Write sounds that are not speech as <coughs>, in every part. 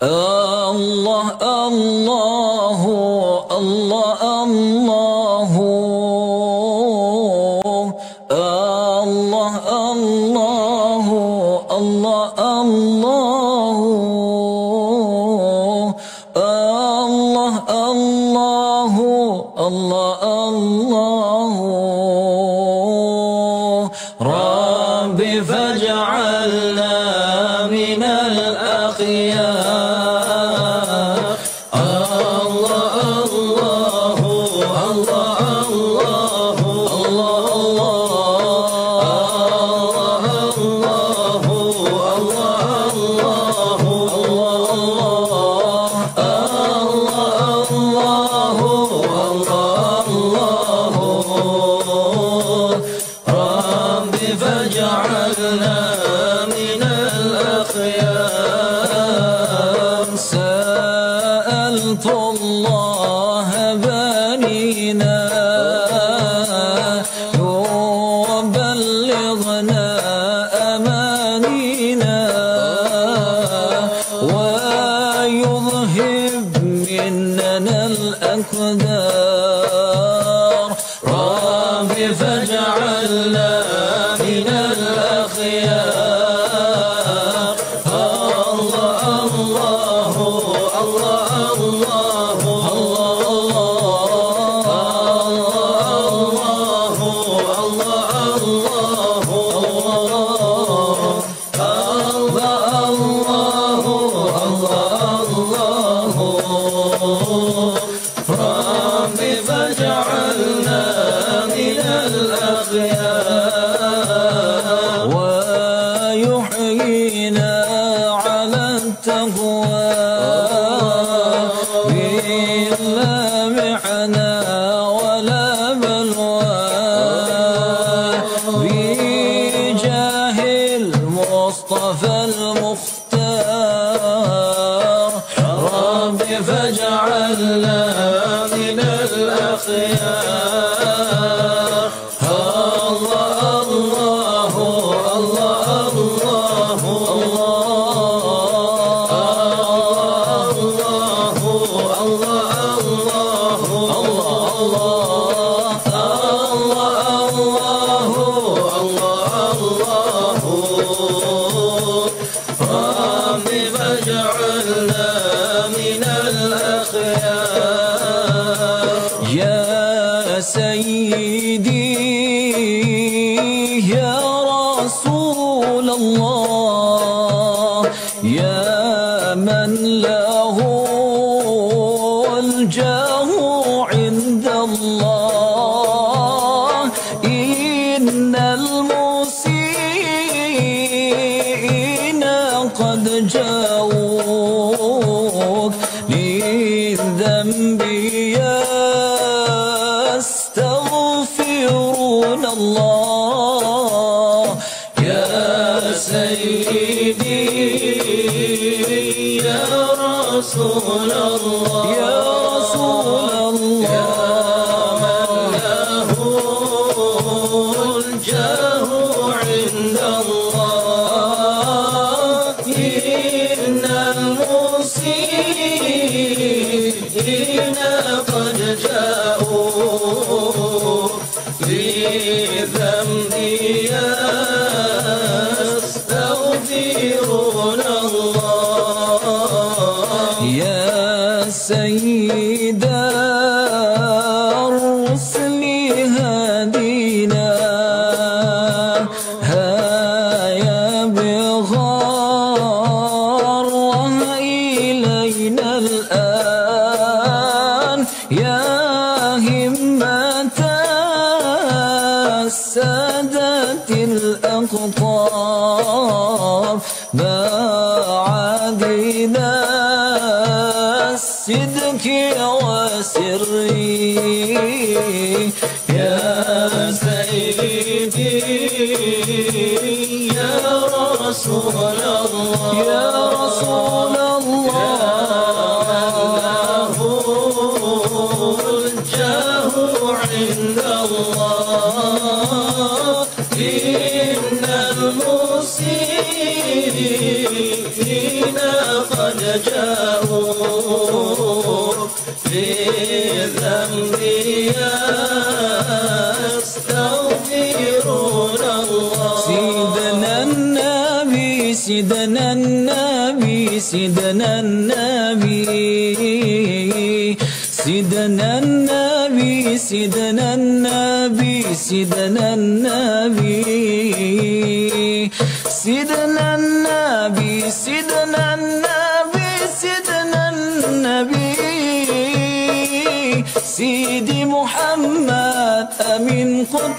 Allah, Allah.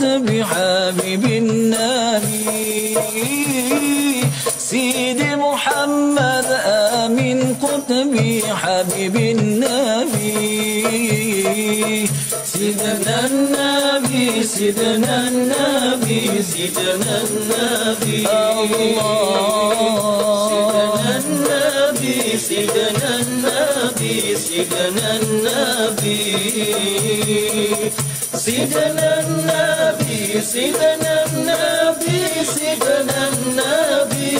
بحبيب النبي سيدي محمد آمين قلت حبيب النبي سيدنا النبي سيدنا النبي سيدنا النبي الله سيدنا النبي سيدنا النبي سيدنا النبي سيدنا النبي سيدنا النبي سيدنا النبي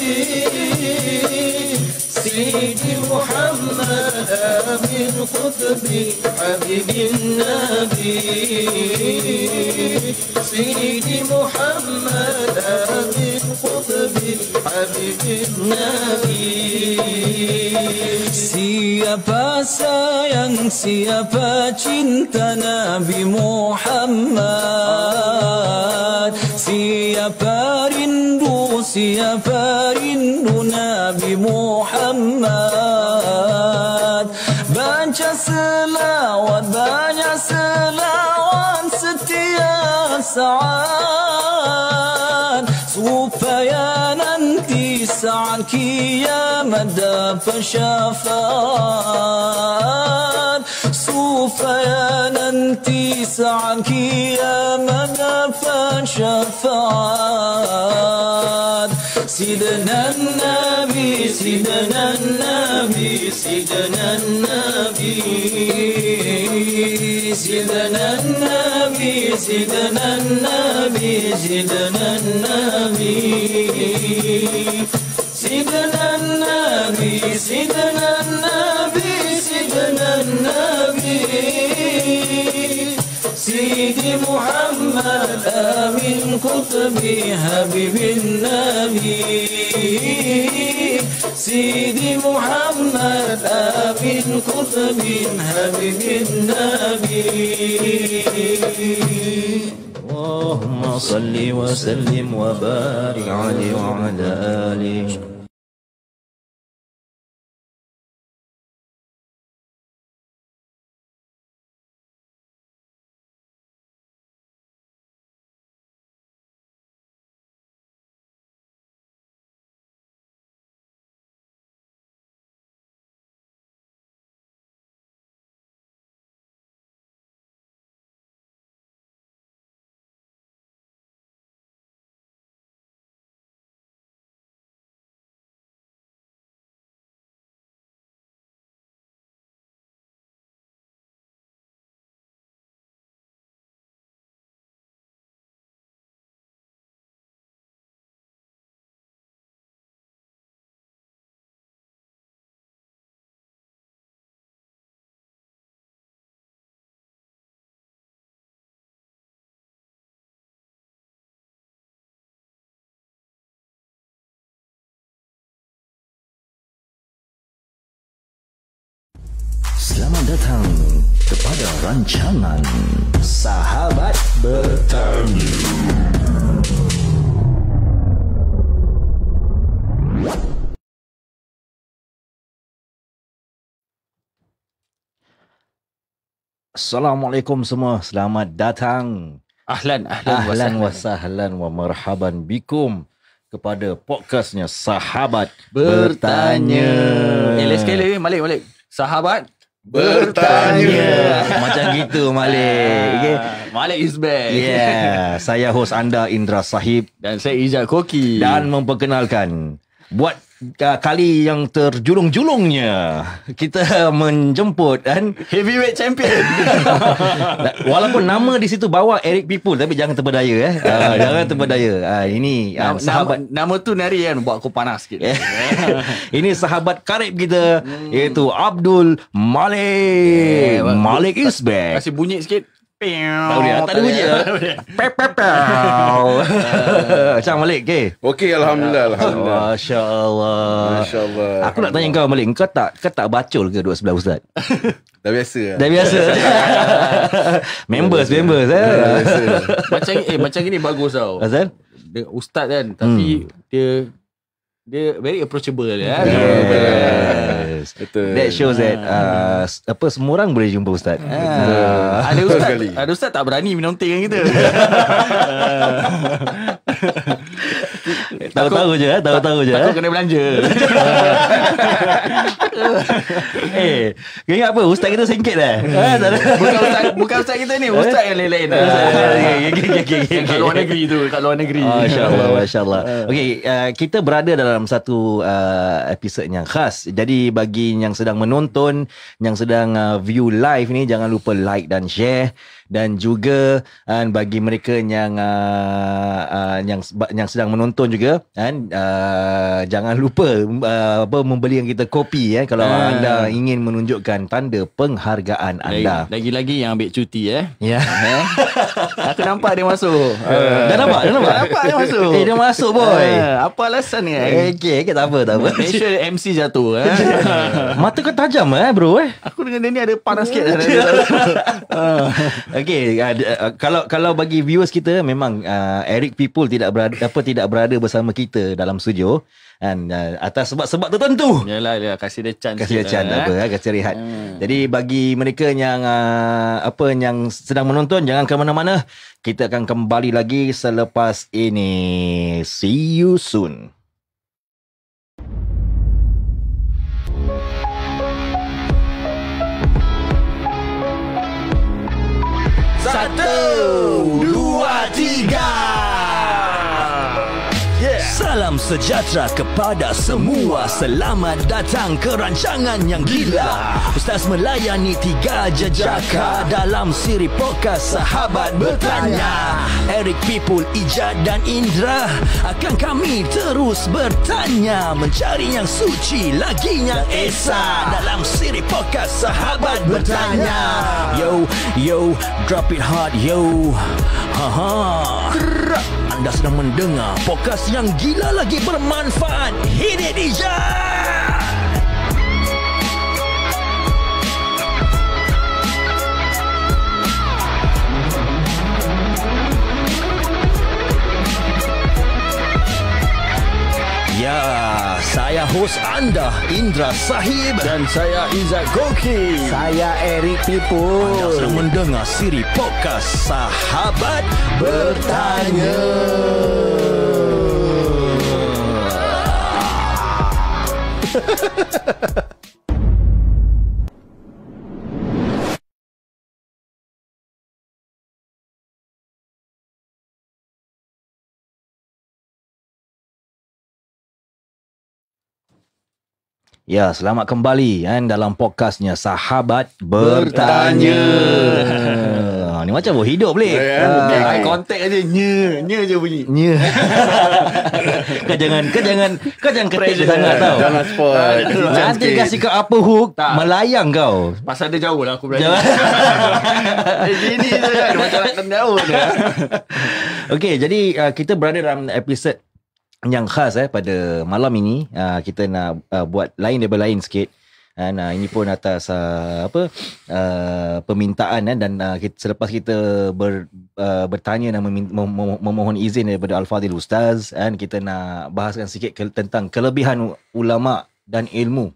سيدي محمد من قطبي حبيب النبي سيدي محمد حبيب Nabi Siapa sayang, siapa cinta Nabi Muhammad Siapa rindu, siapa rindu Nabi Muhammad غدا فشافان ننتي سعك يا سيدنا فشفان سيدنا النبي سيدنا النبي سيدنا النبي سيدنا النبي سيدنا النبي سيدنا النبي سيدنا النبي سيدنا النبي سيدنا النبي سيدي محمد آمين قطبي حبيب النبي سيدي محمد آمين قطبي حبيب النبي اللهم صل وسلم وبارك عليه وعلى آله rancangan Sahabat Bertani. Assalamualaikum semua. Selamat datang. Ahlan ahlan, ahlan wa sahlan wa marhaban bikum kepada podcastnya Sahabat Bertanya. Bertanya. Eh, sekali lagi. Malik, malik. Sahabat bertanya. Macam gitu Malik. Ah, okay. Malik is back. Yeah. saya host anda Indra Sahib. Dan saya Izzat Koki. Dan memperkenalkan. Buat kali yang terjulung-julungnya kita menjemput kan heavyweight champion <laughs> walaupun nama di situ bawa Eric People tapi jangan terpedaya eh ah, <laughs> jangan terpedaya ah, ini ah, nama, sahabat nama tu nari kan buat aku panas sikit eh. <laughs> ini sahabat karib kita hmm. iaitu Abdul Malik yeah, eh, Malik is back kasih bunyi sikit tak ada bunyi Pew pew <laughs> Macam Malik Okay Okay Alhamdulillah Alhamdulillah Masya Allah Masya Allah Aku nak tanya kau Malik Kau tak kau tak bacul ke dua sebelah Ustaz <laughs> Dah biasa ya? <laughs> Dah biasa Members Members eh. Macam eh, macam ini bagus tau Ustaz kan Tapi hmm. Dia dia very approachable ya. Eh? Yeah. Yes. Betul. That shows that ah. uh, apa semua orang boleh jumpa ustaz. Yeah. Ada ustaz. Ada ustaz tak berani minum teh dengan kita. <laughs> <laughs> Ah. <laughs> Tahu-tahu je eh, Tahu-tahu je Takut eh. kena belanja <laughs> Eh Kau ingat apa Ustaz kita singkit lah <laughs> Bukan ustaz kita ni Ustaz yang lain-lain Kat luar negeri tu Kat luar negeri InsyaAllah InsyaAllah Okay Kita berada dalam satu Episod yang khas Jadi bagi yang sedang menonton Yang sedang view live ni Jangan lupa like dan share dan juga kan, bagi mereka yang uh, uh, yang yang sedang menonton juga kan uh, jangan lupa uh, apa membeli yang kita kopi eh ya. kalau uh. anda ingin menunjukkan tanda penghargaan anda lagi-lagi yang ambil cuti ya. Ya. <laughs> eh ya yeah. Aku nampak dia masuk uh, Dah nampak? Dah nampak? nampak dia masuk Eh dia masuk boy uh, Apa alasan ni? Eh? Okay, okay apa, tak apa Make MC jatuh eh. <laughs> Mata kau tajam eh bro eh Aku dengan dia ni ada panas sikit uh, Okay uh, Kalau kalau bagi viewers kita Memang uh, Eric People tidak berada, apa, tidak berada bersama kita dalam studio kan atas sebab-sebab tertentu. Yalah, yalah kasih dia chance. Kasih dia chance eh. apa, eh. kasih rehat. Hmm. Jadi bagi mereka yang uh, apa yang sedang menonton jangan ke mana-mana. Kita akan kembali lagi selepas ini. See you soon. Satu, dua, tiga. Salam sejahtera kepada semua. Selamat datang ke rancangan yang gila. Ustaz melayani tiga jejaka dalam siri podcast sahabat bertanya. Eric People, Ijad dan Indra akan kami terus bertanya mencari yang suci lagi yang esa dalam siri podcast sahabat bertanya. Yo, yo, drop it hard, yo. Ha ha anda sedang mendengar podcast yang gila lagi bermanfaat. Hit it, Ijaz! Ya, saya host anda Indra Sahib dan saya Izzat Goki. Saya Eric Pipo. Anda sedang mendengar siri podcast Sahabat Bertanya. Bertanya. <laughs> Ya, selamat kembali kan dalam podcastnya Sahabat Bertanya. Bertanya. ni macam buah hidup boleh. Yeah, uh, contact aja nye, nye je bunyi. Nye. <laughs> kau jangan kau jangan kau jangan ketik je sangat tau. Jangan spoil. Ah, Nanti kasih ke apa hook tak. melayang kau. Pasal dia jauh lah aku belajar. Jadi ni macam nak kena jauh <laughs> Okay jadi uh, kita berada dalam episode yang khas eh pada malam ini uh, kita nak uh, buat lain daripada lain sikit dan uh, ini pun atas uh, apa uh, permintaan eh, dan uh, kita, selepas kita ber, uh, bertanya dan memohon izin daripada al-fadil ustaz dan eh, kita nak bahaskan sikit ke- tentang kelebihan ulama dan ilmu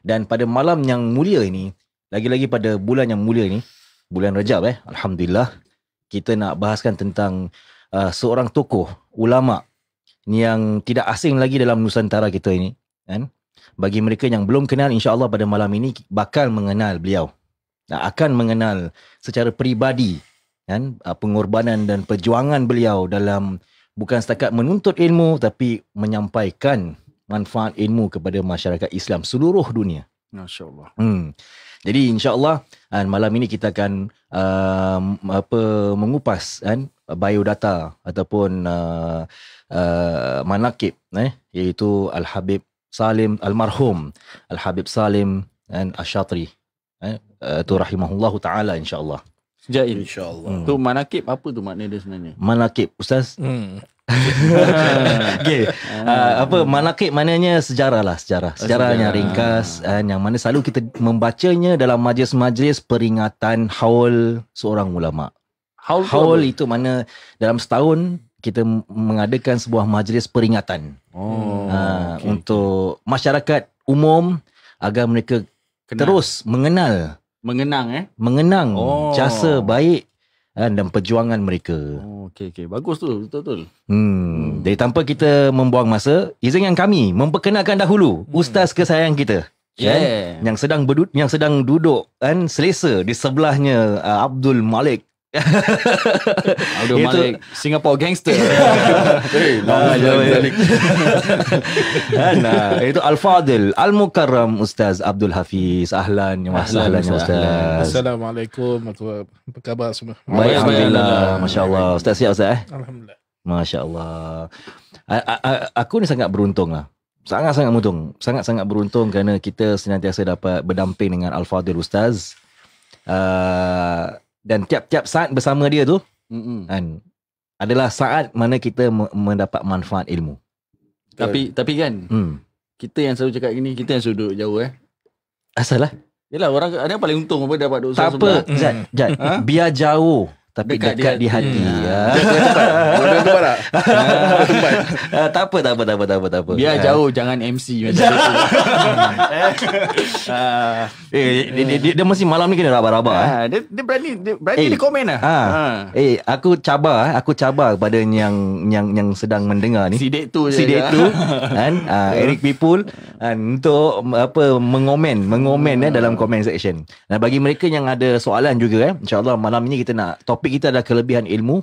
dan pada malam yang mulia ini lagi-lagi pada bulan yang mulia ini bulan Rajab eh alhamdulillah kita nak bahaskan tentang uh, seorang tokoh ulama yang tidak asing lagi dalam Nusantara kita ini. Kan? Bagi mereka yang belum kenal, insya Allah pada malam ini bakal mengenal beliau. Akan mengenal secara peribadi kan? Ah, pengorbanan dan perjuangan beliau dalam bukan setakat menuntut ilmu tapi menyampaikan manfaat ilmu kepada masyarakat Islam seluruh dunia. Masya-Allah. Hmm. Jadi insya-Allah kan, malam ini kita akan uh, apa mengupas kan biodata ataupun uh, Uh, manakib eh iaitu Al Habib Salim almarhum Al Habib Salim dan eh, Asyatri eh uh, itu rahimahullahu taala insyaallah. Jail insyaallah. Hmm. Tu manakib apa tu makna dia sebenarnya? Manakib ustaz. Hmm. <laughs> okay. Ah. uh, apa manakib maknanya sejarah lah sejarah oh, sejarahnya ringkas dan yang mana selalu kita membacanya dalam majlis-majlis peringatan haul seorang ulama haul, haul itu mana dalam setahun kita mengadakan sebuah majlis peringatan oh, ha, okay, untuk okay. masyarakat umum agar mereka Kenal. terus mengenal mengenang eh mengenang oh. jasa baik ha, dan perjuangan mereka. Oh, okey okey bagus tu betul betul. Hmm. hmm. Jadi tanpa kita membuang masa, izin yang kami memperkenalkan dahulu hmm. ustaz kesayang kita. Ya? Yeah. Kan? Yang sedang berdu- yang sedang duduk kan selesa di sebelahnya uh, Abdul Malik Aldo <laughs> Itu, Malik Singapore gangster <laughs> hey, <laughs> ah, kan, Itu Al-Fadil Al-Mukarram Ustaz Abdul Hafiz Ahlan ya, Ahlan, ahlan, ya, Ustaz Assalamualaikum Apa khabar semua Baik Alhamdulillah Masya Allah Ustaz siap Ustaz eh? Alhamdulillah Masya Allah Aku ni sangat beruntung lah Sangat-sangat beruntung Sangat-sangat beruntung Kerana kita senantiasa dapat Berdamping dengan Al-Fadil Ustaz Uh, dan tiap-tiap saat bersama dia tu mm-hmm. kan adalah saat mana kita m- mendapat manfaat ilmu tapi Betul. tapi kan mm. kita yang selalu cakap gini kita yang selalu duduk jauh eh asal lah orang ada yang paling untung apa dapat duduk sebelah. Tak apa, Zat, hmm. Zat. Ha? Biar jauh tapi dekat, dekat di hati hmm. ya. Jangan tempat. Tak tak <laughs> apa ah, tak apa tak apa tak apa. Tak apa. Biar ah. jauh jangan MC <laughs> <laughs> ah. eh, dia, dia, mesti malam ni kena raba-raba eh. dia, dia berani dia berani eh. dia komen lah. Eh aku cabar eh. aku cabar pada yang yang yang sedang mendengar ni. Sidik tu je. Sidik lah. tu kan Eric Bipul untuk apa mengomen mengomen eh dalam comment section. Dan bagi mereka yang ada soalan juga eh insyaallah malam ni kita nak topik topik kita adalah kelebihan ilmu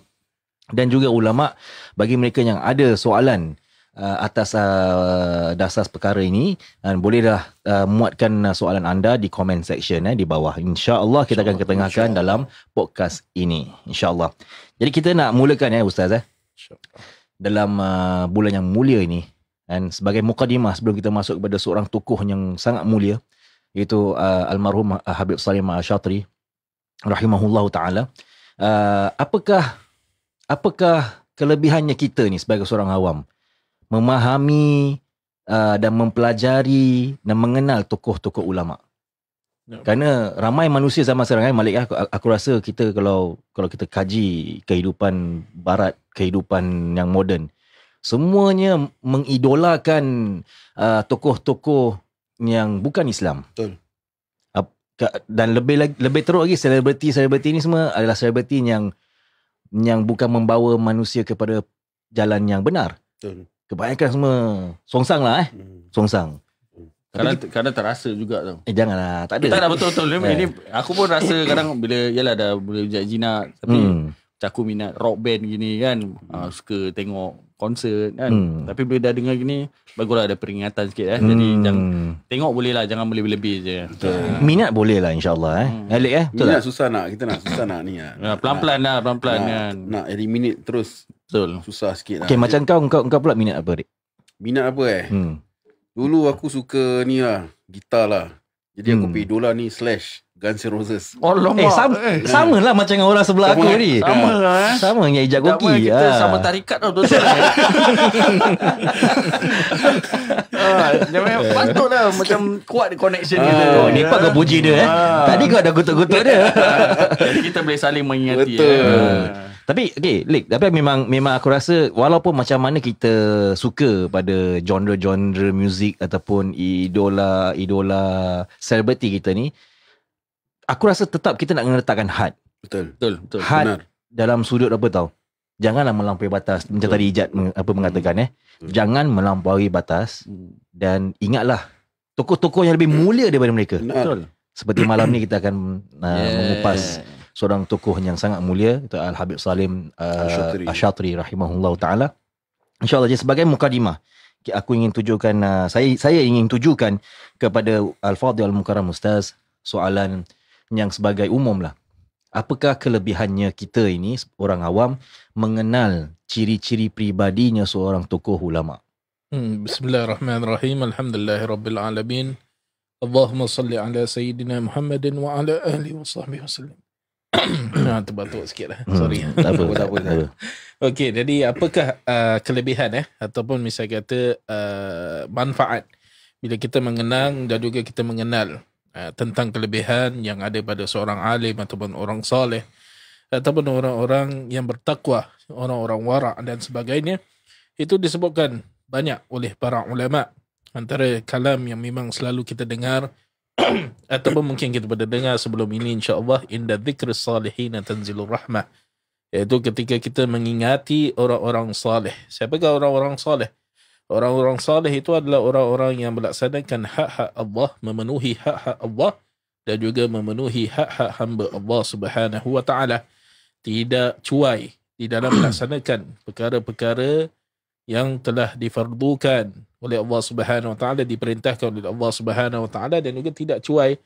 dan juga ulama bagi mereka yang ada soalan uh, atas uh, dasar perkara ini dan bolehlah uh, muatkan uh, soalan anda di comment section eh di bawah insyaallah kita akan ketengahkan dalam podcast ini insyaallah jadi kita nak mulakan ya eh, ustaz eh dalam uh, bulan yang mulia ini dan sebagai mukadimah sebelum kita masuk kepada seorang tokoh yang sangat mulia iaitu uh, almarhum uh, Habib Salim Ashatri rahimahullahu taala uh, apakah apakah kelebihannya kita ni sebagai seorang awam memahami uh, dan mempelajari dan mengenal tokoh-tokoh ulama. Yep. Ya. Karena ramai manusia zaman sekarang kan Malik aku, aku rasa kita kalau kalau kita kaji kehidupan barat, kehidupan yang moden semuanya mengidolakan uh, tokoh-tokoh yang bukan Islam. Betul dan lebih lagi lebih teruk lagi selebriti selebriti ni semua adalah selebriti yang yang bukan membawa manusia kepada jalan yang benar. Betul. Kebanyakan semua songsang lah eh. Hmm. Songsang. Hmm. Kerana, kita, kerana terasa juga tau. Eh janganlah, tak ada. Tak ada betul-betul. ini, eh. aku pun rasa kadang bila, yalah dah mula jinak. Tapi hmm. aku minat rock band gini kan. Hmm. Uh, suka tengok Konser, kan hmm. tapi bila dah dengar gini bagulah ada peringatan sikit eh jadi hmm. jangan tengok boleh lah jangan boleh lebih je ha. minat boleh lah insyaallah eh hmm. Alik eh betul minat tak? susah nak kita nak susah nak ni ah. ya, pelan-pelan lah pelan-pelan nak, kan nak eliminate terus betul susah sikit lah okay, macam kau kau kau pula minat apa Rik? minat apa eh hmm. dulu aku suka ni lah gitar lah jadi hmm. aku pergi idola ni slash Guns N' Roses. Oh, lomak. Eh, sama, eh. eh sama lah macam dengan orang sebelah sama, aku ni. Sama lah eh. eh. Sama dengan Ijak Goki. kita ha. sama tarikat tau. Dosa lah. patut lah macam kuat connection ha, kita. Oh, ni ya. pun puji dia. Eh. Ah. Tadi kau ada gutuk-gutuk dia. <laughs> Jadi kita boleh saling mengingati. Eh. Betul. Ya. Tapi okay, Lik, tapi memang memang aku rasa walaupun macam mana kita suka pada genre-genre muzik ataupun idola-idola selebriti kita ni, aku rasa tetap kita nak meletakkan had. Betul. Betul. Betul. Had Benar. dalam sudut apa tau? Janganlah melampaui batas. Macam Betul. tadi Ijat apa mengatakan eh. Betul. Hmm. Jangan melampaui batas hmm. dan ingatlah tokoh-tokoh yang lebih hmm. mulia daripada mereka. Benar. Betul. Seperti malam ni kita akan uh, yeah. mengupas seorang tokoh yang sangat mulia itu Al Habib Salim uh, Ashatri rahimahullah taala. Insyaallah jadi sebagai mukadimah aku ingin tujukan uh, saya saya ingin tujukan kepada Al Fadil Al Mukarram Ustaz soalan uh, yang sebagai umum lah. Apakah kelebihannya kita ini orang awam mengenal ciri-ciri pribadinya seorang tokoh ulama? Hmm, Bismillahirrahmanirrahim. Alhamdulillahirobbilalamin. Allahumma salli ala Sayyidina Muhammadin wa ala ahli wa sahbihi wa sallim. nah, <coughs> terbatuk sikit lah. Hmm, Sorry. Hmm, tak apa. tak apa. apa. <laughs> Okey, jadi apakah uh, kelebihan eh? Ataupun misalnya kata uh, manfaat bila kita mengenang dan juga kita mengenal Eh, tentang kelebihan yang ada pada seorang alim ataupun orang saleh ataupun orang-orang yang bertakwa, orang-orang wara dan sebagainya itu disebutkan banyak oleh para ulama antara kalam yang memang selalu kita dengar <clears throat> ataupun mungkin kita pernah dengar sebelum ini insya-Allah inda dzikri salihin tanzilur rahmah iaitu ketika kita mengingati orang-orang saleh siapakah orang-orang saleh Orang-orang salih itu adalah orang-orang yang melaksanakan hak-hak Allah, memenuhi hak-hak Allah dan juga memenuhi hak-hak hamba Allah Subhanahu Wa Taala. Tidak cuai di dalam melaksanakan perkara-perkara yang telah difardukan oleh Allah Subhanahu Wa Taala diperintahkan oleh Allah Subhanahu Wa Taala dan juga tidak cuai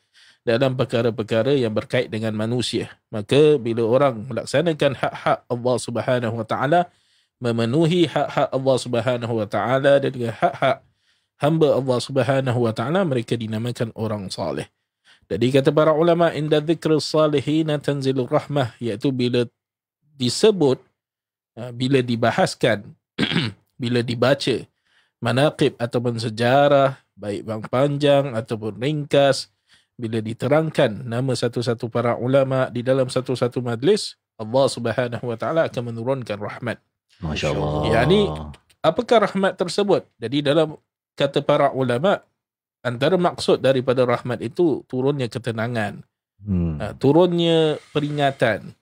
dalam perkara-perkara yang berkait dengan manusia. Maka bila orang melaksanakan hak-hak Allah Subhanahu Wa Taala, memenuhi hak-hak Allah Subhanahu wa taala dan juga hak-hak hamba Allah Subhanahu wa taala mereka dinamakan orang saleh. Jadi kata para ulama inda dzikr salihin tanzilu rahmah iaitu bila disebut eh, bila dibahaskan <clears throat> bila dibaca manaqib ataupun sejarah baik bang panjang ataupun ringkas bila diterangkan nama satu-satu para ulama di dalam satu-satu majlis Allah Subhanahu wa taala akan menurunkan rahmat Masya Allah. Ya, ni, apakah rahmat tersebut? Jadi dalam kata para ulama, antara maksud daripada rahmat itu turunnya ketenangan, hmm. Uh, turunnya peringatan,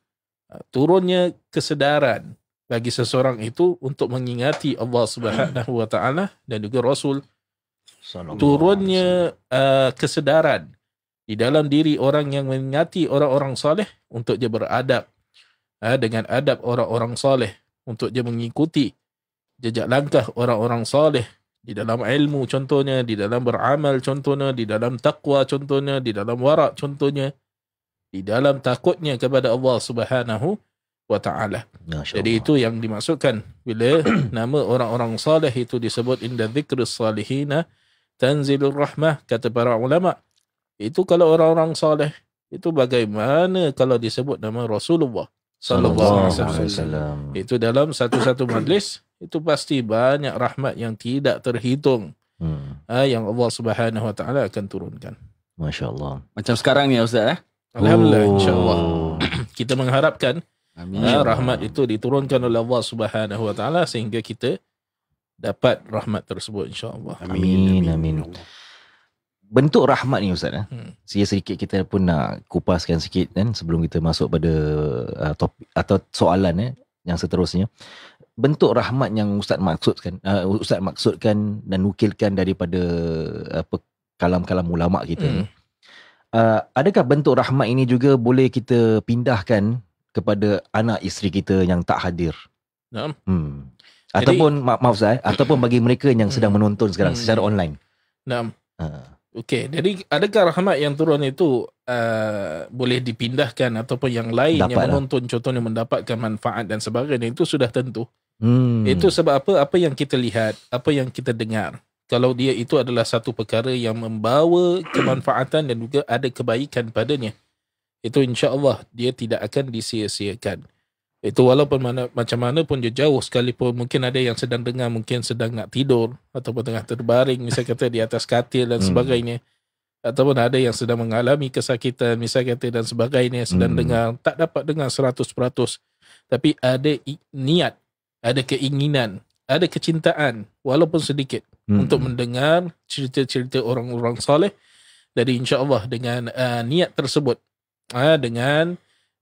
uh, turunnya kesedaran bagi seseorang itu untuk mengingati Allah Subhanahu Wa dan juga Rasul. turunnya uh, kesedaran di dalam diri orang yang mengingati orang-orang soleh untuk dia beradab dengan adab orang-orang soleh untuk dia mengikuti jejak langkah orang-orang soleh di dalam ilmu contohnya, di dalam beramal contohnya, di dalam takwa contohnya, di dalam warak contohnya, di dalam takutnya kepada Allah Subhanahu wa taala. Jadi itu yang dimaksudkan bila <clears throat> nama orang-orang soleh itu disebut inda dzikrus salihin tanzilur rahmah kata para ulama. Itu kalau orang-orang soleh itu bagaimana kalau disebut nama Rasulullah sallallahu alaihi wasallam. Itu dalam satu-satu majlis itu pasti banyak rahmat yang tidak terhitung. Hmm. Ha, yang Allah Subhanahu wa taala akan turunkan. Masya-Allah. Macam sekarang ni ustaz eh. Alhamdulillah oh. insya-Allah. <clears throat> kita mengharapkan Amin. Ah, rahmat itu diturunkan oleh Allah Subhanahu wa taala sehingga kita dapat rahmat tersebut insya-Allah. Amin. Amin. Amin bentuk rahmat ni ustaz eh. Hmm. Saya sedikit kita pun nak kupaskan sikit kan sebelum kita masuk pada uh, topik atau soalan eh yang seterusnya. Bentuk rahmat yang ustaz maksudkan uh, ustaz maksudkan dan wukilkan daripada apa kalam-kalam ulama kita. Hmm. Uh, adakah bentuk rahmat ini juga boleh kita pindahkan kepada anak isteri kita yang tak hadir? Naam. Hmm. Ataupun Jadi, ma- maaf saya, eh, ataupun bagi mereka yang sedang hmm. menonton sekarang hmm. secara online. Naam. Uh. Okey, jadi adakah rahmat yang turun itu uh, boleh dipindahkan ataupun yang lain Dapat yang menonton lah. contohnya mendapatkan manfaat dan sebagainya itu sudah tentu. Hmm. Itu sebab apa? Apa yang kita lihat, apa yang kita dengar. Kalau dia itu adalah satu perkara yang membawa kemanfaatan dan juga ada kebaikan padanya, itu insya-Allah dia tidak akan disia-siakan. Itu walaupun mana, macam mana pun dia jauh sekalipun mungkin ada yang sedang dengar mungkin sedang nak tidur ataupun tengah terbaring misalnya kata di atas katil dan hmm. sebagainya ataupun ada yang sedang mengalami kesakitan misalnya kata dan sebagainya sedang hmm. dengar tak dapat dengar 100% tapi ada niat ada keinginan ada kecintaan walaupun sedikit hmm. untuk mendengar cerita-cerita orang-orang soleh jadi insyaallah dengan uh, niat tersebut uh, dengan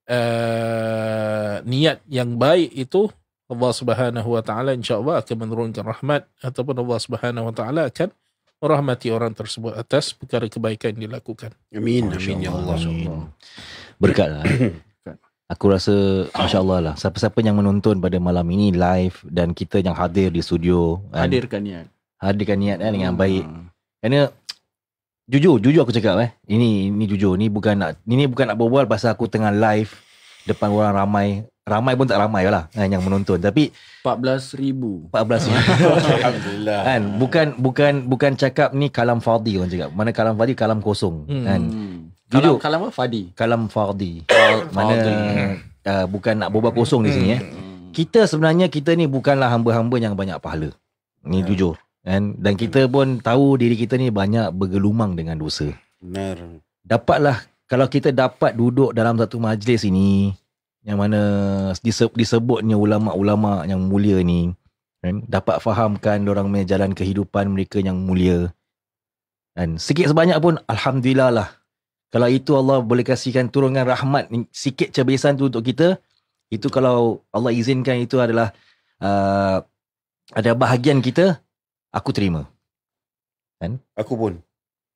uh, niat yang baik itu Allah Subhanahu wa taala insyaallah akan menurunkan rahmat ataupun Allah Subhanahu wa taala akan rahmati orang tersebut atas perkara kebaikan yang dilakukan. Amin amin ya Allah. Berkatlah. <coughs> Aku rasa masya-Allah lah siapa-siapa yang menonton pada malam ini live dan kita yang hadir di studio kan? hadirkan niat. Hadirkan niat kan, dengan ah. baik. Karena jujur jujur aku cakap eh ini ini jujur ni bukan nak ini bukan nak berbual pasal aku tengah live depan orang ramai ramai pun tak ramai lah kan, yang menonton tapi 14 ribu 14 ribu <laughs> Alhamdulillah kan, bukan bukan bukan cakap ni kalam fadi. orang cakap mana kalam fadi? kalam kosong hmm. kan jujur, kalam, kalam apa fardi kalam fadi. mana uh, bukan nak berbual kosong di sini eh. Hmm. kita sebenarnya kita ni bukanlah hamba-hamba yang banyak pahala ni yeah. jujur kan dan kita pun tahu diri kita ni banyak bergelumang dengan dosa benar dapatlah kalau kita dapat duduk dalam satu majlis ini yang mana disebutnya ulama-ulama yang mulia ni kan dapat fahamkan orang punya jalan kehidupan mereka yang mulia dan sikit sebanyak pun alhamdulillah lah kalau itu Allah boleh kasihkan turunkan rahmat sikit cabesan tu untuk kita itu kalau Allah izinkan itu adalah uh, ada bahagian kita aku terima. Kan? Aku pun.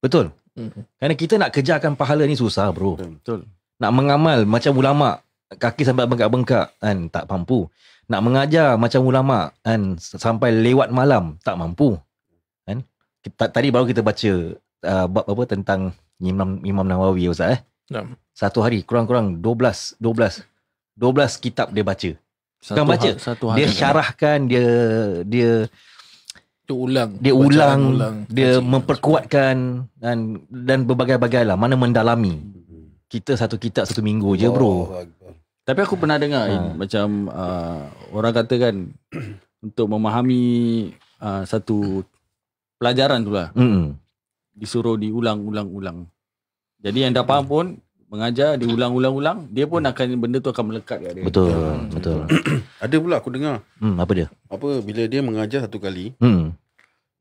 Betul. hmm Karena kita nak kejarkan pahala ni susah bro. Betul. Nak mengamal macam ulama kaki sampai bengkak-bengkak kan tak mampu. Nak mengajar macam ulama kan sampai lewat malam tak mampu. Kan? Kita, tadi baru kita baca uh, bab apa tentang Imam Imam Nawawi Ustaz eh. Nah. Ya. Satu hari kurang-kurang 12 12 12 kitab dia baca. Satu, Bukan baca. Ha- dia syarahkan dia dia dia ulang Dia ulang, ulang Dia kaji, memperkuatkan kaji. Dan dan berbagai-bagai lah Mana mendalami Kita satu kitab satu minggu je bro oh, Tapi aku pernah dengar ha. Macam uh, Orang kata kan <clears throat> Untuk memahami uh, Satu Pelajaran tu lah mm-hmm. Disuruh diulang-ulang-ulang Jadi yang dah faham pun mengajar diulang-ulang-ulang dia pun hmm. akan benda tu akan melekat kat dia. Betul. Ya, betul. betul. <coughs> Ada pula aku dengar. Hmm apa dia? Apa bila dia mengajar satu kali? Hmm.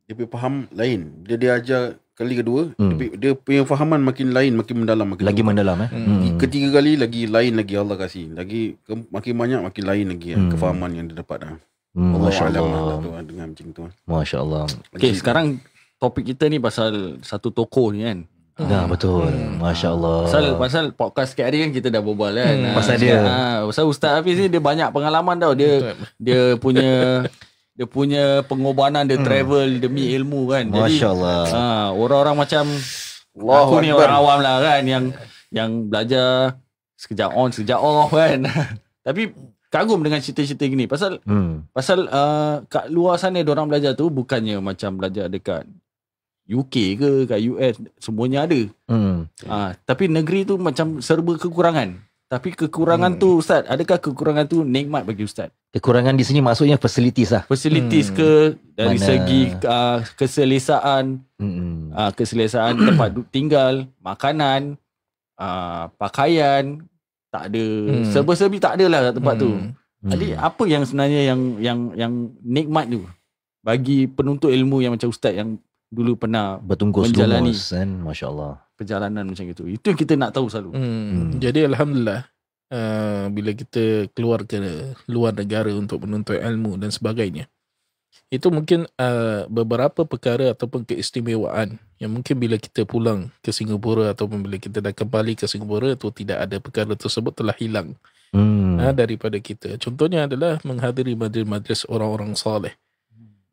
Dia punya faham lain. Bila dia ajar kali kedua, hmm. dia, dia punya fahaman makin lain, makin mendalam makin Lagi mendalam eh. Hmm. hmm. Ketiga kali lagi lain lagi Allah kasih. Lagi ke, makin banyak makin lain lagi eh, hmm. kefahaman yang dia dapat dah. Eh. Hmm. Masya-Allah. Lah eh, dengan macam tu. Masya-Allah. Okey, sekarang topik kita ni pasal satu tokoh ni kan. Nah hmm. betul hmm. Masya Allah Pasal, pasal podcast sikit hari kan Kita dah berbual kan hmm. Pasal dia ha, Pasal Ustaz Hafiz ni Dia banyak pengalaman tau Dia betul. dia punya Dia punya pengobanan Dia hmm. travel hmm. Demi ilmu kan Masya Allah ha, ah, Orang-orang macam Allah Aku ni orang awam lah kan Yang yang belajar Sekejap on Sekejap off kan <laughs> Tapi Kagum dengan cerita-cerita gini Pasal hmm. Pasal uh, Kat luar sana Diorang belajar tu Bukannya macam belajar dekat UK ke kat US semuanya ada. Hmm. Ha, tapi negeri tu macam serba kekurangan. Tapi kekurangan hmm. tu ustaz, adakah kekurangan tu nikmat bagi ustaz? Kekurangan di sini maksudnya facilities lah. Facilities hmm. ke dari Mana? segi uh, keselesaan hmm. uh, keselesaan <coughs> tempat tinggal, makanan, uh, pakaian tak ada. Hmm. Serba-serbi tak adalah kat tempat hmm. tu. Hmm. Jadi apa yang sebenarnya yang yang yang nikmat tu? bagi penuntut ilmu yang macam ustaz yang dulu pernah bertungkus menjalani kan? Masya Allah. perjalanan macam itu. Itu yang kita nak tahu selalu. Hmm hmm, hmm. hmm. Jadi Alhamdulillah, uh, bila kita keluar ke luar negara untuk menuntut ilmu dan sebagainya, itu mungkin uh, beberapa perkara ataupun keistimewaan yang mungkin bila kita pulang ke Singapura ataupun bila kita dah kembali ke Singapura itu tidak ada perkara tersebut telah hilang hmm. uh, daripada kita. Contohnya adalah menghadiri majlis-majlis orang-orang saleh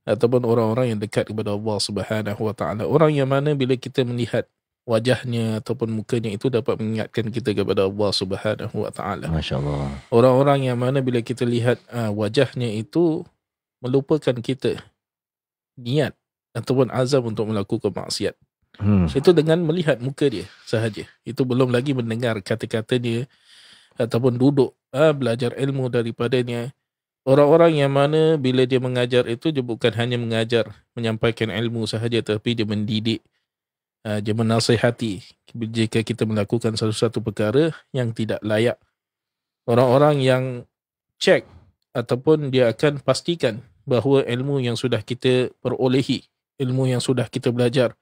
ataupun orang-orang yang dekat kepada Allah Subhanahu Wa Taala orang yang mana bila kita melihat wajahnya ataupun mukanya itu dapat mengingatkan kita kepada Allah Subhanahu Wa Taala masyaallah orang-orang yang mana bila kita lihat uh, wajahnya itu melupakan kita niat ataupun azab untuk melakukan maksiat hmm. itu dengan melihat muka dia sahaja itu belum lagi mendengar kata-kata dia ataupun duduk uh, belajar ilmu daripadanya Orang-orang yang mana bila dia mengajar itu dia bukan hanya mengajar menyampaikan ilmu sahaja tapi dia mendidik ah, dia menasihati jika kita melakukan satu-satu perkara yang tidak layak. Orang-orang yang cek ataupun dia akan pastikan bahawa ilmu yang sudah kita perolehi, ilmu yang sudah kita belajar.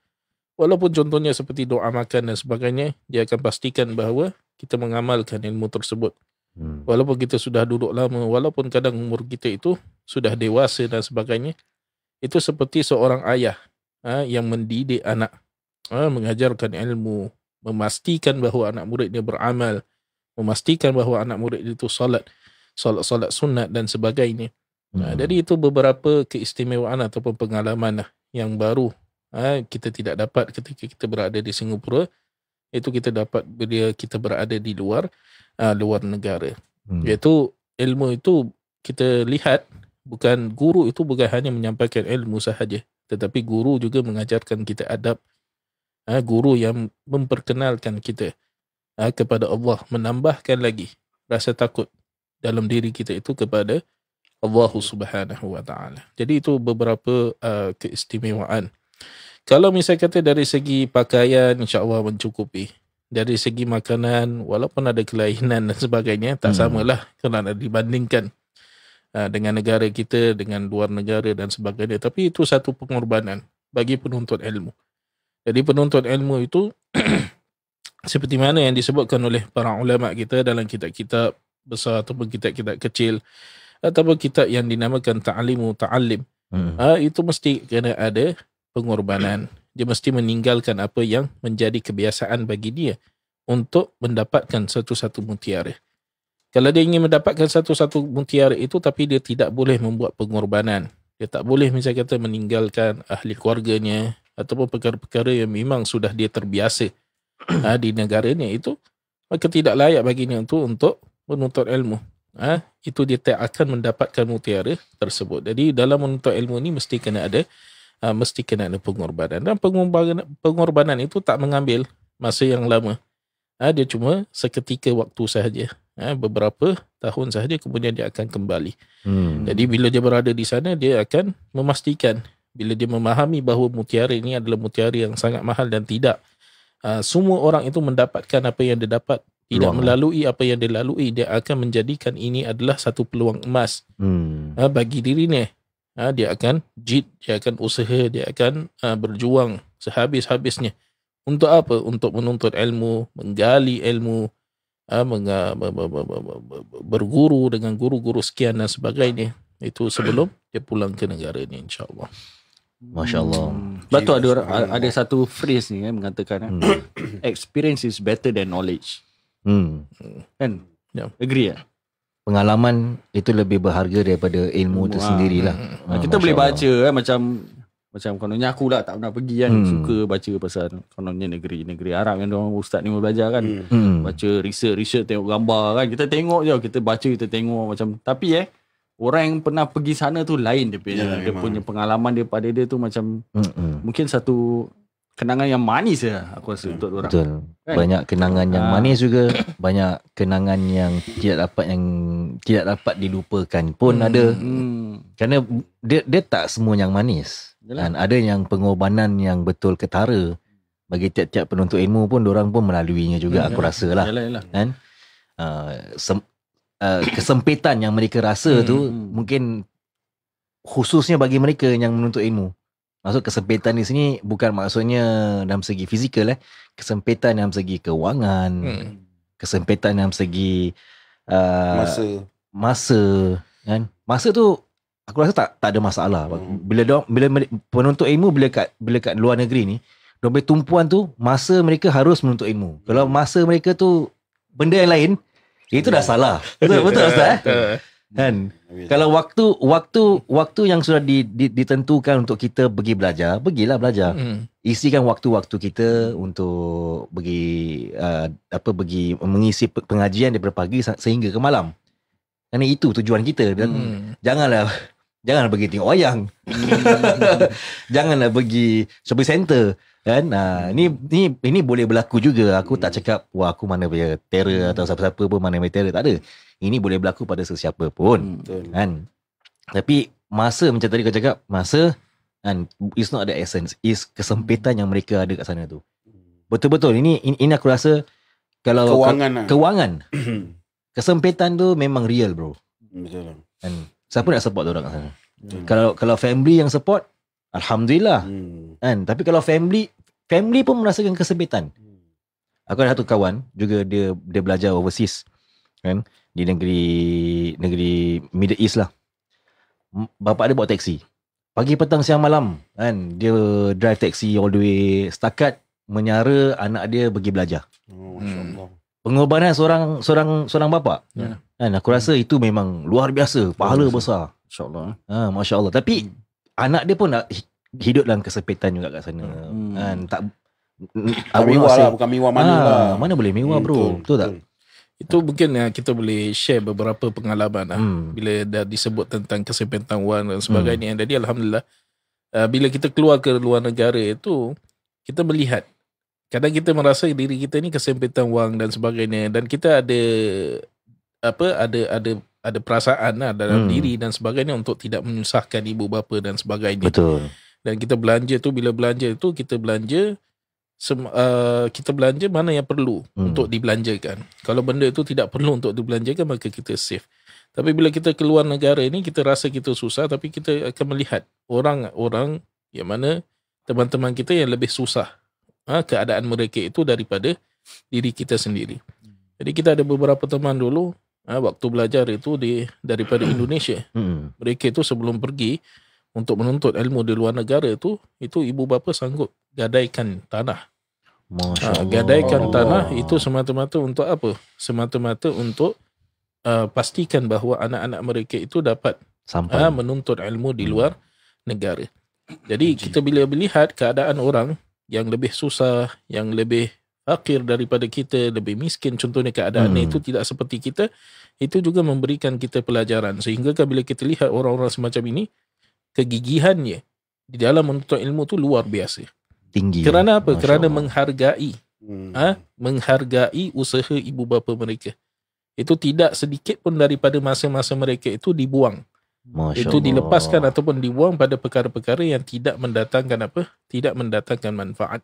Walaupun contohnya seperti doa makan dan sebagainya, dia akan pastikan bahawa kita mengamalkan ilmu tersebut. Hmm. Walaupun kita sudah duduk lama, walaupun kadang umur kita itu sudah dewasa dan sebagainya, itu seperti seorang ayah ha, yang mendidik anak, ha, mengajarkan ilmu, memastikan bahawa anak muridnya beramal, memastikan bahawa anak murid itu salat, salat salat sunat dan sebagainya. Ha, hmm. Ha, jadi itu beberapa keistimewaan ataupun pengalaman lah yang baru ha, kita tidak dapat ketika kita berada di Singapura, itu kita dapat bila kita berada di luar uh, luar negara. Hmm. Iaitu ilmu itu kita lihat bukan guru itu bukan hanya menyampaikan ilmu sahaja tetapi guru juga mengajarkan kita adab. Uh, guru yang memperkenalkan kita uh, kepada Allah menambahkan lagi rasa takut dalam diri kita itu kepada Allah Subhanahu Wa Taala. Jadi itu beberapa uh, keistimewaan. Kalau misalnya kata dari segi pakaian insya-Allah mencukupi dari segi makanan walaupun ada kelainan dan sebagainya tak hmm. samalah kalau nak dibandingkan uh, dengan negara kita dengan luar negara dan sebagainya tapi itu satu pengorbanan bagi penuntut ilmu jadi penuntut ilmu itu <clears throat> seperti mana yang disebutkan oleh para ulama kita dalam kitab-kitab besar ataupun kitab-kitab kecil ataupun kitab yang dinamakan ta'limu ta'allim hmm. uh, itu mesti kena ada pengorbanan dia mesti meninggalkan apa yang menjadi kebiasaan bagi dia untuk mendapatkan satu-satu mutiara. Kalau dia ingin mendapatkan satu-satu mutiara itu tapi dia tidak boleh membuat pengorbanan. Dia tak boleh misalnya kata meninggalkan ahli keluarganya ataupun perkara-perkara yang memang sudah dia terbiasa ha, <clears throat> di negaranya itu maka tidak layak bagi dia itu untuk menuntut ilmu. Ha, itu dia tak akan mendapatkan mutiara tersebut. Jadi dalam menuntut ilmu ini mesti kena ada uh, mesti kena ada pengorbanan dan pengorbanan pengorbanan itu tak mengambil masa yang lama uh, dia cuma seketika waktu sahaja uh, beberapa tahun sahaja kemudian dia akan kembali hmm. jadi bila dia berada di sana dia akan memastikan bila dia memahami bahawa mutiara ini adalah mutiara yang sangat mahal dan tidak uh, semua orang itu mendapatkan apa yang dia dapat tidak Luang. melalui apa yang dia lalui dia akan menjadikan ini adalah satu peluang emas hmm. uh, bagi dirinya Ha, dia akan jid, dia akan usaha, dia akan ha, berjuang sehabis-habisnya. Untuk apa? Untuk menuntut ilmu, menggali ilmu, ha, berguru dengan guru-guru sekian dan sebagainya. Itu sebelum dia pulang ke negara ini insyaAllah. MasyaAllah. Allah. Hmm. Batu ada ada satu phrase ni eh, mengatakan eh, hmm. <coughs> experience is better than knowledge. Hmm. Kan? Yeah. Agree ya? Eh? pengalaman itu lebih berharga daripada ilmu itu sendirilah. Kan. Hmm. Ah, ha, kita boleh baca eh, macam macam kononnya aku lah tak pernah pergi kan hmm. suka baca pasal kononnya negeri negeri Arab yang orang ustaz ni mau belajar kan hmm. hmm. baca research research tengok gambar kan kita tengok je kita baca kita tengok macam tapi eh orang yang pernah pergi sana tu lain dia punya yeah, dia memang. punya pengalaman daripada dia tu macam hmm. hmm. mungkin satu kenangan yang manis ya aku rasa hmm. untuk orang. Betul. Right? Kan? Banyak kenangan yang ah. manis juga, banyak kenangan yang tidak dapat yang tidak dapat dilupakan pun hmm. ada. Hmm. Karena dia dia tak semua yang manis. dan ada yang pengorbanan yang betul ketara bagi tiap-tiap penuntut ilmu pun orang pun melaluinya juga hmm. aku rasa lah Kan? Uh, uh, kesempitan yang mereka rasa hmm. tu hmm. mungkin khususnya bagi mereka yang menuntut ilmu. Maksud kesempitan di sini bukan maksudnya dalam segi fizikal eh. Kesempitan dalam segi kewangan. Hmm. Kesempitan dalam segi uh, masa. Masa kan? Masa tu aku rasa tak tak ada masalah. Hmm. Bila dia bila penuntut ilmu bila kat bila kat luar negeri ni, dia tumpuan tu masa mereka harus menuntut ilmu. Kalau hmm. masa mereka tu benda yang lain, itu dah salah. <laughs> Betul betul ustaz eh kan kalau waktu waktu waktu yang sudah di, di, ditentukan untuk kita pergi belajar pergilah belajar mm. isikan waktu-waktu kita untuk pergi uh, apa pergi mengisi pengajian daripada pagi sehingga ke malam kerana itu tujuan kita dan mm. janganlah janganlah pergi tengok wayang <laughs> janganlah pergi shopping center kan uh, ni ni ini boleh berlaku juga aku mm. tak hmm. cakap wah aku mana punya terror atau siapa-siapa pun mana punya terror tak ada ini boleh berlaku pada sesiapa pun hmm. kan tapi masa macam tadi kau cakap masa kan it's not the essence is kesempitan yang mereka ada kat sana tu betul-betul ini ini aku rasa kalau kewangan ke, kewangan lah. <clears throat> kesempitan tu memang real bro hmm, betul kan siapa nak support orang kat sana hmm. kalau kalau family yang support alhamdulillah hmm. kan tapi kalau family family pun merasakan kesempitan hmm. aku ada satu kawan juga dia dia belajar overseas kan di negeri negeri Middle East lah. Bapak dia bawa taksi. Pagi petang siang malam kan dia drive taksi all the way setakat menyara anak dia pergi belajar. Oh, hmm. Pengorbanan lah seorang seorang seorang bapa. Yeah. Kan aku rasa hmm. itu memang luar biasa, pahala luar biasa. besar. Insya-Allah. Eh. Ha, masya-Allah. Tapi hmm. anak dia pun nak hidup dalam kesempitan juga kat sana. Hmm. Kan tak tak mewah lah bukan mewah mana ha, lah. Mana boleh mewah bro. Hmm, betul, betul, betul tak? Betul. Itu mungkin ya, kita boleh share beberapa pengalaman lah, hmm. bila dah disebut tentang kesempatan wang dan sebagainya. Hmm. Jadi Alhamdulillah, uh, bila kita keluar ke luar negara itu, kita melihat. Kadang kita merasa diri kita ni kesempatan wang dan sebagainya. Dan kita ada apa ada ada ada perasaan lah dalam hmm. diri dan sebagainya untuk tidak menyusahkan ibu bapa dan sebagainya. Betul. Dan kita belanja tu, bila belanja tu, kita belanja sem- uh, kita belanja mana yang perlu hmm. untuk dibelanjakan. Kalau benda itu tidak perlu untuk dibelanjakan maka kita save. Tapi bila kita keluar negara ini kita rasa kita susah tapi kita akan melihat orang-orang yang mana teman-teman kita yang lebih susah ha, keadaan mereka itu daripada diri kita sendiri. Jadi kita ada beberapa teman dulu ha, waktu belajar itu di daripada Indonesia. <coughs> Hmm. Mereka itu sebelum pergi untuk menuntut ilmu di luar negara itu itu ibu bapa sanggup gadaikan tanah Masya ah, Allah. Gadaikan tanah itu semata-mata untuk apa? Semata-mata untuk uh, pastikan bahawa anak-anak mereka itu dapat Uh, menuntut ilmu di hmm. luar hmm. negara. Jadi Haji. kita bila melihat keadaan orang yang lebih susah, yang lebih akhir daripada kita, lebih miskin contohnya keadaan hmm. itu tidak seperti kita, itu juga memberikan kita pelajaran. Sehingga bila kita lihat orang-orang semacam ini, kegigihannya di dalam menuntut ilmu itu luar biasa tinggi. Kerana apa? Masya Kerana Allah. menghargai. Hmm. Ha? Menghargai usaha ibu bapa mereka. Itu tidak sedikit pun daripada masa-masa mereka itu dibuang. Masya itu Allah. dilepaskan ataupun dibuang pada perkara-perkara yang tidak mendatangkan apa? Tidak mendatangkan manfaat.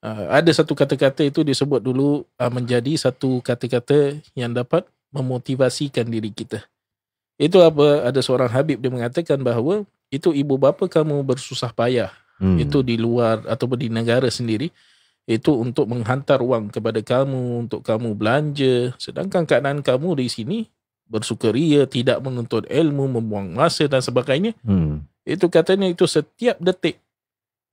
Uh, ada satu kata-kata itu disebut dulu uh, menjadi satu kata-kata yang dapat memotivasikan diri kita. Itu apa? Ada seorang Habib dia mengatakan bahawa itu ibu bapa kamu bersusah payah hmm. itu di luar ataupun di negara sendiri itu untuk menghantar wang kepada kamu untuk kamu belanja sedangkan keadaan kamu di sini bersukaria tidak menuntut ilmu membuang masa dan sebagainya hmm. itu katanya itu setiap detik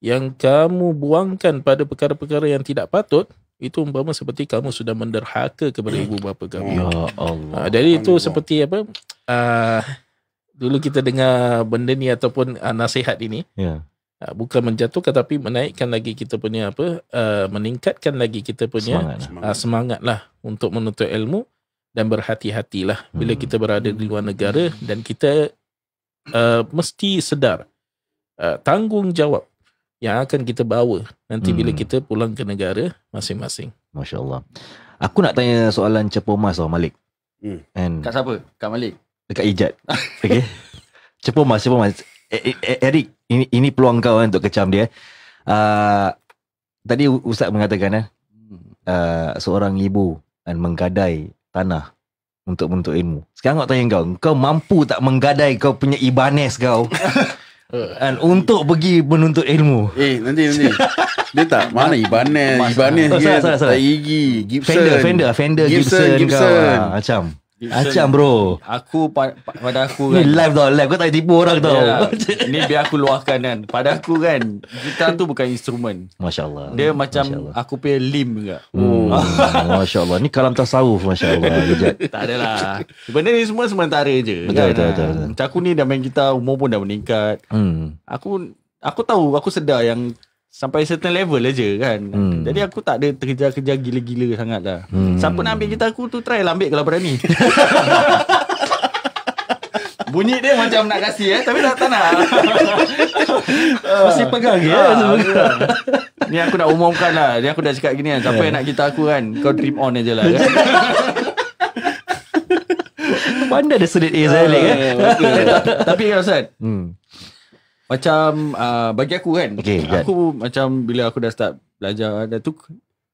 yang kamu buangkan pada perkara-perkara yang tidak patut itu umpama seperti kamu sudah menderhaka kepada ibu bapa kamu ya Allah ha, jadi itu Allah. seperti apa uh, dulu kita dengar benda ni ataupun uh, nasihat ini ya Ha, bukan menjatuhkan tapi menaikkan lagi kita punya apa uh, meningkatkan lagi kita punya semangat. uh, semangatlah untuk menuntut ilmu dan berhati-hatilah hmm. bila kita berada di luar negara dan kita uh, mesti sedar uh, tanggungjawab yang akan kita bawa nanti hmm. bila kita pulang ke negara masing-masing masya-Allah aku nak tanya soalan cepu mas oh Malik hmm. and kat siapa kat Malik dekat Ijat okey <laughs> cepu mas cepu mas E, e, e, Eric, ini, ini peluang kau eh, untuk kecam dia. Uh, tadi Ustaz mengatakan, uh, seorang ibu dan menggadai tanah untuk menuntut ilmu. Sekarang aku tanya kau, kau mampu tak menggadai kau punya Ibanez kau? <laughs> Dan untuk pergi menuntut ilmu. Eh, nanti nanti. Dia tak mana Ibanez, Ibanez dia. Tak Gibson. Fender, Fender, Fender Gibson, Gibson, Gibson. Kau, ah, ha, macam. Acam bro Aku Pada aku kan Ni live tau live Kau tak tipu orang tau yeah, <laughs> Ni biar aku luahkan kan Pada aku kan Gitar tu bukan instrumen Masya Allah Dia macam Allah. Aku punya lim, juga hmm. Masya Allah Ini kalam tasawuf Masya Allah <laughs> Tak adalah Benda ni semua sementara je Betul kan? betul, betul, betul, betul. Macam aku ni dah main gitar Umur pun dah meningkat hmm. Aku Aku tahu Aku sedar yang sampai certain level aja kan. Hmm. Jadi aku tak ada terkejar-kejar gila-gila sangat lah. Hmm. Siapa nak ambil gitar aku tu try lah ambil kalau berani. <laughs> Bunyi dia macam nak kasih eh tapi tak tak nak. <laughs> Masih pegang ya. Ah, lah. Ni aku nak umumkan lah. Ni aku dah cakap gini kan. Siapa yeah. yang nak gitar aku kan kau dream on aja lah. kan? <laughs> Pandai dia sedit A Zalik eh. Ah, ya. Tapi kan Ustaz. Hmm. Macam uh, bagi aku kan okay, Aku jat. macam bila aku dah start belajar ada tu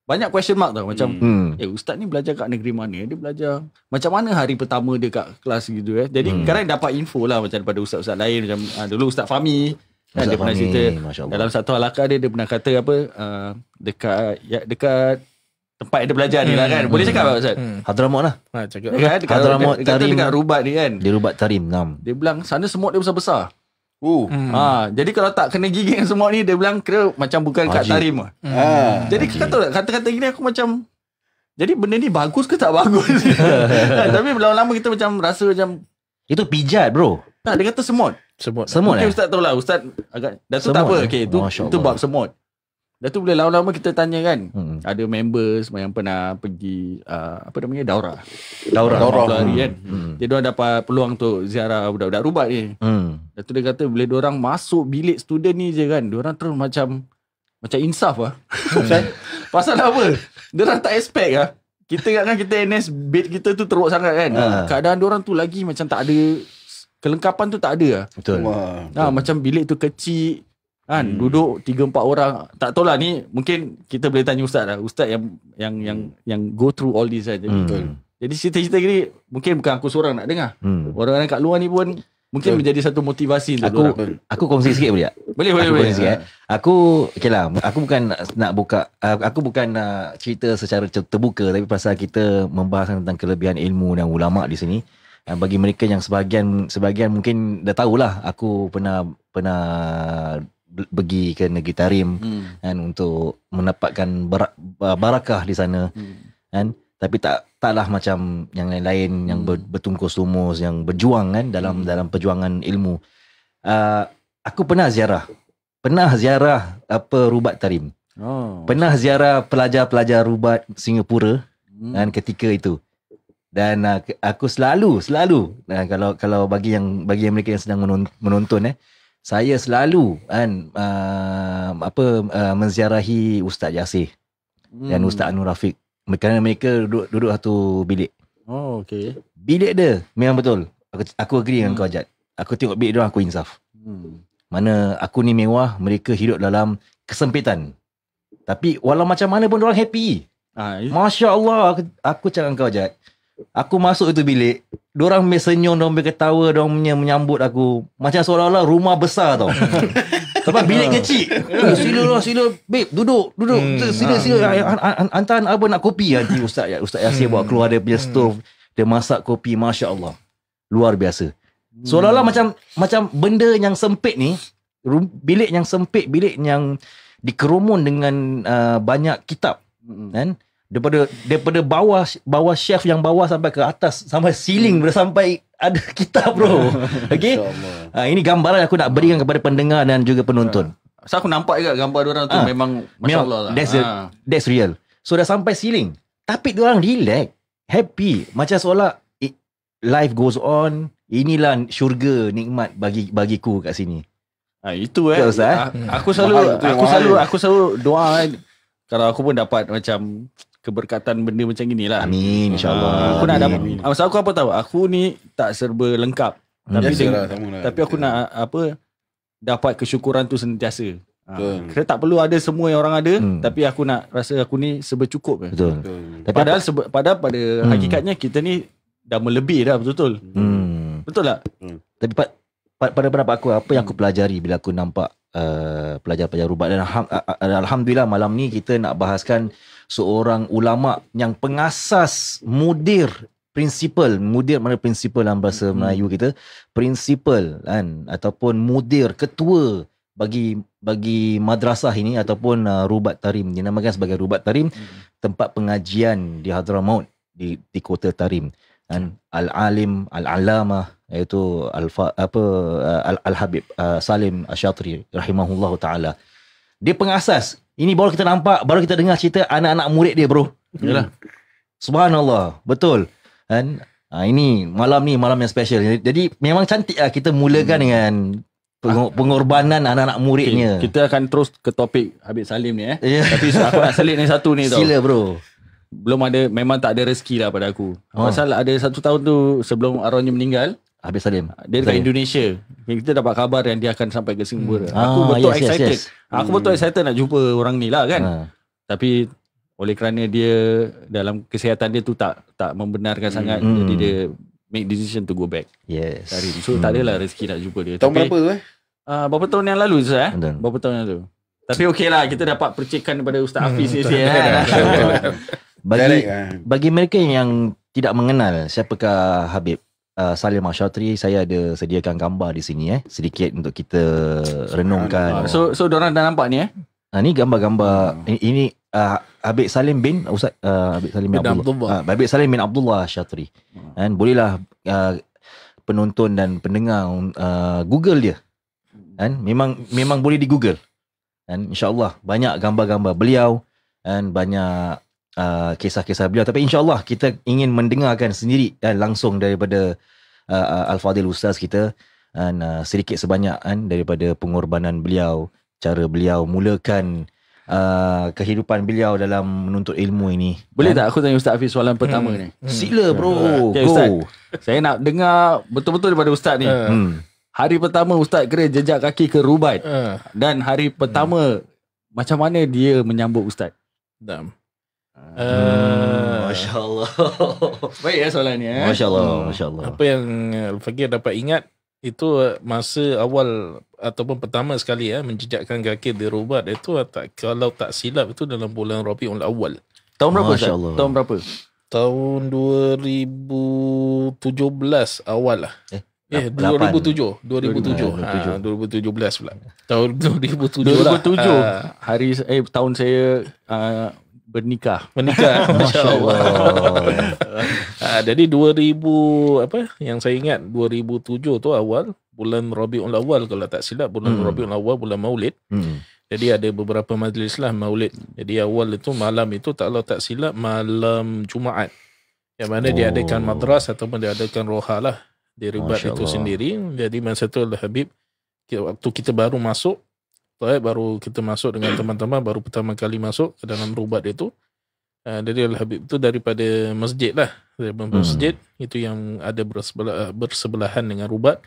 banyak question mark tau macam hmm. hmm. eh ustaz ni belajar kat negeri mana dia belajar macam mana hari pertama dia kat kelas gitu eh jadi hmm. kadang dapat info lah macam daripada ustaz-ustaz lain macam uh, dulu ustaz Fami kan, ustaz dia pernah cerita dalam satu halakah dia dia pernah kata apa uh, dekat ya, dekat tempat yang dia belajar hmm. ni lah hmm. kan boleh hmm. cakap hmm. ustaz hmm. Hadramaut lah ha, cakap kan? Hadramaut dekat, rubat ni kan di rubat Tarim 6 dia bilang sana semut dia besar-besar Uh. Hmm. Ha, jadi kalau tak kena gigit dengan semua ni dia bilang kira macam bukan Haji. kat tarim. Ah. Hmm. Ha. Hmm. Jadi kata kata-kata gini aku macam jadi benda ni bagus ke tak bagus? <laughs> Ha, tapi lama-lama kita macam rasa macam itu pijat bro. Tak dia kata semut. Semut. Semut. Okay, eh? Ustaz tahu lah Ustaz agak dah tu tak apa. Okey itu itu bab semut. Dah tu boleh lama-lama kita tanya kan hmm. Ada members yang pernah pergi uh, Apa namanya? Daura Daura, Daura. Daura. Hari, kan? hmm. hmm. Dia orang dapat peluang tu Ziarah budak-budak rubat ni hmm. Dah tu dia kata Bila orang masuk bilik student ni je kan orang terus macam Macam insaf ah, hmm. Pasal apa? orang tak expect lah Kita kan kita NS Bait kita tu teruk sangat kan hmm. Keadaan orang tu lagi macam tak ada Kelengkapan tu tak ada lah Betul, ha, Betul. Macam bilik tu kecil Kan hmm. duduk 3 4 orang tak tahu lah ni mungkin kita boleh tanya ustaz lah ustaz yang yang yang yang go through all this kan jadi hmm. cerita-cerita gini mungkin bukan aku seorang nak dengar hmm. orang orang kat luar ni pun mungkin yeah. menjadi satu motivasi untuk aku orang. aku kongsi sikit boleh tak boleh boleh aku boleh, Sikit, ha. eh. aku okay lah, aku bukan nak buka aku bukan nak cerita secara terbuka tapi pasal kita membahas tentang kelebihan ilmu dan ulama di sini bagi mereka yang sebahagian sebahagian mungkin dah tahulah aku pernah pernah pergi ke negeri Tarim hmm. kan untuk mendapatkan bar- bar- barakah di sana hmm. kan tapi tak taklah macam yang lain-lain hmm. yang ber- bertungkus lumus yang berjuang kan dalam hmm. dalam perjuangan ilmu uh, aku pernah ziarah pernah ziarah apa rubat Tarim oh pernah ziarah pelajar-pelajar rubat Singapura hmm. kan ketika itu dan uh, aku selalu selalu uh, kalau kalau bagi yang bagi yang mereka yang sedang menonton, eh saya selalu kan uh, apa uh, menziarahi Ustaz Yasih hmm. dan Ustaz Anwar Rafiq kerana mereka duduk, duduk satu bilik. Oh, okey. Bilik dia memang betul. Aku, aku agree hmm. dengan kau, Jad. Aku tengok bilik dia, aku insaf. Hmm. Mana aku ni mewah, mereka hidup dalam kesempitan. Tapi walau macam mana pun, orang happy. Ah, eh. Masya Allah, aku, aku cakap dengan kau, Jad. Aku masuk itu bilik Diorang punya senyum Diorang punya ketawa Diorang punya menyambut aku Macam seolah-olah rumah besar tau Tapi hmm. bilik hmm. kecil ya, Sila lah sila Babe duduk Duduk hmm, Sila sila hmm. an- an- Hantar apa nak kopi Nanti Ustaz ya, Ustaz Yasir hmm. buat keluar Dia punya hmm. stove Dia masak kopi Masya Allah Luar biasa Seolah-olah macam Macam benda yang sempit ni rum- Bilik yang sempit Bilik yang Dikerumun dengan uh, Banyak kitab hmm. Kan daripada daripada bawah bawah chef yang bawah sampai ke atas sampai ceiling hmm. sampai ada <laughs> kita bro <laughs> okey ha, ini gambaran aku nak berikan kepada pendengar dan juga penonton ha. so aku nampak juga gambar dua orang tu ha. memang masyaallah lah that's, ha. that's real so dah sampai ceiling tapi dia orang relax happy macam seolah it, life goes on inilah syurga nikmat bagi bagiku kat sini ha, itu eh, Terus, eh? aku selalu aku selalu aku selalu doa kan kalau aku pun dapat macam keberkatan benda macam inilah. Amin ah, insyaallah. Ah, aku nak ada. masa aku apa tahu aku ni tak serba lengkap hmm. tapi ya, dengan, lah, lah, tapi aku nak apa dapat kesyukuran tu sentiasa. Ha. Ah, kita tak perlu ada semua yang orang ada hmm. tapi aku nak rasa aku ni serba cukup. Betul. betul. Tapi padahal apa? padahal pada hmm. hakikatnya kita ni dah melebih dah betul-betul. Hmm. Betul tak? Hmm. Tapi pa, pa, pada pendapat aku apa yang aku pelajari bila aku nampak uh, pelajar-pelajar rubat dan alham, alhamdulillah malam ni kita nak bahaskan seorang ulama yang pengasas mudir prinsipal mudir mana prinsipal dalam bahasa hmm. Melayu kita prinsipal kan ataupun mudir ketua bagi bagi madrasah ini ataupun uh, rubat tarim dinamakan sebagai rubat tarim hmm. tempat pengajian di Hadramaut di di kota Tarim kan al alim al alama iaitu al apa uh, al habib uh, Salim Asyatri rahimahullahu taala dia pengasas ini baru kita nampak Baru kita dengar cerita Anak-anak murid dia bro hmm. Yalah. Subhanallah Betul Dan ha, ah, Ini malam ni Malam yang special Jadi memang cantik lah Kita mulakan hmm. dengan Pengorbanan anak-anak muridnya okay. Kita akan terus ke topik Habib Salim ni eh yeah. <laughs> Tapi aku nak selit ni satu ni tau Sila bro belum ada memang tak ada rezeki lah pada aku. Oh. Masalah ada satu tahun tu sebelum Aronnya meninggal. Habib Salim. Dia dekat Salim. Indonesia. Kita dapat kabar yang dia akan sampai ke Singapura. Hmm. Aku ah, betul yes, excited. Yes, yes. Aku hmm. betul excited nak jumpa orang ni lah kan. Hmm. Tapi oleh kerana dia dalam kesihatan dia tu tak tak membenarkan hmm. sangat hmm. jadi dia make decision to go back. Yes. Dari. So hmm. tak adalah rezeki nak jumpa dia. Tahun berapa eh? Ah uh, berapa tahun yang lalu tu eh? Berapa tahun yang lalu? Hmm. Tapi okey lah kita dapat percikan daripada Ustaz Hafiz hmm, ni sini. Eh. <laughs> Bagi eh. bagi mereka yang tidak mengenal siapakah Habib uh, Salim Ashatri saya ada sediakan gambar di sini eh sedikit untuk kita renungkan so so dorang dah nampak ni eh uh, ni gambar-gambar hmm. ini uh, ah, Abid Salim bin Ustaz uh, ah, Abid Salim bin Abdullah, Abdullah. Uh, Abid Salim bin Abdullah Ashatri hmm. kan bolehlah uh, penonton dan pendengar uh, Google dia kan memang memang boleh di Google insyaallah banyak gambar-gambar beliau dan banyak uh, kisah-kisah beliau tapi insyaallah kita ingin mendengarkan sendiri dan langsung daripada uh, uh, al-fadil ustaz kita dan uh, sedikit sebanyak kan daripada pengorbanan beliau cara beliau mulakan Uh, kehidupan beliau dalam menuntut ilmu ini Boleh kan? tak aku tanya Ustaz Hafiz soalan pertama hmm. ni hmm. Sila bro okay, Go. Saya nak dengar betul-betul daripada Ustaz ni uh. hmm. Hari pertama Ustaz kena jejak kaki ke Rubat uh. Dan hari pertama hmm. Macam mana dia menyambut Ustaz Hmm, ah. ah. Masya Allah <laughs> Baik ya soalan ni eh? Masya Allah, hmm. Masya Allah Apa yang Al-Fakir eh, dapat ingat Itu eh, masa awal Ataupun pertama sekali ya, eh, Menjejakkan kaki di Rubat Itu eh, tak, kalau tak silap Itu dalam bulan Rabiul Awal Tahun berapa Masya Allah. Tahun berapa Tahun 2017 awal lah eh? Eh, 2007, 2007. 2017 pula. Tahun 2007 lah. 2007. hari eh tahun saya ah, bernikah. Bernikah. <laughs> Masya-Allah. Ah, jadi 2000 apa yang saya ingat 2007 tu awal bulan Rabiul Awal kalau tak silap bulan hmm. Rabiul Awal bulan Maulid. Hmm. Jadi ada beberapa majlis lah Maulid. Jadi awal itu malam itu tak kalau tak silap malam Jumaat. Yang mana oh. diadakan madras atau ataupun diadakan roha lah. Di ribat itu sendiri. Jadi masa tu Al-Habib waktu kita baru masuk Baik, baru kita masuk dengan <clears throat> teman-teman baru pertama kali masuk ke dalam rubat itu. Uh, eh, Al-Habib itu daripada masjid lah. Dari hmm. masjid hmm. itu yang ada bersebelah, bersebelahan dengan rubat.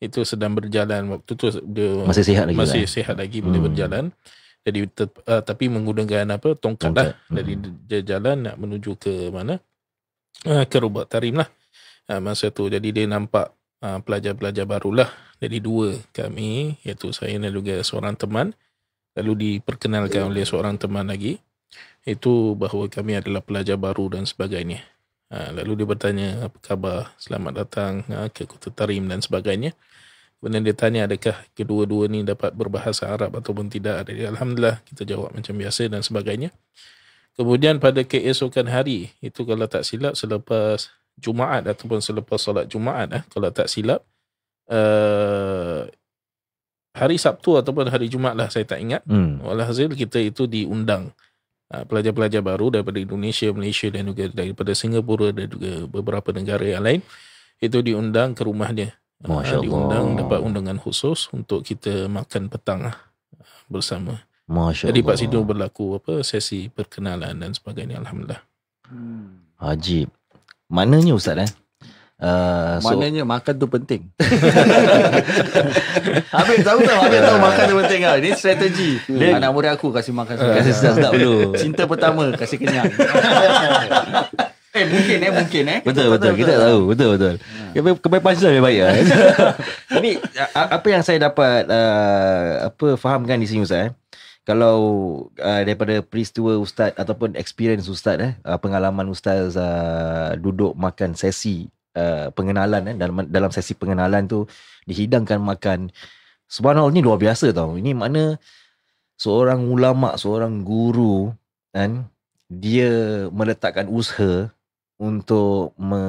Itu sedang berjalan waktu tu dia masih sihat lagi. Masih kan? sihat lagi boleh hmm. berjalan. Jadi ter, uh, tapi menggunakan apa tongkat, lah tongkat. lah. Hmm. Jadi dia jalan nak menuju ke mana? Uh, ke rubat Tarim lah. Uh, masa tu jadi dia nampak uh, pelajar-pelajar barulah. Jadi dua kami, iaitu saya dan juga seorang teman, lalu diperkenalkan oleh seorang teman lagi, itu bahawa kami adalah pelajar baru dan sebagainya. Uh, lalu dia bertanya, apa khabar? Selamat datang uh, ke Kota Tarim dan sebagainya. Kemudian dia tanya, adakah kedua-dua ni dapat berbahasa Arab ataupun tidak? Jadi, Alhamdulillah, kita jawab macam biasa dan sebagainya. Kemudian pada keesokan hari, itu kalau tak silap selepas Jumaat ataupun selepas solat Jumaat eh kalau tak silap uh, hari Sabtu ataupun hari Jumaat lah saya tak ingat hmm. walhasil kita itu diundang uh, pelajar-pelajar baru daripada Indonesia, Malaysia dan juga daripada Singapura dan juga beberapa negara yang lain itu diundang ke rumahnya. Eh, Masya Allah. Diundang dapat undangan khusus untuk kita makan petang bersama. Masya Jadi Pak Sidur berlaku apa sesi perkenalan dan sebagainya. Alhamdulillah. Hmm. Ajib. Mananya Ustaz eh? Uh, Maknanya so, makan tu penting <laughs> Habis tahu tak? Habis tahu makan tu penting lah. Ini strategi Dan, Anak murid aku Kasih makan uh, Kasih sedap-sedap dulu Cinta pertama Kasih kenyang <laughs> Eh mungkin eh Mungkin eh Betul-betul Kita tahu Betul-betul hmm. Kebaikan pasal lebih baik lah <laughs> Ini Apa yang saya dapat uh, Apa Fahamkan di sini Ustaz eh? kalau uh, daripada peristiwa ustaz ataupun experience ustaz eh uh, pengalaman ustaz uh, duduk makan sesi uh, pengenalan eh dalam dalam sesi pengenalan tu dihidangkan makan subhanallah ni luar biasa tau ini makna seorang ulama seorang guru kan dia meletakkan usaha untuk me,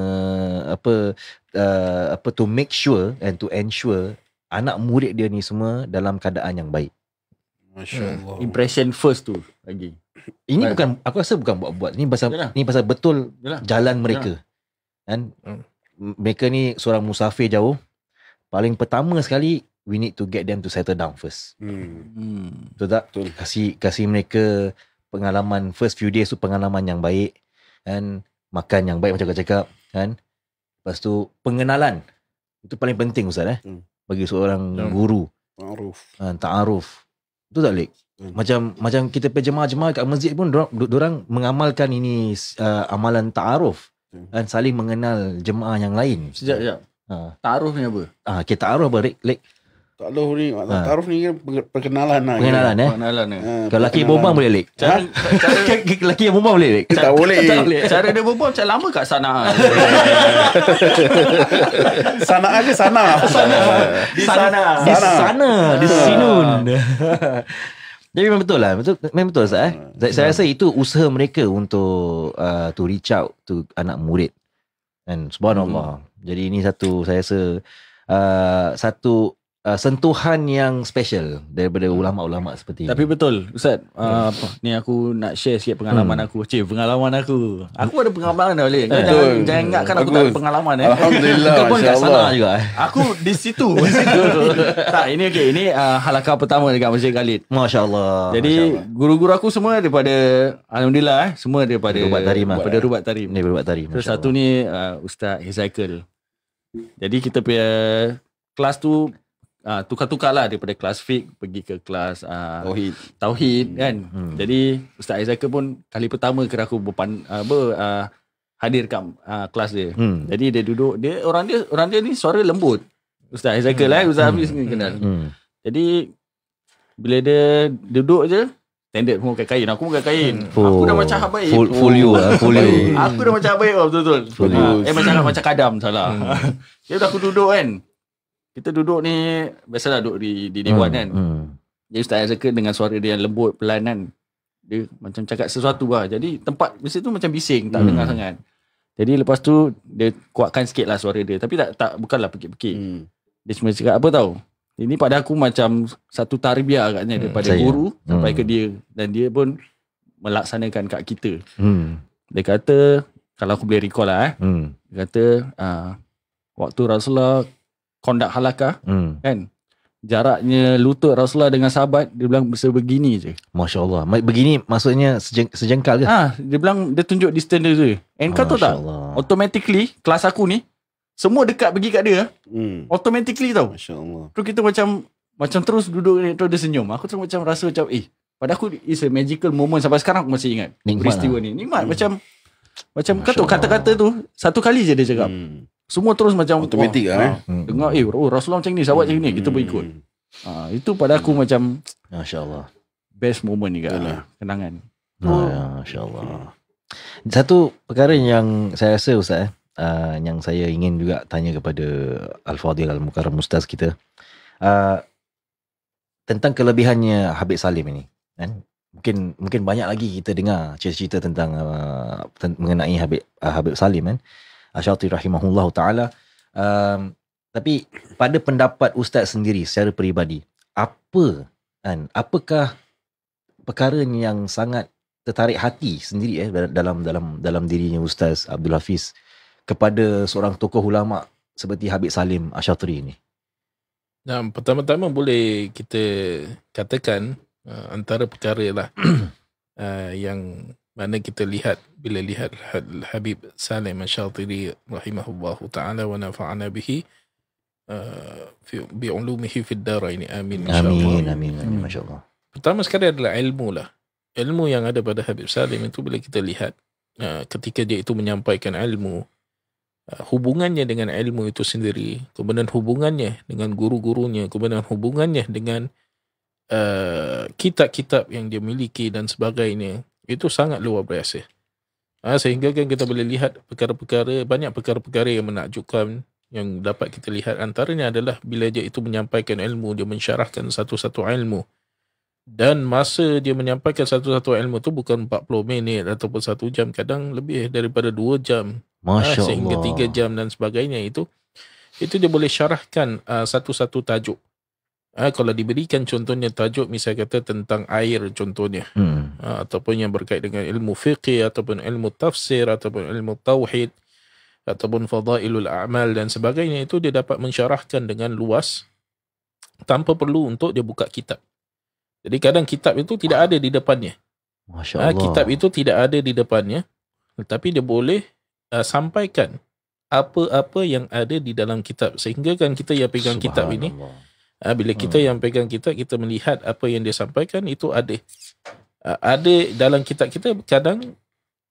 apa uh, apa to make sure and to ensure anak murid dia ni semua dalam keadaan yang baik Masya Impression first tu lagi. Ini bukan aku rasa bukan buat-buat. Ini pasal Yalah. ini pasal betul Yalah. jalan mereka. Yalah. Dan hmm. mereka ni seorang musafir jauh. Paling pertama sekali we need to get them to settle down first. Hmm. hmm. Betul tak? Betul. Kasih kasih mereka pengalaman first few days tu pengalaman yang baik dan makan yang baik macam kau cakap kan. Lepas tu pengenalan itu paling penting ustaz eh. Hmm. Bagi seorang hmm. guru. Ta'aruf. Ha, ta'aruf tu tak boleh hmm. macam macam kita berjemaah-jemaah kat masjid pun dorang mengamalkan ini uh, amalan taaruf hmm. dan saling mengenal jemaah yang lain sejak sejak ha. taaruf ni apa ah ha, kita okay, taaruf apa like, like, tak tahu ni ha. Taruf ni kan perkenalan lah Perkenalan ya. eh, eh? Ha, Kalau ha? lelaki yang bombang boleh lelik Lelaki yang bombang boleh lelik Tak, boleh Cara dia bombang macam lama kat sana <laughs> Sana aja sana Sana Di sana Di sana, sana. Di ha. sinun Jadi <laughs> memang betul lah Memang betul lah Saya, saya rasa itu usaha mereka untuk uh, To reach out to anak murid And subhanallah hmm. Jadi ini satu saya rasa uh, Satu uh, sentuhan yang special daripada hmm. ulama-ulama seperti Tapi ini. betul Ustaz uh, hmm. apa ni aku nak share sikit pengalaman hmm. aku Cik pengalaman aku Aku ada pengalaman dah boleh Jangan, betul. jangan ingatkan aku Bagus. tak ada pengalaman eh. Alhamdulillah Kau pun kat sana juga eh. Aku di situ, di <laughs> situ. tak ini okey Ini uh, halakah pertama dekat Masjid Khalid Masya Allah Jadi guru-guru aku semua daripada Alhamdulillah eh, Semua daripada Rubat Tarim lah. Daripada eh. Rubat Tarim Ini Rubat Terus satu ni uh, Ustaz Hezaikal jadi kita punya kelas tu uh, ah, tukar-tukar lah daripada kelas fik pergi ke kelas uh, tauhid tauhid hmm. kan hmm. jadi ustaz Aizaka pun kali pertama kira aku berpan uh, ber, uh, hadir kat uh, kelas dia hmm. jadi dia duduk dia orang dia orang dia ni suara lembut ustaz Aizaka hmm. lah ustaz hmm. Hafiz ni kenal hmm. hmm. jadi bila dia duduk je tendek pun pakai kain Aku pakai kain oh. Aku dah oh. macam hak baik Full, full you lah Full you Aku dah macam hak betul? Betul-betul Eh macam macam kadam Salah hmm. <laughs> Dia aku duduk kan kita duduk ni biasalah duduk di di dewan hmm, kan hmm. jadi ustaz Azka dengan suara dia yang lembut pelan kan dia macam cakap sesuatu lah jadi tempat mesti tu macam bising tak hmm. dengar sangat jadi lepas tu dia kuatkan sikit lah suara dia tapi tak tak bukanlah pekik-pekik hmm. dia cuma cakap apa tahu? ini pada aku macam satu tarbiah agaknya hmm, daripada saya. guru sampai ke hmm. dia dan dia pun melaksanakan kat kita hmm. dia kata kalau aku boleh recall lah eh, hmm. dia kata uh, waktu Rasulullah Kondak halakah hmm. kan jaraknya lutut Rasulullah dengan sahabat dia bilang sebegini je Masya Allah begini maksudnya sejeng, sejengkal ke? Ha, dia bilang dia tunjuk distance dia tu and eh, kau tahu tak Allah. automatically kelas aku ni semua dekat pergi kat dia ah. hmm. automatically tau Masya Allah tu kita macam macam terus duduk ni tu dia senyum aku terus macam rasa macam eh pada aku it's a magical moment sampai sekarang aku masih ingat nikmat peristiwa lah. ni nikmat hmm. macam macam kata kata-kata tu satu kali je dia cakap hmm. Semua terus macam Automatik lah eh hmm. Dengar eh oh, Rasulullah macam ni Sahabat hmm. macam ni Kita pun ikut ha, Itu pada aku hmm. macam Masya Allah Best moment juga lah, Kenangan ah, ya, Masya oh. Allah Satu perkara yang Saya rasa Ustaz eh, ah, Yang saya ingin juga Tanya kepada Al-Fadhil Al-Mukarram Mustaz kita uh, Tentang kelebihannya Habib Salim ini kan? Mungkin mungkin banyak lagi kita dengar cerita-cerita tentang uh, ten- mengenai Habib uh, Habib Salim kan. Eh? Asyati rahimahullah ta'ala. Um, tapi pada pendapat ustaz sendiri secara peribadi, apa kan, apakah perkara yang sangat tertarik hati sendiri eh dalam dalam dalam dirinya ustaz Abdul Hafiz kepada seorang tokoh ulama seperti Habib Salim Asyatri ini. Nah, pertama-tama boleh kita katakan uh, antara perkara lah <clears throat> uh, yang mana kita lihat bila lihat Habib Salim ash rahimahullah, taala wa nafa'ana bihi uh, fi bi ulumihi fi ad ini amin insyaallah amin amin, hmm. masyaallah pertama sekali adalah ilmu lah ilmu yang ada pada Habib Salim itu bila kita lihat uh, ketika dia itu menyampaikan ilmu uh, hubungannya dengan ilmu itu sendiri, kemudian hubungannya dengan guru-gurunya, kemudian hubungannya dengan uh, kitab-kitab yang dia miliki dan sebagainya itu sangat luar biasa. Ha, sehingga kan kita boleh lihat perkara-perkara, banyak perkara-perkara yang menakjubkan yang dapat kita lihat antaranya adalah bila dia itu menyampaikan ilmu, dia mensyarahkan satu-satu ilmu. Dan masa dia menyampaikan satu-satu ilmu tu bukan 40 minit ataupun 1 jam, kadang lebih daripada 2 jam. ha, sehingga Allah. 3 jam dan sebagainya itu. Itu dia boleh syarahkan uh, satu-satu tajuk. Ha, kalau diberikan contohnya tajuk misalnya kata tentang air contohnya hmm. ha, ataupun yang berkait dengan ilmu fiqh ataupun ilmu tafsir ataupun ilmu tauhid ataupun fadailul a'mal dan sebagainya itu dia dapat mensyarahkan dengan luas tanpa perlu untuk dia buka kitab. Jadi kadang kitab itu tidak ada di depannya. Ah, masya Ha, kitab itu tidak ada di depannya tetapi dia boleh uh, sampaikan apa-apa yang ada di dalam kitab sehingga kan kita yang pegang kitab ini Ha, bila kita hmm. yang pegang kita, kita melihat apa yang dia sampaikan, itu ada. Ha, ada dalam kitab kita kadang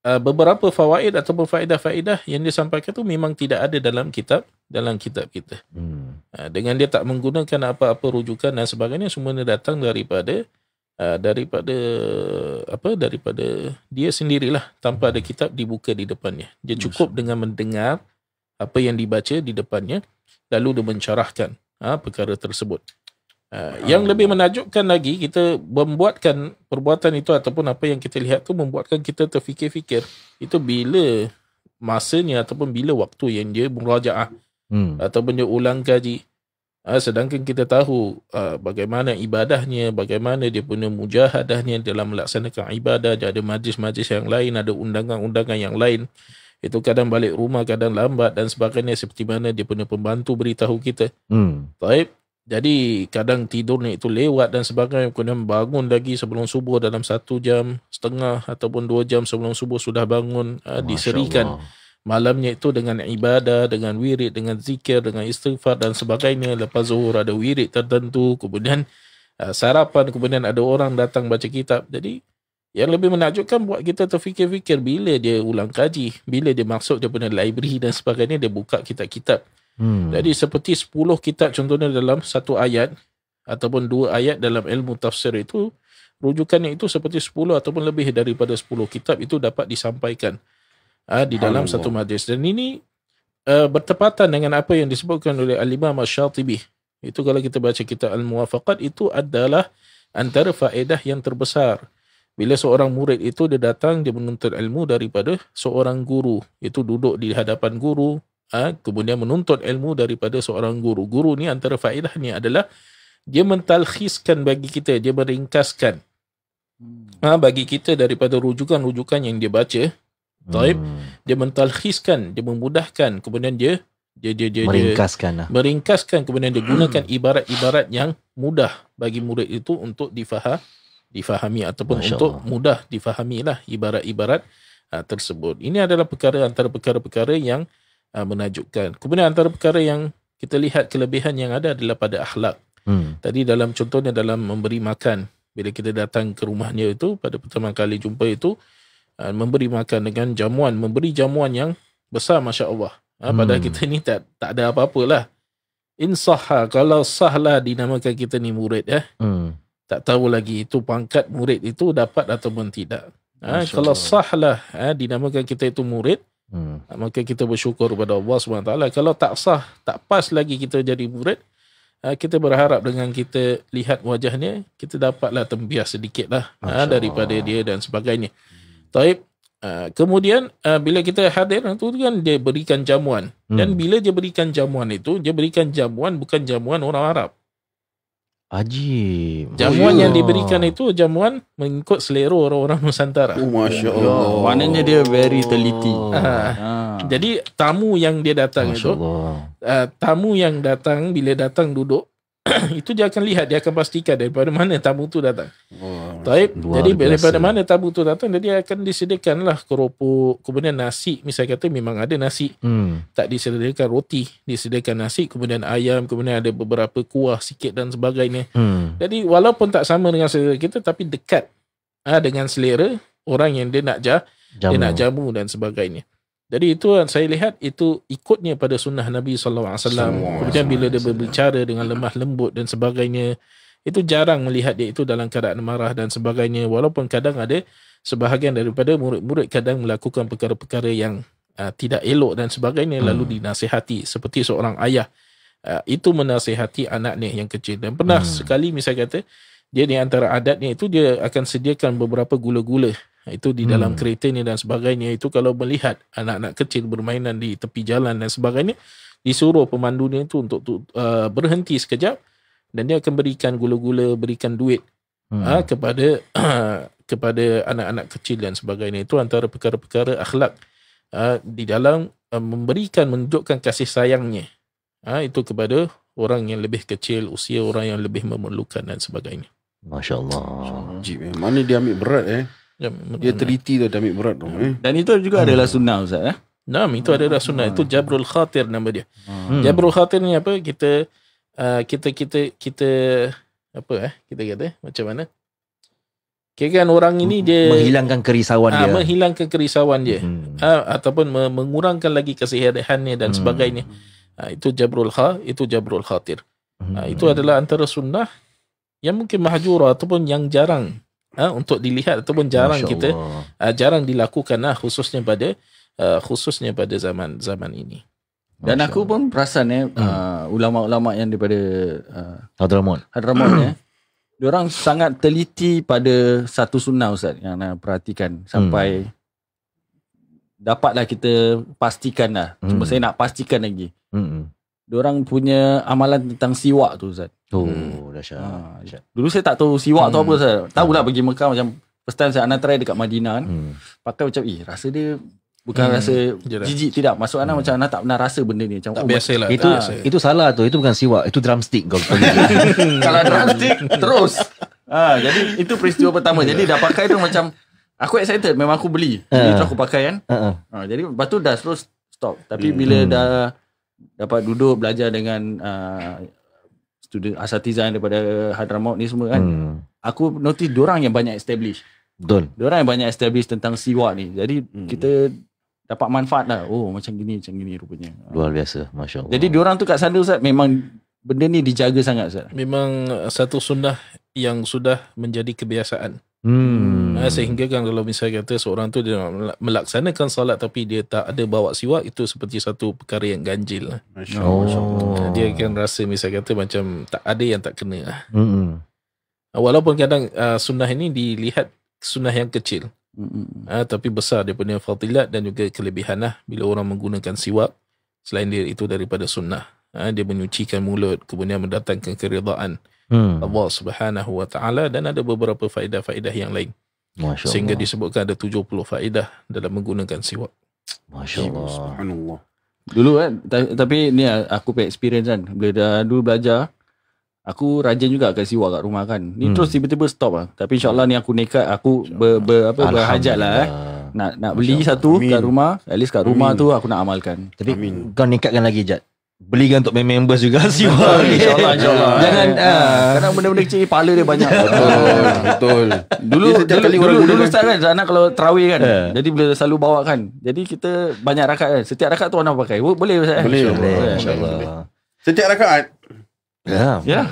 ha, beberapa fawaid ataupun faedah-faedah yang dia sampaikan tu memang tidak ada dalam kitab dalam kitab kita. Hmm. Ha, dengan dia tak menggunakan apa-apa rujukan dan sebagainya, semuanya datang daripada ha, daripada apa daripada dia sendirilah tanpa ada kitab dibuka di depannya. Dia cukup yes. dengan mendengar apa yang dibaca di depannya lalu dia mencarahkan uh, perkara tersebut. Uh, yang lebih menajukkan lagi kita membuatkan perbuatan itu ataupun apa yang kita lihat tu membuatkan kita terfikir-fikir itu bila masanya ataupun bila waktu yang dia merajaah hmm. atau dia ulang kaji uh, ha, sedangkan kita tahu uh, bagaimana ibadahnya bagaimana dia punya mujahadahnya dalam melaksanakan ibadah ada majlis-majlis yang lain ada undangan-undangan yang lain itu kadang balik rumah, kadang lambat dan sebagainya seperti mana dia punya pembantu beritahu kita. Hmm. Baik. Jadi kadang tidurnya itu lewat dan sebagainya kena bangun lagi sebelum subuh dalam satu jam setengah ataupun dua jam sebelum subuh sudah bangun ah, Masya diserikan Allah. malamnya itu dengan ibadah, dengan wirid, dengan zikir, dengan istighfar dan sebagainya. Lepas zuhur ada wirid tertentu, kemudian ah, sarapan, kemudian ada orang datang baca kitab. Jadi yang lebih menakjubkan buat kita terfikir-fikir bila dia ulang kaji, bila dia masuk dia punya library dan sebagainya, dia buka kitab-kitab. Hmm. Jadi seperti 10 kitab contohnya dalam satu ayat ataupun dua ayat dalam ilmu tafsir itu, rujukannya itu seperti 10 ataupun lebih daripada 10 kitab itu dapat disampaikan ha, di dalam satu majlis. Dan ini uh, bertepatan dengan apa yang disebutkan oleh Al-Imam Ash-Shatibi. Itu kalau kita baca kitab Al-Muwafaqat itu adalah antara faedah yang terbesar bila seorang murid itu dia datang dia menuntut ilmu daripada seorang guru itu duduk di hadapan guru ha, kemudian menuntut ilmu daripada seorang guru guru ni antara faedah ni adalah dia mentalkhiskan bagi kita dia meringkaskan hmm. ha, bagi kita daripada rujukan-rujukan yang dia baca taib hmm. dia mentalkhiskan dia memudahkan kemudian dia dia dia dia meringkaskan dia, lah. meringkaskan kemudian dia gunakan ibarat-ibarat yang mudah bagi murid itu untuk difaham difahami ataupun Masya untuk Allah. mudah difahamilah ibarat-ibarat uh, tersebut. Ini adalah perkara antara perkara-perkara yang uh, ah, menajubkan. Kemudian antara perkara yang kita lihat kelebihan yang ada adalah pada akhlak. Hmm. Tadi dalam contohnya dalam memberi makan bila kita datang ke rumahnya itu pada pertama kali jumpa itu uh, memberi makan dengan jamuan memberi jamuan yang besar masya Allah. Ha, hmm. Padahal kita ni tak tak ada apa-apalah. Insaha kalau sahlah dinamakan kita ni murid ya. Hmm tak tahu lagi itu pangkat murid itu dapat ataupun tidak. Ha, kalau sah lah ha, dinamakan kita itu murid, hmm. Ha, maka kita bersyukur kepada Allah SWT. Kalau tak sah, tak pas lagi kita jadi murid, ha, kita berharap dengan kita lihat wajahnya, kita dapatlah tembias sedikit lah ha, daripada dia dan sebagainya. Taib, kemudian bila kita hadir, itu kan dia berikan jamuan. Hmm. Dan bila dia berikan jamuan itu, dia berikan jamuan bukan jamuan orang Arab. Ajib. Jamuan oh, yang diberikan itu jamuan mengikut selera orang-orang Nusantara. Oh, Masya ya, Allah. Ya, maknanya dia very teliti. Ha. Ha. Jadi, tamu yang dia datang Masya itu, Uh, ah, tamu yang datang, bila datang duduk, <coughs> itu dia akan lihat dia akan pastikan daripada mana tamu tu datang. Wah. Taib, jadi biasa. daripada mana tamu tu datang jadi akan disediakan lah keropok, kemudian nasi, misal kata memang ada nasi. Hmm. Tak disediakan roti, disediakan nasi, kemudian ayam, kemudian ada beberapa kuah sikit dan sebagainya. Hmm. Jadi walaupun tak sama dengan selera kita tapi dekat ha, dengan selera orang yang dia nak jah, dia nak jamu dan sebagainya. Jadi itu saya lihat itu ikutnya pada sunnah Nabi SAW. Kemudian bila dia berbicara dengan lemah lembut dan sebagainya, itu jarang melihat dia itu dalam keadaan marah dan sebagainya. Walaupun kadang ada sebahagian daripada murid-murid kadang melakukan perkara-perkara yang uh, tidak elok dan sebagainya hmm. lalu dinasihati seperti seorang ayah. Uh, itu menasihati anaknya yang kecil. Dan pernah hmm. sekali misalnya kata, dia di antara adatnya itu dia akan sediakan beberapa gula-gula itu di hmm. dalam kereta ni dan sebagainya itu kalau melihat anak-anak kecil bermainan di tepi jalan dan sebagainya disuruh pemandu dia itu untuk uh, berhenti sekejap dan dia akan berikan gula-gula berikan duit hmm. uh, kepada uh, <clears throat> kepada anak-anak kecil dan sebagainya itu antara perkara-perkara akhlak uh, di dalam uh, memberikan menunjukkan kasih sayangnya uh, itu kepada orang yang lebih kecil usia orang yang lebih memerlukan dan sebagainya Masya Allah. Masya Allah. Jeep, eh. Mana dia ambil berat eh? Jamik ya, dia teliti tu Jamik Murad tu. Eh? Dan itu juga hmm. adalah sunnah Ustaz. Eh? Nah, itu adalah sunnah. Itu Jabrul Khatir nama dia. Hmm. Jabrul Khatir ni apa? Kita uh, kita kita kita apa eh? Kita kata eh, macam mana? Kira kan orang ini ah, dia menghilangkan kerisauan dia. Uh, menghilangkan kerisauan dia. Hmm. Uh, ataupun mengurangkan lagi kesihatannya dan hmm. sebagainya. Uh, itu Jabrul Kha, itu Jabrul Khatir. Uh, itu adalah antara sunnah yang mungkin mahjura ataupun yang jarang uh, untuk dilihat ataupun jarang kita uh, jarang dilakukan lah khususnya pada uh, khususnya pada zaman zaman ini. Dan Masya aku pun perasan eh hmm. uh, ulama-ulama yang daripada uh, Hadramaut. Hadramaut ya. <coughs> Eh, Dia orang sangat teliti pada satu sunnah ustaz yang nak perhatikan sampai hmm. dapatlah kita pastikanlah. Hmm. Cuma saya nak pastikan lagi. Hmm orang punya amalan tentang siwak tu Ustaz. Oh, hmm. dahsyat. Ha. Dulu saya tak tahu siwak hmm. tu apa hmm. Ustaz. Tahu lah pergi Mekah macam first time saya anak try dekat Madinah kan. Hmm. Pakai macam, eh rasa dia bukan hmm. rasa Jelas. jijik tidak. Maksud hmm. macam anak tak pernah rasa benda ni. Macam, tak oh, ah, biasa lah. Itu, ha. itu salah tu. Itu bukan siwak. Itu drumstick kau kata. <laughs> <laughs> Kalau drumstick, terus. Ha. <laughs> jadi itu peristiwa pertama. jadi dah pakai tu macam, aku excited. Memang aku beli. Jadi uh. Ah. aku pakai kan. Uh-uh. Ha. jadi lepas tu dah terus stop. Tapi hmm. bila hmm. dah dapat duduk belajar dengan uh, student asatiza uh, daripada Hadramaut ni semua kan. Hmm. Aku notice orang yang banyak establish. Betul. Orang yang banyak establish tentang siwa ni. Jadi hmm. kita dapat manfaat lah. Oh macam gini macam gini rupanya. Luar biasa, masya-Allah. Jadi diorang tu kat sana Ustaz memang benda ni dijaga sangat Ustaz. Memang uh, satu sunnah yang sudah menjadi kebiasaan. Hmm. Eh, sehingga kan kalau misalnya kata seorang tu dia melaksanakan solat tapi dia tak ada bawa siwak itu seperti satu perkara yang ganjil lah. Oh. Dia akan rasa misalnya kata macam tak ada yang tak kena lah. Hmm. Ah, walaupun kadang uh, sunnah ini dilihat sunnah yang kecil. Hmm. Uh, tapi besar dia punya fadilat dan juga kelebihan lah bila orang menggunakan siwak selain dia itu daripada sunnah. Uh, dia menyucikan mulut kemudian mendatangkan keridaan hmm. Allah Subhanahu Wa Taala dan ada beberapa faedah-faedah yang lain. Masya Sehingga Allah. disebutkan ada 70 faedah dalam menggunakan siwak. Masya-Allah. Dulu kan tapi ni ah, aku pe experience kan bila dah dulu belajar aku rajin juga kat siwak kat rumah kan. Ni hmm. terus tiba-tiba stop lah. Tapi insya-Allah ni aku nekat aku ber, ber, apa berhajat lah eh. Nak nak beli satu Amin. kat rumah, at least kat rumah Amin. tu aku nak amalkan. Tapi Amin. kau nekatkan lagi jat belikan untuk members juga <laughs> sih insyaallah insyaallah jangan eh, ah. kadang uh, benda-benda kecil pala dia banyak betul betul dulu dulu, kali dulu, dulu kan. start kan anak kalau terawih kan yeah. jadi boleh selalu bawa kan jadi kita banyak rakaat kan setiap rakaat tu anak pakai boleh boleh insyaallah insyaallah setiap rakaat ya yeah. yeah.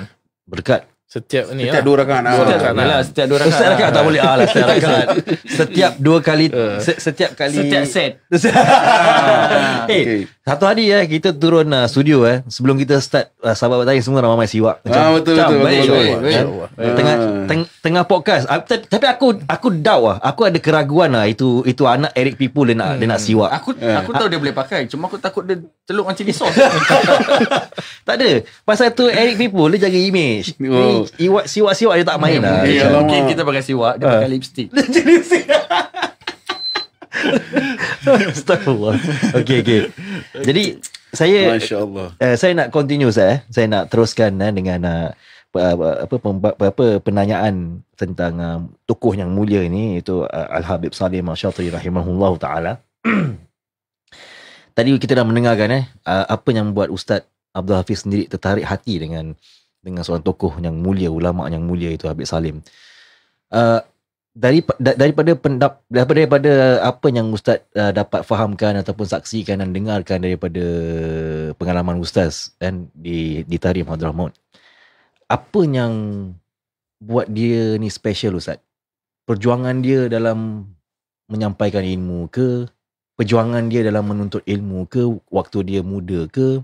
berkat Setiap ni Setiap lah. dua rakan lah. Setiap, rakan lah. setiap dua rakan. Setiap lah. rakan tak boleh ah lah. Setiap rakan. Setiap dua kali. Eh. setiap kali. Setiap set. <laughs> eh, satu hari eh, kita turun uh, studio eh. Sebelum kita start uh, ah, sahabat tanya semua ramai-ramai siwak. Macam, ah, betul, betul, betul, betul, Tengah, ah. teng- tengah podcast. Tapi, tapi aku aku doubt lah. Aku ada keraguan lah. Itu itu anak Eric People dia nak, hmm. dia nak siwak. Aku yeah. aku tahu dia boleh pakai. Cuma aku takut dia celup macam ni sos. <laughs> tak ada. Pasal tu Eric People dia jaga image. Oh. Iwak siwak-siwak dia tak main ya, lah. Okay, okay, okay. kita pakai siwak, dia pakai ah. lipstick. Dia <laughs> jadi siwak. Astagfirullah. Jadi, saya... Uh, saya nak continue, saya. Eh. Saya nak teruskan eh, dengan... Uh, apa, apa, apa, apa penanyaan tentang uh, tokoh yang mulia ini itu uh, Al-Habib Salim MasyaAllah, shatri ta'ala <clears throat> tadi kita dah mendengarkan eh, uh, apa yang membuat Ustaz Abdul Hafiz sendiri tertarik hati dengan dengan seorang tokoh yang mulia ulama yang mulia itu Habib Salim uh, dari da, daripada pendap daripada, daripada apa yang ustaz uh, dapat fahamkan ataupun saksikan dan dengarkan daripada pengalaman ustaz dan di di Tarim Hadramaut apa yang buat dia ni special ustaz perjuangan dia dalam menyampaikan ilmu ke perjuangan dia dalam menuntut ilmu ke waktu dia muda ke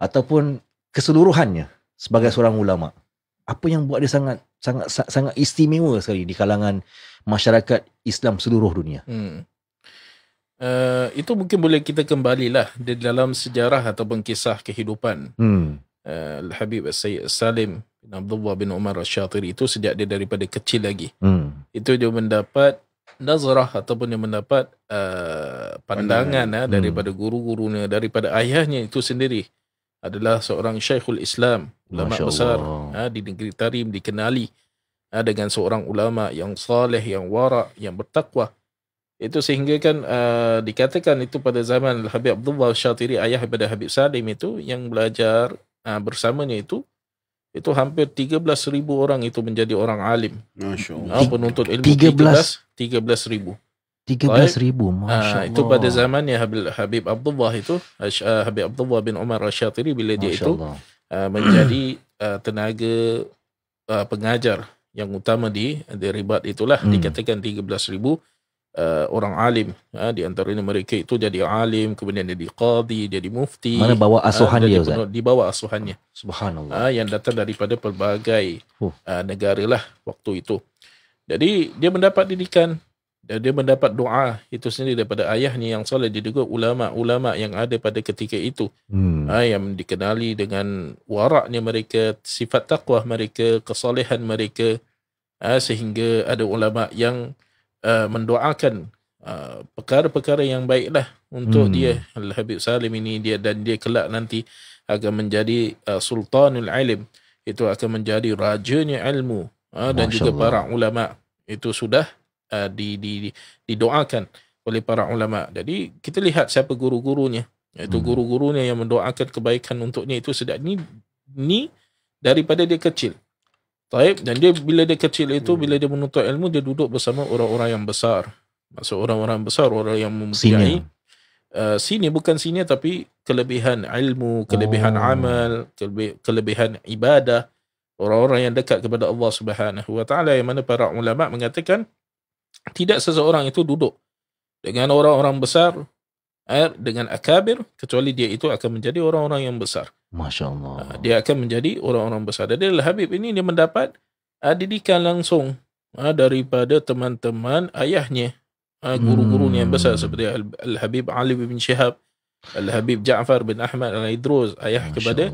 ataupun keseluruhannya sebagai seorang ulama apa yang buat dia sangat sangat sangat istimewa sekali di kalangan masyarakat Islam seluruh dunia hmm. uh, itu mungkin boleh kita kembalilah di dalam sejarah atau pengkisah kehidupan hmm. uh, Habib Sayyid Salim bin Abdullah bin Umar al itu sejak dia daripada kecil lagi hmm. itu dia mendapat nazarah ataupun yang mendapat uh, pandangan, pandangan. Ha, daripada hmm. guru-gurunya daripada ayahnya itu sendiri adalah seorang Syekhul Islam ulama besar ha, di negeri Tarim dikenali ha, dengan seorang ulama yang saleh yang wara yang bertakwa itu sehingga kan uh, dikatakan itu pada zaman Habib Abdullah Syatiri ayah kepada Habib Salim itu yang belajar uh, bersamanya itu itu hampir 13000 orang itu menjadi orang alim masyaallah ha, uh, penuntut ilmu 13 13000 13000 masyaallah uh, itu pada zamannya Habib Habib Abdullah itu uh, Habib Abdullah bin Umar Syatiri bila dia Masya itu Allah uh, menjadi <clears throat> uh, tenaga uh, pengajar yang utama di di ribat itulah hmm. dikatakan 13000 ribu uh, orang alim uh, di antaranya mereka itu jadi alim kemudian jadi qadi jadi mufti mana bawa ha, asuhan dia penuh, di bawah asuhannya subhanallah uh, yang datang daripada pelbagai oh. uh, negara lah waktu itu jadi dia mendapat didikan Ya, dia mendapat doa itu sendiri daripada ayahnya yang soleh dia juga ulama-ulama yang ada pada ketika itu hmm. Ha, yang dikenali dengan waraknya mereka sifat takwa mereka kesolehan mereka ha, sehingga ada ulama yang ha, mendoakan perkara-perkara yang baiklah untuk hmm. dia Al-Habib Salim ini dia dan dia kelak nanti akan menjadi sultanul ilm itu akan menjadi rajanya ilmu dan Masya juga Allah. para ulama itu sudah Uh, di, di, didoakan oleh para ulama. Jadi kita lihat siapa guru-gurunya. Itu hmm. guru-gurunya yang mendoakan kebaikan untuknya itu sejak ni ni daripada dia kecil. Taib dan dia bila dia kecil itu hmm. bila dia menuntut ilmu dia duduk bersama orang-orang yang besar. Masuk orang-orang besar orang yang mempunyai sini uh, bukan sini tapi kelebihan ilmu, kelebihan oh. amal, kelebihan ibadah orang-orang yang dekat kepada Allah Subhanahu Wa Taala yang mana para ulama mengatakan tidak seseorang itu duduk dengan orang-orang besar eh, dengan akabir kecuali dia itu akan menjadi orang-orang yang besar. Masya Allah. Ah, dia akan menjadi orang-orang besar. Jadi Al-Habib ini dia mendapat ah, didikan langsung ah, daripada teman-teman ayahnya. guru guru yang besar hmm. seperti Al-Habib Ali bin Shihab. Al ah, Habib Ja'far bin Ahmad Al Idrus ayah Masya kepada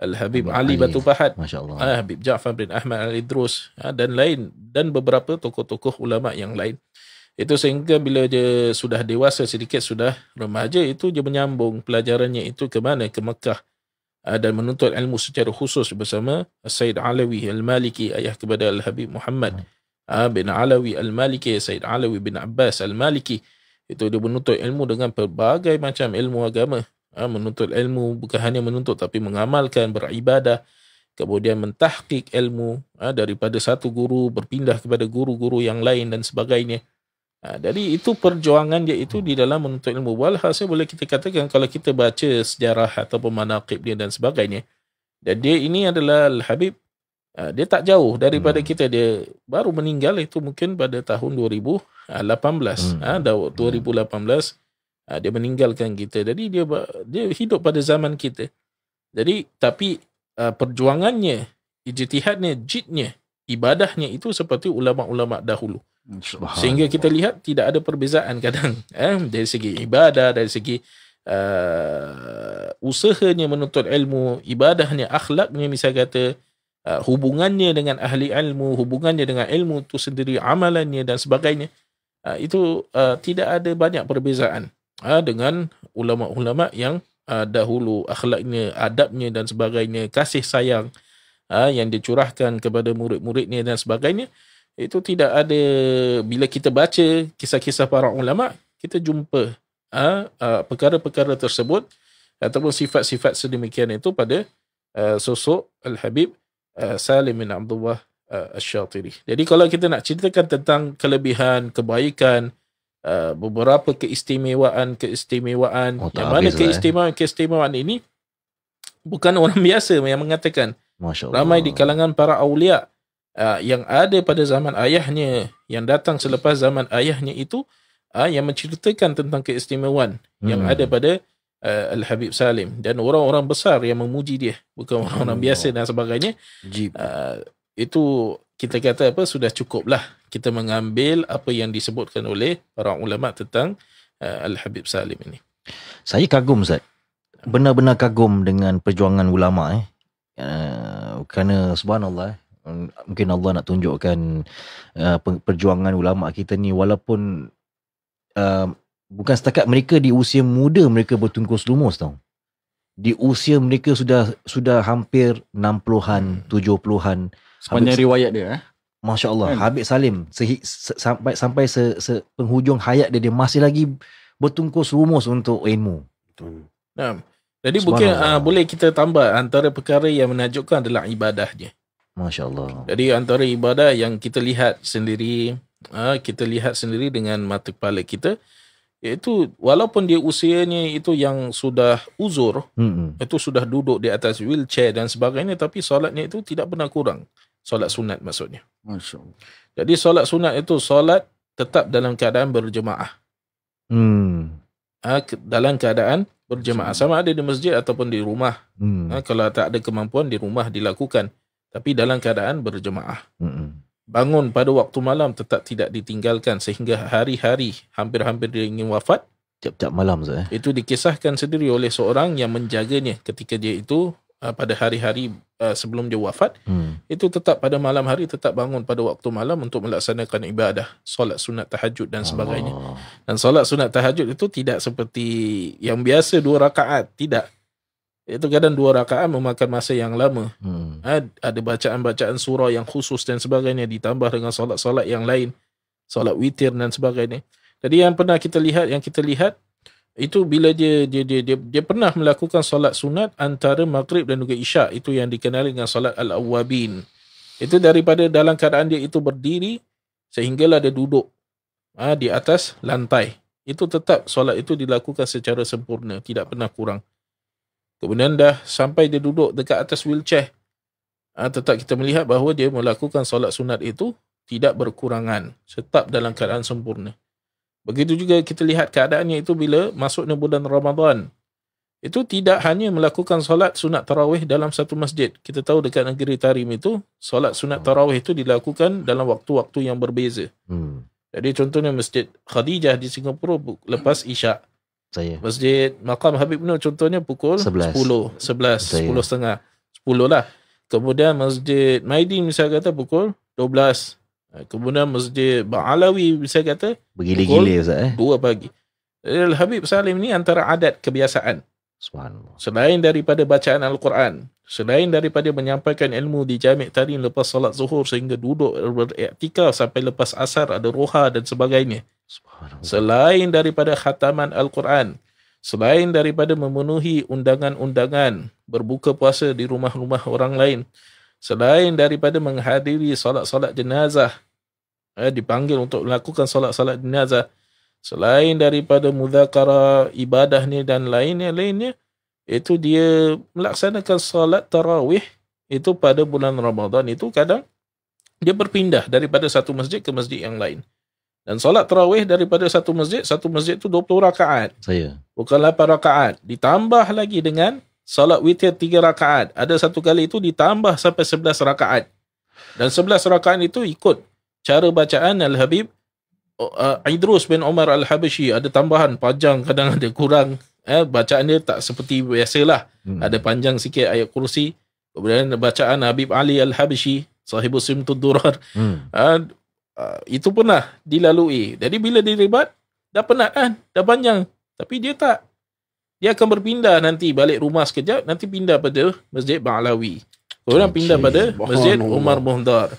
Al Habib Ali, Ali Batu Pahat Al Habib Ja'far bin Ahmad Al Idrus dan lain dan beberapa tokoh-tokoh ulama yang lain itu sehingga bila dia sudah dewasa sedikit sudah remaja itu dia menyambung pelajarannya itu ke mana ke Mekah ah, dan menuntut ilmu secara khusus bersama Sayyid Alawi Al-Maliki ayah kepada Al-Habib Muhammad hmm. ah, bin Alawi Al-Maliki Sayyid Alawi bin Abbas Al-Maliki itu dia menuntut ilmu dengan pelbagai macam ilmu agama. Ha, menuntut ilmu bukan hanya menuntut tapi mengamalkan, beribadah. Kemudian mentahkik ilmu ha, daripada satu guru berpindah kepada guru-guru yang lain dan sebagainya. Ha, jadi itu perjuangan dia itu di dalam menuntut ilmu. Walhasil boleh kita katakan kalau kita baca sejarah atau manaqib dia dan sebagainya. Dan dia ini adalah Al-Habib Ah, dia tak jauh daripada hmm. kita dia baru meninggal itu mungkin pada tahun 2018 hmm. ha 2018 hmm. dia meninggalkan kita jadi dia dia hidup pada zaman kita jadi tapi ah, perjuangannya ijtihadnya jidnya ibadahnya itu seperti ulama-ulama dahulu sehingga kita lihat tidak ada perbezaan kadang <laughs> eh dari segi ibadah dari segi uh, usahanya menuntut ilmu ibadahnya akhlaknya misalnya kata Uh, hubungannya dengan ahli ilmu, hubungannya dengan ilmu itu sendiri, amalannya dan sebagainya, uh, itu uh, tidak ada banyak perbezaan dengan ulama-ulama yang dahulu akhlaknya, adabnya dan sebagainya, kasih sayang yang dicurahkan kepada murid-muridnya dan sebagainya, itu tidak ada bila kita baca kisah-kisah para ulama, kita jumpa perkara-perkara tersebut ataupun sifat-sifat sedemikian itu pada sosok Al-Habib Eh, Salim bin Abdullah eh, Al-Shatiri. Jadi kalau kita nak ceritakan tentang kelebihan, kebaikan, eh, beberapa keistimewaan-keistimewaan, oh, yang mana lah, keistimewaan-keistimewaan ini, bukan orang <laughs> biasa yang mengatakan. Ramai di kalangan para awliya yang ada pada zaman ayahnya, yang datang selepas zaman ayahnya itu, yang menceritakan tentang keistimewaan hmm. yang ada pada uh, Al-Habib Salim dan orang-orang besar yang memuji dia bukan orang-orang oh. biasa dan sebagainya uh, itu kita kata apa sudah cukuplah kita mengambil apa yang disebutkan oleh para ulama tentang uh, Al-Habib Salim ini saya kagum Ustaz benar-benar kagum dengan perjuangan ulama eh uh, kerana subhanallah eh, mungkin Allah nak tunjukkan uh, perjuangan ulama kita ni walaupun uh, bukan setakat mereka di usia muda mereka bertungkus lumus tau. Di usia mereka sudah sudah hampir 60-an, hmm. 70-an. Sepanjang habis, riwayat dia eh. Masya-Allah, kan? Habib Salim se, se, sampai sampai se, se, penghujung hayat dia dia masih lagi bertungkus lumus untuk ilmu. Betul. Nah, jadi mungkin uh, boleh kita tambah antara perkara yang menakjubkan adalah ibadahnya. Masya-Allah. Jadi antara ibadah yang kita lihat sendiri, uh, kita lihat sendiri dengan mata kepala kita itu walaupun dia usianya itu yang sudah uzur mm-hmm. itu sudah duduk di atas wheelchair dan sebagainya tapi solatnya itu tidak pernah kurang solat sunat maksudnya jadi solat sunat itu solat tetap dalam keadaan berjemaah mm. ha, dalam keadaan berjemaah sama ada di masjid ataupun di rumah mm. ha, kalau tak ada kemampuan di rumah dilakukan tapi dalam keadaan berjemaah mm-hmm bangun pada waktu malam tetap tidak ditinggalkan sehingga hari-hari hampir-hampir dia ingin wafat tiap-tiap malam saya. Eh? Itu dikisahkan sendiri oleh seorang yang menjaganya ketika dia itu uh, pada hari-hari uh, sebelum dia wafat. Hmm. Itu tetap pada malam hari tetap bangun pada waktu malam untuk melaksanakan ibadah, solat sunat tahajud dan sebagainya. Allah. Dan solat sunat tahajud itu tidak seperti yang biasa dua rakaat, tidak itu kadang dua rakaat memakan masa yang lama. Hmm. Ha, ada bacaan-bacaan surah yang khusus dan sebagainya ditambah dengan solat-solat yang lain, solat witir dan sebagainya. Jadi yang pernah kita lihat, yang kita lihat itu bila dia dia dia dia, dia pernah melakukan solat sunat antara maghrib dan juga isya itu yang dikenali dengan solat al-awabin. Itu daripada dalam keadaan dia itu berdiri sehinggalah dia duduk ha, di atas lantai. Itu tetap solat itu dilakukan secara sempurna, tidak pernah kurang. Kemudian dah sampai dia duduk dekat atas wheelchair. Ha, tetap kita melihat bahawa dia melakukan solat sunat itu tidak berkurangan. Tetap dalam keadaan sempurna. Begitu juga kita lihat keadaannya itu bila masuknya bulan Ramadan. Itu tidak hanya melakukan solat sunat tarawih dalam satu masjid. Kita tahu dekat negeri Tarim itu, solat sunat hmm. tarawih itu dilakukan dalam waktu-waktu yang berbeza. Hmm. Jadi contohnya masjid Khadijah di Singapura lepas isyak saya. Masjid Maqam Habib Nur contohnya pukul 11. 10. 11. 10.30. 10lah. Kemudian Masjid Maidin misalnya kata pukul 12. Eh, kemudian Masjid Ba'alawi misalnya kata Bergila-gila pukul eh? 2 pagi. Al-Habib Salim ni antara adat kebiasaan. Subhanallah. Selain daripada bacaan Al-Quran, selain daripada menyampaikan ilmu di jamik tarin lepas salat zuhur sehingga duduk beriktikaf sampai lepas asar ada roha dan sebagainya. Selain daripada khataman Al-Quran, selain daripada memenuhi undangan-undangan berbuka puasa di rumah-rumah orang lain, selain daripada menghadiri solat-solat jenazah, eh, dipanggil untuk melakukan solat-solat jenazah, selain daripada mudhakara ibadah ni dan lainnya-lainnya, itu dia melaksanakan solat tarawih itu pada bulan Ramadan itu kadang dia berpindah daripada satu masjid ke masjid yang lain. Dan solat terawih daripada satu masjid, satu masjid tu 20 rakaat. Saya. Bukan 8 rakaat. Ditambah lagi dengan solat witir 3 rakaat. Ada satu kali itu ditambah sampai 11 rakaat. Dan 11 rakaat itu ikut cara bacaan Al-Habib oh, uh, Idrus bin Omar Al-Habashi. Ada tambahan panjang kadang ada kurang. Eh, bacaan dia tak seperti biasalah. Hmm. Ada panjang sikit ayat kursi. Kemudian bacaan Habib Ali Al-Habashi. Sahibu Simtud Durar. Hmm. Uh, Ah, itu pernah dilalui. Jadi bila dia rebat, dah penat kan? Dah panjang. Tapi dia tak. Dia akan berpindah nanti balik rumah sekejap, nanti pindah pada Masjid Ba'alawi. Orang Cik, pindah pada Masjid Allah. Umar Muhdar.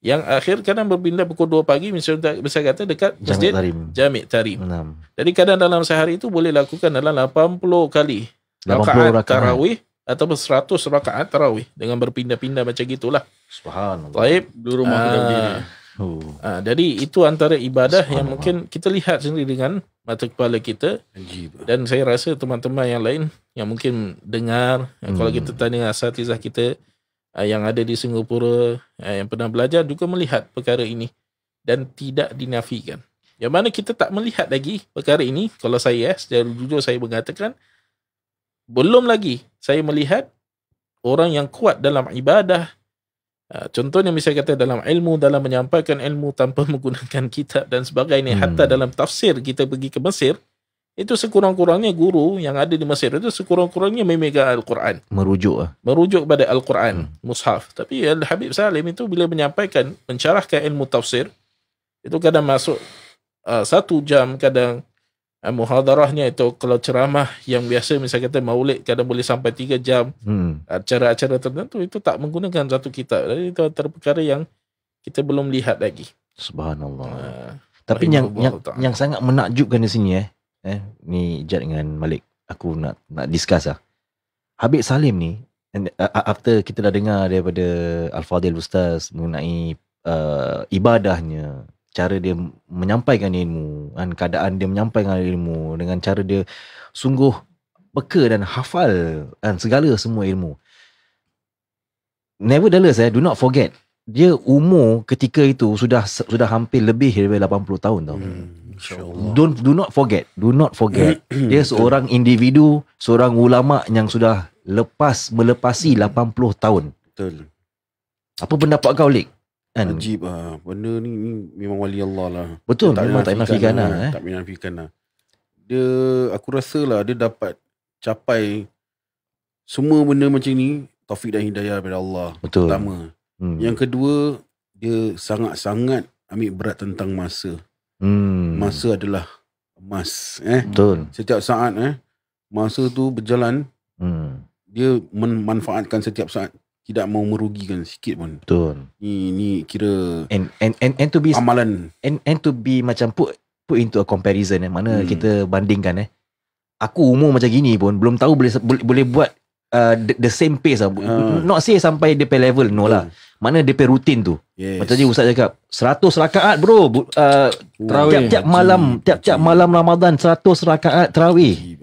Yang akhir kadang berpindah pukul 2 pagi, misalnya besar kata dekat Masjid Jamik Tarim. Tarim. Jadi kadang dalam sehari itu boleh lakukan dalam 80 kali. 80 rakaat tarawih atau 100 rakaat tarawih dengan berpindah-pindah macam gitulah. Subhanallah. Baik, di rumah uh, Oh. Ha, jadi itu antara ibadah yang mungkin kita lihat sendiri dengan mata kepala kita. Dan saya rasa teman-teman yang lain yang mungkin dengar eh, hmm. kalau kita tanya asatizah kita eh, yang ada di Singapura eh, yang pernah belajar juga melihat perkara ini dan tidak dinafikan. Yang mana kita tak melihat lagi perkara ini kalau saya ya, secara jujur saya mengatakan belum lagi saya melihat orang yang kuat dalam ibadah Ah, contohnya misalnya kata dalam ilmu, dalam menyampaikan ilmu tanpa <laughs> menggunakan kitab dan sebagainya. Hmm. Hatta dalam tafsir kita pergi ke Mesir, itu sekurang-kurangnya guru yang ada di Mesir itu sekurang-kurangnya memegang Al-Quran. Merujuk. Lah. Merujuk pada Al-Quran, hmm. Mushaf. Tapi Al-Habib Salim itu bila menyampaikan, mencarahkan ilmu tafsir, itu kadang masuk uh, satu jam, kadang uh, muhadarahnya itu kalau ceramah yang biasa misalnya kita maulik, kadang boleh sampai 3 jam hmm. acara-acara tertentu itu tak menggunakan satu kitab jadi itu antara perkara yang kita belum lihat lagi subhanallah uh, tapi yang yang, yang sangat menakjubkan di sini eh eh ni Ijad dengan Malik aku nak nak discuss lah Habib Salim ni and, uh, uh after kita dah dengar daripada Al-Fadil Ustaz mengenai uh, ibadahnya cara dia menyampaikan ilmu dan keadaan dia menyampaikan ilmu dengan cara dia sungguh peka dan hafal dan segala semua ilmu nevertheless eh, do not forget dia umur ketika itu sudah sudah hampir lebih daripada 80 tahun tau. Hmm, Don't do not forget, do not forget. <clears throat> dia seorang individu, seorang ulama yang sudah lepas melepasi 80 tahun. Betul. Apa pendapat kau, Lik? Kan? Ajib lah. Benda ni, ni memang wali Allah lah. Betul. Tak memang tak menafikan lah. lah eh? Tak menafikan lah. Dia, aku rasa lah dia dapat capai semua benda macam ni taufik dan hidayah daripada Allah. Betul. Pertama. Hmm. Yang kedua, dia sangat-sangat ambil berat tentang masa. Hmm. Masa adalah emas. Eh? Betul. Setiap saat eh, masa tu berjalan, hmm. dia memanfaatkan setiap saat tidak mau merugikan sikit pun. Betul. Ni ni kira and and and, and to be amalan and and to be macam put put into a comparison eh mana hmm. kita bandingkan eh. Aku umur macam gini pun belum tahu boleh boleh, boleh buat uh, the, the same pace ah. Uh. Not say sampai depa level no hmm. lah. Mana depa rutin tu. Yes. Macam tadi ustaz cakap 100 rakaat bro uh, tiap-tiap malam tiap-tiap malam Ramadan 100 rakaat tarawih.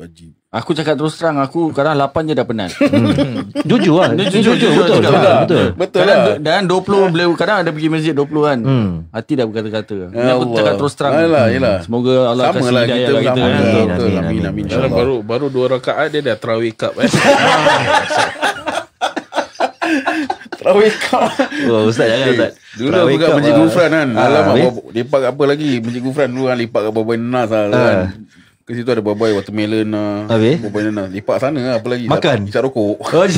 Aku cakap terus terang Aku kadang 8 je dah penat hmm. Jujur lah Jujur, jujur, jujur betul, lah. betul, lah. betul, betul, betul, betul, Dan 20 boleh Kadang ada pergi masjid 20 kan hmm. Hati dah berkata-kata ya Aku Allah. cakap terus terang yalah, hmm. yalah. Semoga Allah Sama kasih lah hidayah lah kita, Baru, baru dua rakaat dia dah terawih cup eh. <laughs> Terawih cup oh, Ustaz jangan eh, Ustaz Dulu aku kat Masjid ah. Gufran kan ah, Alamak Lepak apa lagi Masjid Gufran dulu kan Lepak kat apa-apa Nas lah ah. kan. Ke situ ada buah-buah watermelon lah. Habis? Buah banana. Lepak sana lah. Apa lagi? Makan. Isap rokok. Oh, <laughs>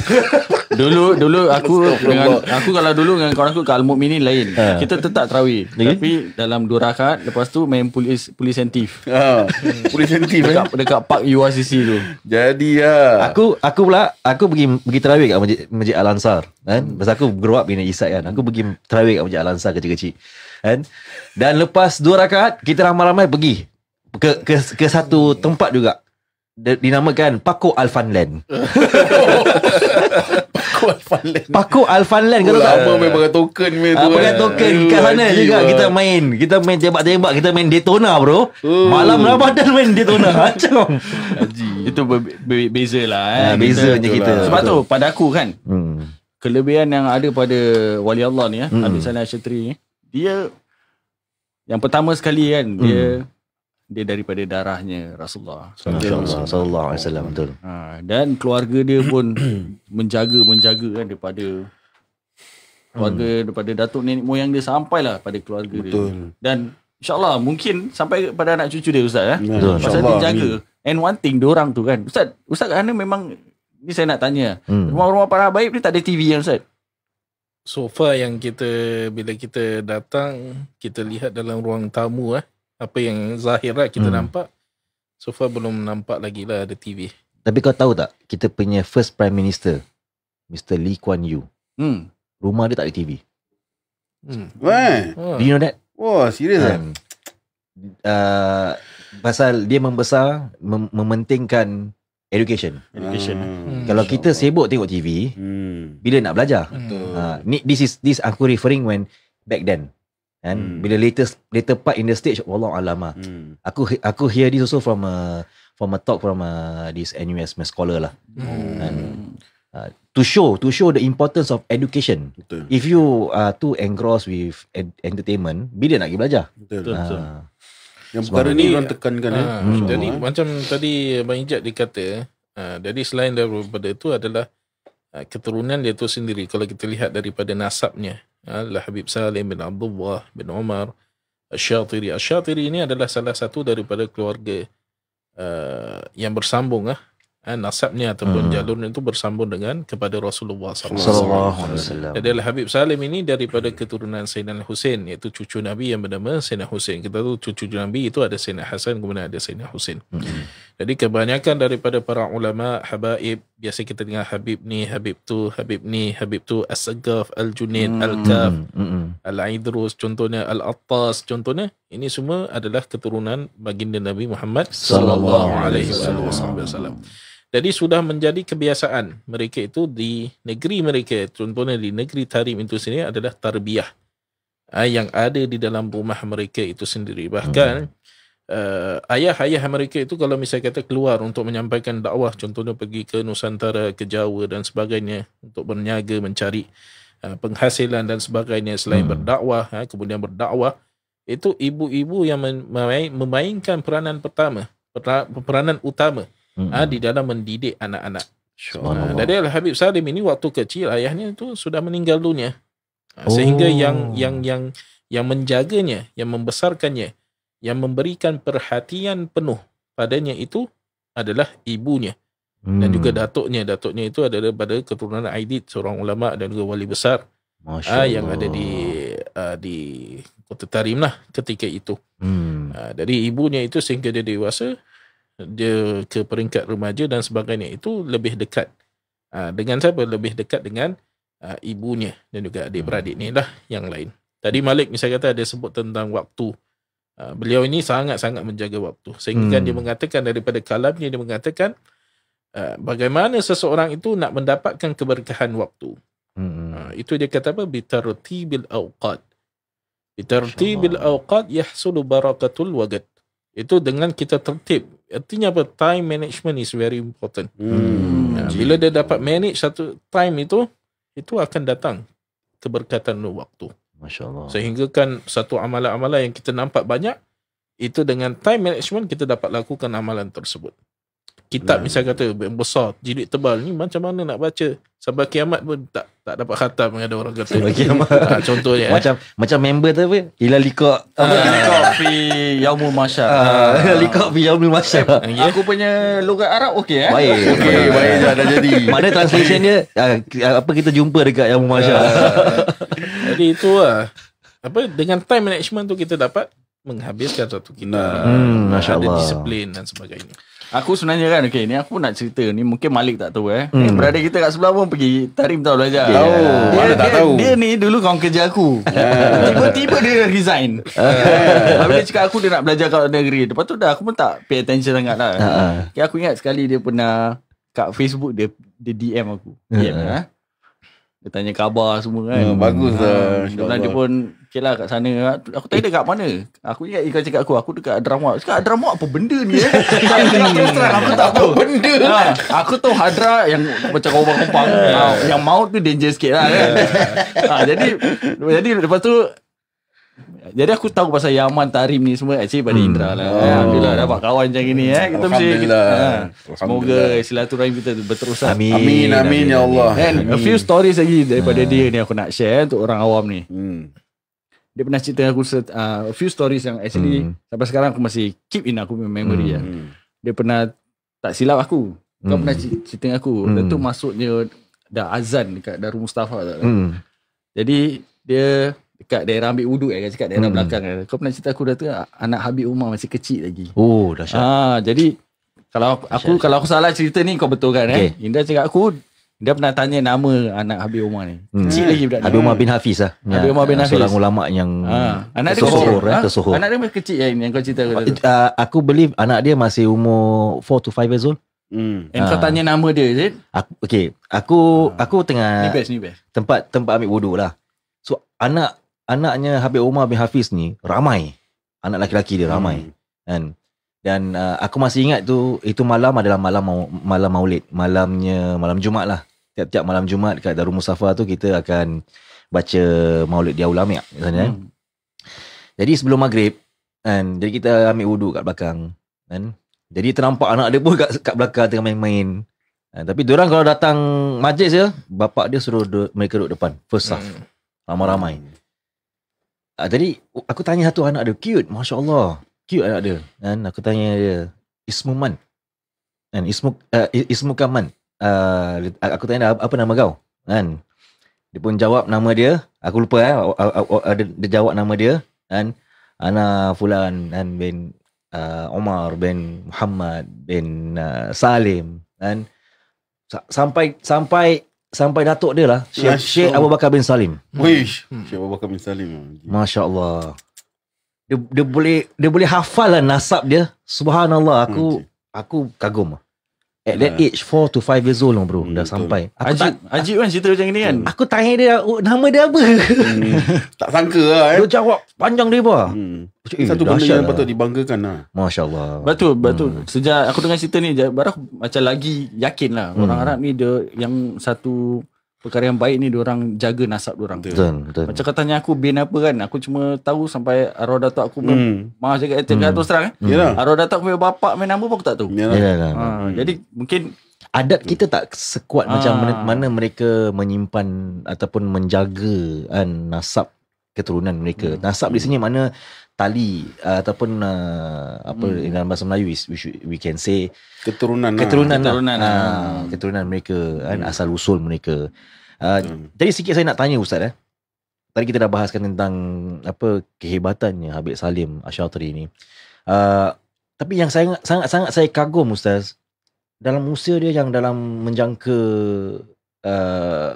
dulu dulu aku dengan aku kalau dulu dengan kawan aku kalau mukmin ni lain. Ha. Kita tetap terawih. Okay. Tapi dalam dua rakat lepas tu main polis polis sentif. Ha. Polis sentif dekat, eh? dekat park URCC tu. Jadi ya. Aku aku pula aku pergi pergi terawih kat masjid masjid Al Ansar. Kan? Hmm. aku grow up bina Isai kan. Aku pergi terawih kat masjid Al Ansar kecil-kecil. Kan? Dan lepas dua rakat kita ramai-ramai pergi ke ke ke satu hmm. tempat juga dinamakan Pako Alfanland. <laughs> Pako Alfanland. Pako Alfanland kalau tak apa memang token me ah, tu. Apa eh. token kat sana juga bah. Eh. kita main. Kita main tembak-tembak, kita main Daytona bro. Uh. Malam Ramadan main Daytona. <laughs> macam. Itu be- be- be- beza lah eh. Ha, beza je kita. Lah. Sebab tu pada aku kan. Hmm. Kelebihan yang ada pada wali Allah ni ya, hmm. Abdul Salam Syetri ni. Dia yang pertama sekali kan hmm. dia dia daripada darahnya Rasulullah sallallahu alaihi wasallam betul. Ha dan keluarga dia pun <clears throat> menjaga menjaga kan daripada keluarga hmm. daripada datuk nenek moyang dia sampailah pada keluarga betul. dia. Betul. Dan insyaallah mungkin sampai pada anak cucu dia ustaz eh. Betul. Pasal dia And one thing dia orang tu kan. Ustaz, ustaz kat memang ni saya nak tanya. Hmm. Rumah-rumah para baik ni tak ada TV yang ustaz? So far yang kita bila kita datang kita lihat dalam ruang tamu eh apa yang zahir lah kita hmm. nampak so far belum nampak lagi lah ada TV tapi kau tahu tak kita punya first prime minister Mr. Lee Kuan Yew hmm. rumah dia tak ada TV hmm. Wah. Hmm. do you know that? wah serius lah um, ah? uh, pasal dia membesar mem- mementingkan education education ah. hmm. kalau kita sibuk tengok TV hmm. bila nak belajar hmm. uh, ni, this is this aku referring when back then And hmm. bila latest later part in the stage wallah alama. Lah. Hmm. Aku aku hear this also from a from a talk from a, uh, this NUS my scholar lah. Hmm. And uh, to show to show the importance of education. Betul. If you uh, too engrossed with ed- entertainment, bila nak pergi belajar? Betul. Uh, betul. Yang perkara ni orang tekankan ha, ya. Hmm. Jadi hmm. macam tadi bang Ijat dikata, uh, jadi selain daripada itu adalah uh, keturunan dia tu sendiri kalau kita lihat daripada nasabnya. Al-Habib Salim bin Abdullah bin Umar Al-Shatiri Al-Shatiri ini adalah salah satu daripada keluarga uh, yang bersambung uh, nasabnya ataupun hmm. jalurnya itu bersambung dengan kepada Rasulullah SAW jadi Al-Habib Salim ini daripada keturunan Sayyidina Husain iaitu cucu Nabi yang bernama Sayyidina Husain kita tahu cucu Nabi itu ada Sayyidina Hasan kemudian ada Sayyidina Husain hmm. Jadi kebanyakan daripada para ulama habaib biasa kita dengar habib ni, habib tu, habib ni, habib tu As-Saqaf, Al-Junayd, hmm. Al-Kaf, hmm, hmm, hmm. Al-Aidrus contohnya Al-Attas contohnya. Ini semua adalah keturunan baginda Nabi Muhammad sallallahu alaihi wasallam. Jadi sudah menjadi kebiasaan mereka itu di negeri mereka contohnya di negeri Tarim itu sendiri adalah tarbiyah ah, yang ada di dalam rumah mereka itu sendiri bahkan hmm uh, ayah-ayah mereka itu kalau misalnya kata keluar untuk menyampaikan dakwah contohnya pergi ke Nusantara, ke Jawa dan sebagainya untuk berniaga, mencari uh, penghasilan dan sebagainya selain hmm. berdakwah, uh, kemudian berdakwah itu ibu-ibu yang memainkan peranan pertama peranan utama hmm. uh, di dalam mendidik anak-anak ah, jadi uh, Habib Salim ini waktu kecil ayahnya itu sudah meninggal dunia uh, sehingga oh. yang yang yang yang menjaganya, yang membesarkannya, yang memberikan perhatian penuh padanya itu adalah ibunya hmm. dan juga hmm. datuknya datuknya itu adalah pada keturunan Aidit seorang ulama dan juga wali besar ah, Masya Allah. yang ada di uh, di Kota Tarim lah ketika itu hmm. uh, ah, dari ibunya itu sehingga dia dewasa dia ke peringkat remaja dan sebagainya itu lebih dekat uh, dengan siapa lebih dekat dengan uh, ibunya dan juga adik beradik hmm. ni lah yang lain tadi Malik misalnya kata ada sebut tentang waktu Ah, beliau ini sangat-sangat menjaga waktu. Sehingga hmm. dia mengatakan daripada kalamnya dia mengatakan ah, bagaimana seseorang itu nak mendapatkan keberkahan waktu. Hmm. Ah, itu dia kata apa? Bitartibil awqad. Bitartibil awqad yahsulu barakatul wagad. Itu dengan kita tertib. Artinya apa? Time management is very important. Hmm. hmm. bila dia dapat manage satu time itu, itu akan datang keberkatan waktu. Masya Allah. Sehingga kan satu amalan-amalan yang kita nampak banyak itu dengan time management kita dapat lakukan amalan tersebut. Kitab misalnya kata besar, jilid tebal ni macam mana nak baca? Sampai kiamat pun tak tak dapat khatam ada orang kata. Sampai kiamat. Ha, <laughs> contohnya. eh. Macam member tu apa? Ila liqa. Ah, ah. Liqa fi yaumul mahsyar. Ila <laughs> liqa fi yaumul mahsyar. Eh, aku punya logat Arab okey eh. Baik. Okey, baik dah, dah jadi. Mana translation dia? Apa kita jumpa dekat yaumul mahsyar? <laughs> Jadi itu lah apa dengan time management tu kita dapat menghabiskan satu kita nah, hmm, ada Allah. disiplin dan sebagainya. Aku sebenarnya kan okay ni aku nak cerita ni mungkin Malik tak tahu eh. Hmm. Eh, Berada kita kat sebelah pun pergi Tarim tahu belajar. Yeah. Oh, dia, dia, tak tahu. Dia ni dulu kawan kerja aku. <laughs> Tiba-tiba dia resign. Tapi <laughs> eh, dia cakap aku dia nak belajar kat negeri. Lepas tu dah aku pun tak pay attention sangat lah. Uh-huh. Okay, aku ingat sekali dia pernah kat Facebook dia, dia DM aku. DM uh-huh. Dia tanya khabar semua kan. Hmm, bagus ah, lah. Ha, dia pun okay lah kat sana. Aku tanya dia kat mana. Aku ingat kau cakap aku. Aku dekat Hadramak. Cakap Hadramak apa benda ni eh. <laughs> aku tak tahu. benda. Ha, aku tahu Hadra yang macam kau kompang. <laughs> Ha, yang maut tu danger sikit lah kan. ha, jadi, jadi lepas tu jadi aku tahu pasal Yaman, Tarim ni semua Actually pada hmm. Indra lah oh. Alhamdulillah dapat kawan macam ni eh. kita mesti, kita, ha. Semoga silaturahim kita berterusan Amin, amin, amin, amin ya Allah And amin. A few stories lagi daripada ha. dia ni Aku nak share eh, untuk orang awam ni hmm. Dia pernah cerita aku uh, A few stories yang actually hmm. Sampai sekarang aku masih keep in aku memory hmm. ya. Dia pernah tak silap aku Kau hmm. pernah cerita dengan aku hmm. Tentu masuknya dah azan dekat Darul Mustafa tak hmm. Jadi dia dekat daerah ambil wuduk eh, kan cakap daerah hmm. belakang kan. Kau pernah cerita aku dah tu anak Habib Umar masih kecil lagi. Oh, dah syak. Ah, jadi kalau aku, aku kalau aku salah cerita ni kau betul kan okay. eh. Indah cakap aku dia pernah tanya nama anak Habib Umar ni. Hmm. Kecil lagi budak Habib Umar bin Hafiz lah. Ya. Habib Umar bin ya, Hafiz. Seorang ulama yang ha. anak tersohor, dia kecil. Ha? Tersohor. Anak dia masih kecil yang, eh, yang kau cerita aku. Uh, aku believe anak dia masih umur 4 to 5 years old. Hmm. ha. kau tanya nama dia, is it? Aku, okay. Aku, ha. aku tengah... best, best. Tempat, tempat ambil wudhu lah. So, anak anaknya Habib Umar bin Hafiz ni ramai anak laki-laki dia ramai hmm. kan dan uh, aku masih ingat tu itu malam adalah malam ma- malam maulid malamnya malam jumaat lah tiap-tiap malam jumaat, kat Darul Musafa tu kita akan baca maulid dia ulama kan, ya kan hmm. jadi sebelum maghrib kan jadi kita ambil wuduk kat belakang kan jadi ternampak anak dia pun kat, kat belakang tengah main-main kan? tapi orang kalau datang majlis ya bapak dia suruh du- mereka duduk depan first saf hmm. ramai-ramai hmm uh, tadi aku tanya satu anak dia cute masya Allah cute anak dia dan aku tanya dia ismu man dan ismu uh, ismu kaman uh, ah, aku tanya dia, apa nama kau kan dia pun jawab nama dia aku lupa eh ada dia jawab nama dia dan ana fulan dan bin uh, Umar bin Muhammad bin uh, Salim dan sampai sampai sampai datuk dia lah Syekh, Syekh Abu Bakar bin Salim. Hmm. Wish. Hmm. Syekh Abu Bakar bin Salim. Masya-Allah. Dia, dia boleh dia boleh hafal lah nasab dia. Subhanallah, aku hmm, aku kagum. Lah. At that uh. age 4 to 5 years old bro hmm, Dah sampai aku Ajib, tak, Ajib kan cerita macam ni kan hmm. Aku tanya dia oh, Nama dia apa hmm, Tak sangka lah eh. Dia jawab panjang dia apa hmm. eh, Satu benda yang lah. patut dibanggakan lah Masya Allah Betul, betul. Hmm. Sejak aku dengar cerita ni Baru aku macam lagi yakin lah hmm. Orang Arab ni dia Yang satu perkara yang baik ni orang jaga nasab orang. Betul, betul. Macam kau tanya aku bin apa kan, aku cuma tahu sampai arwah datuk aku hmm. mah jaga eh, hmm. terang eh. hmm. kan. Yeah. Arwah datuk punya bapak main nama pun aku tak tahu. Yeah. Yeah. Yeah. Ha, hmm. jadi mungkin adat kita tak sekuat hmm. macam mana mereka menyimpan ataupun menjaga kan, nasab keturunan mereka. Hmm. Nasab hmm. di sini mana tali uh, ataupun uh, apa hmm. dalam bahasa Melayu we, should, we can say keturunan lah. keturunan lah. keturunan, uh, lah. Ah, hmm. keturunan mereka kan hmm. asal usul mereka Uh, hmm. jadi sikit saya nak tanya ustaz eh. Tadi kita dah bahaskan tentang apa kehebatannya Habib Salim Asyatri ni. Uh, tapi yang saya sangat-sangat saya kagum ustaz dalam usia dia yang dalam menjangka uh,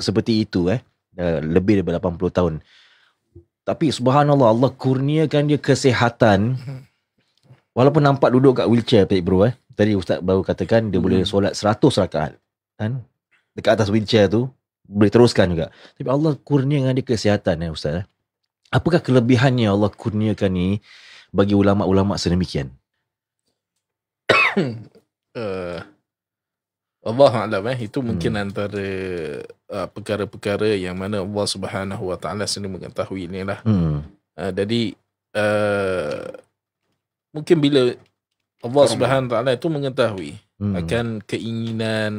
seperti itu eh uh, lebih daripada 80 tahun. Tapi subhanallah Allah kurniakan dia kesihatan. Walaupun nampak duduk kat wheelchair Pak Bro eh. Tadi ustaz baru katakan dia hmm. boleh solat 100 rakaat. Kan? Dekat atas wheelchair tu boleh teruskan juga. Tapi Allah kurniakan dia kesihatan ya ustaz. Eh. Apakah kelebihannya Allah kurniakan ni bagi ulama-ulama sedemikian? uh, <coughs> eh, Allah alam eh itu mungkin hmm. antara uh, perkara-perkara yang mana Allah Subhanahu Wa Taala sendiri mengetahui inilah. Hmm. Uh, jadi uh, mungkin bila Allah Subhanahu Wa Taala itu mengetahui hmm. akan keinginan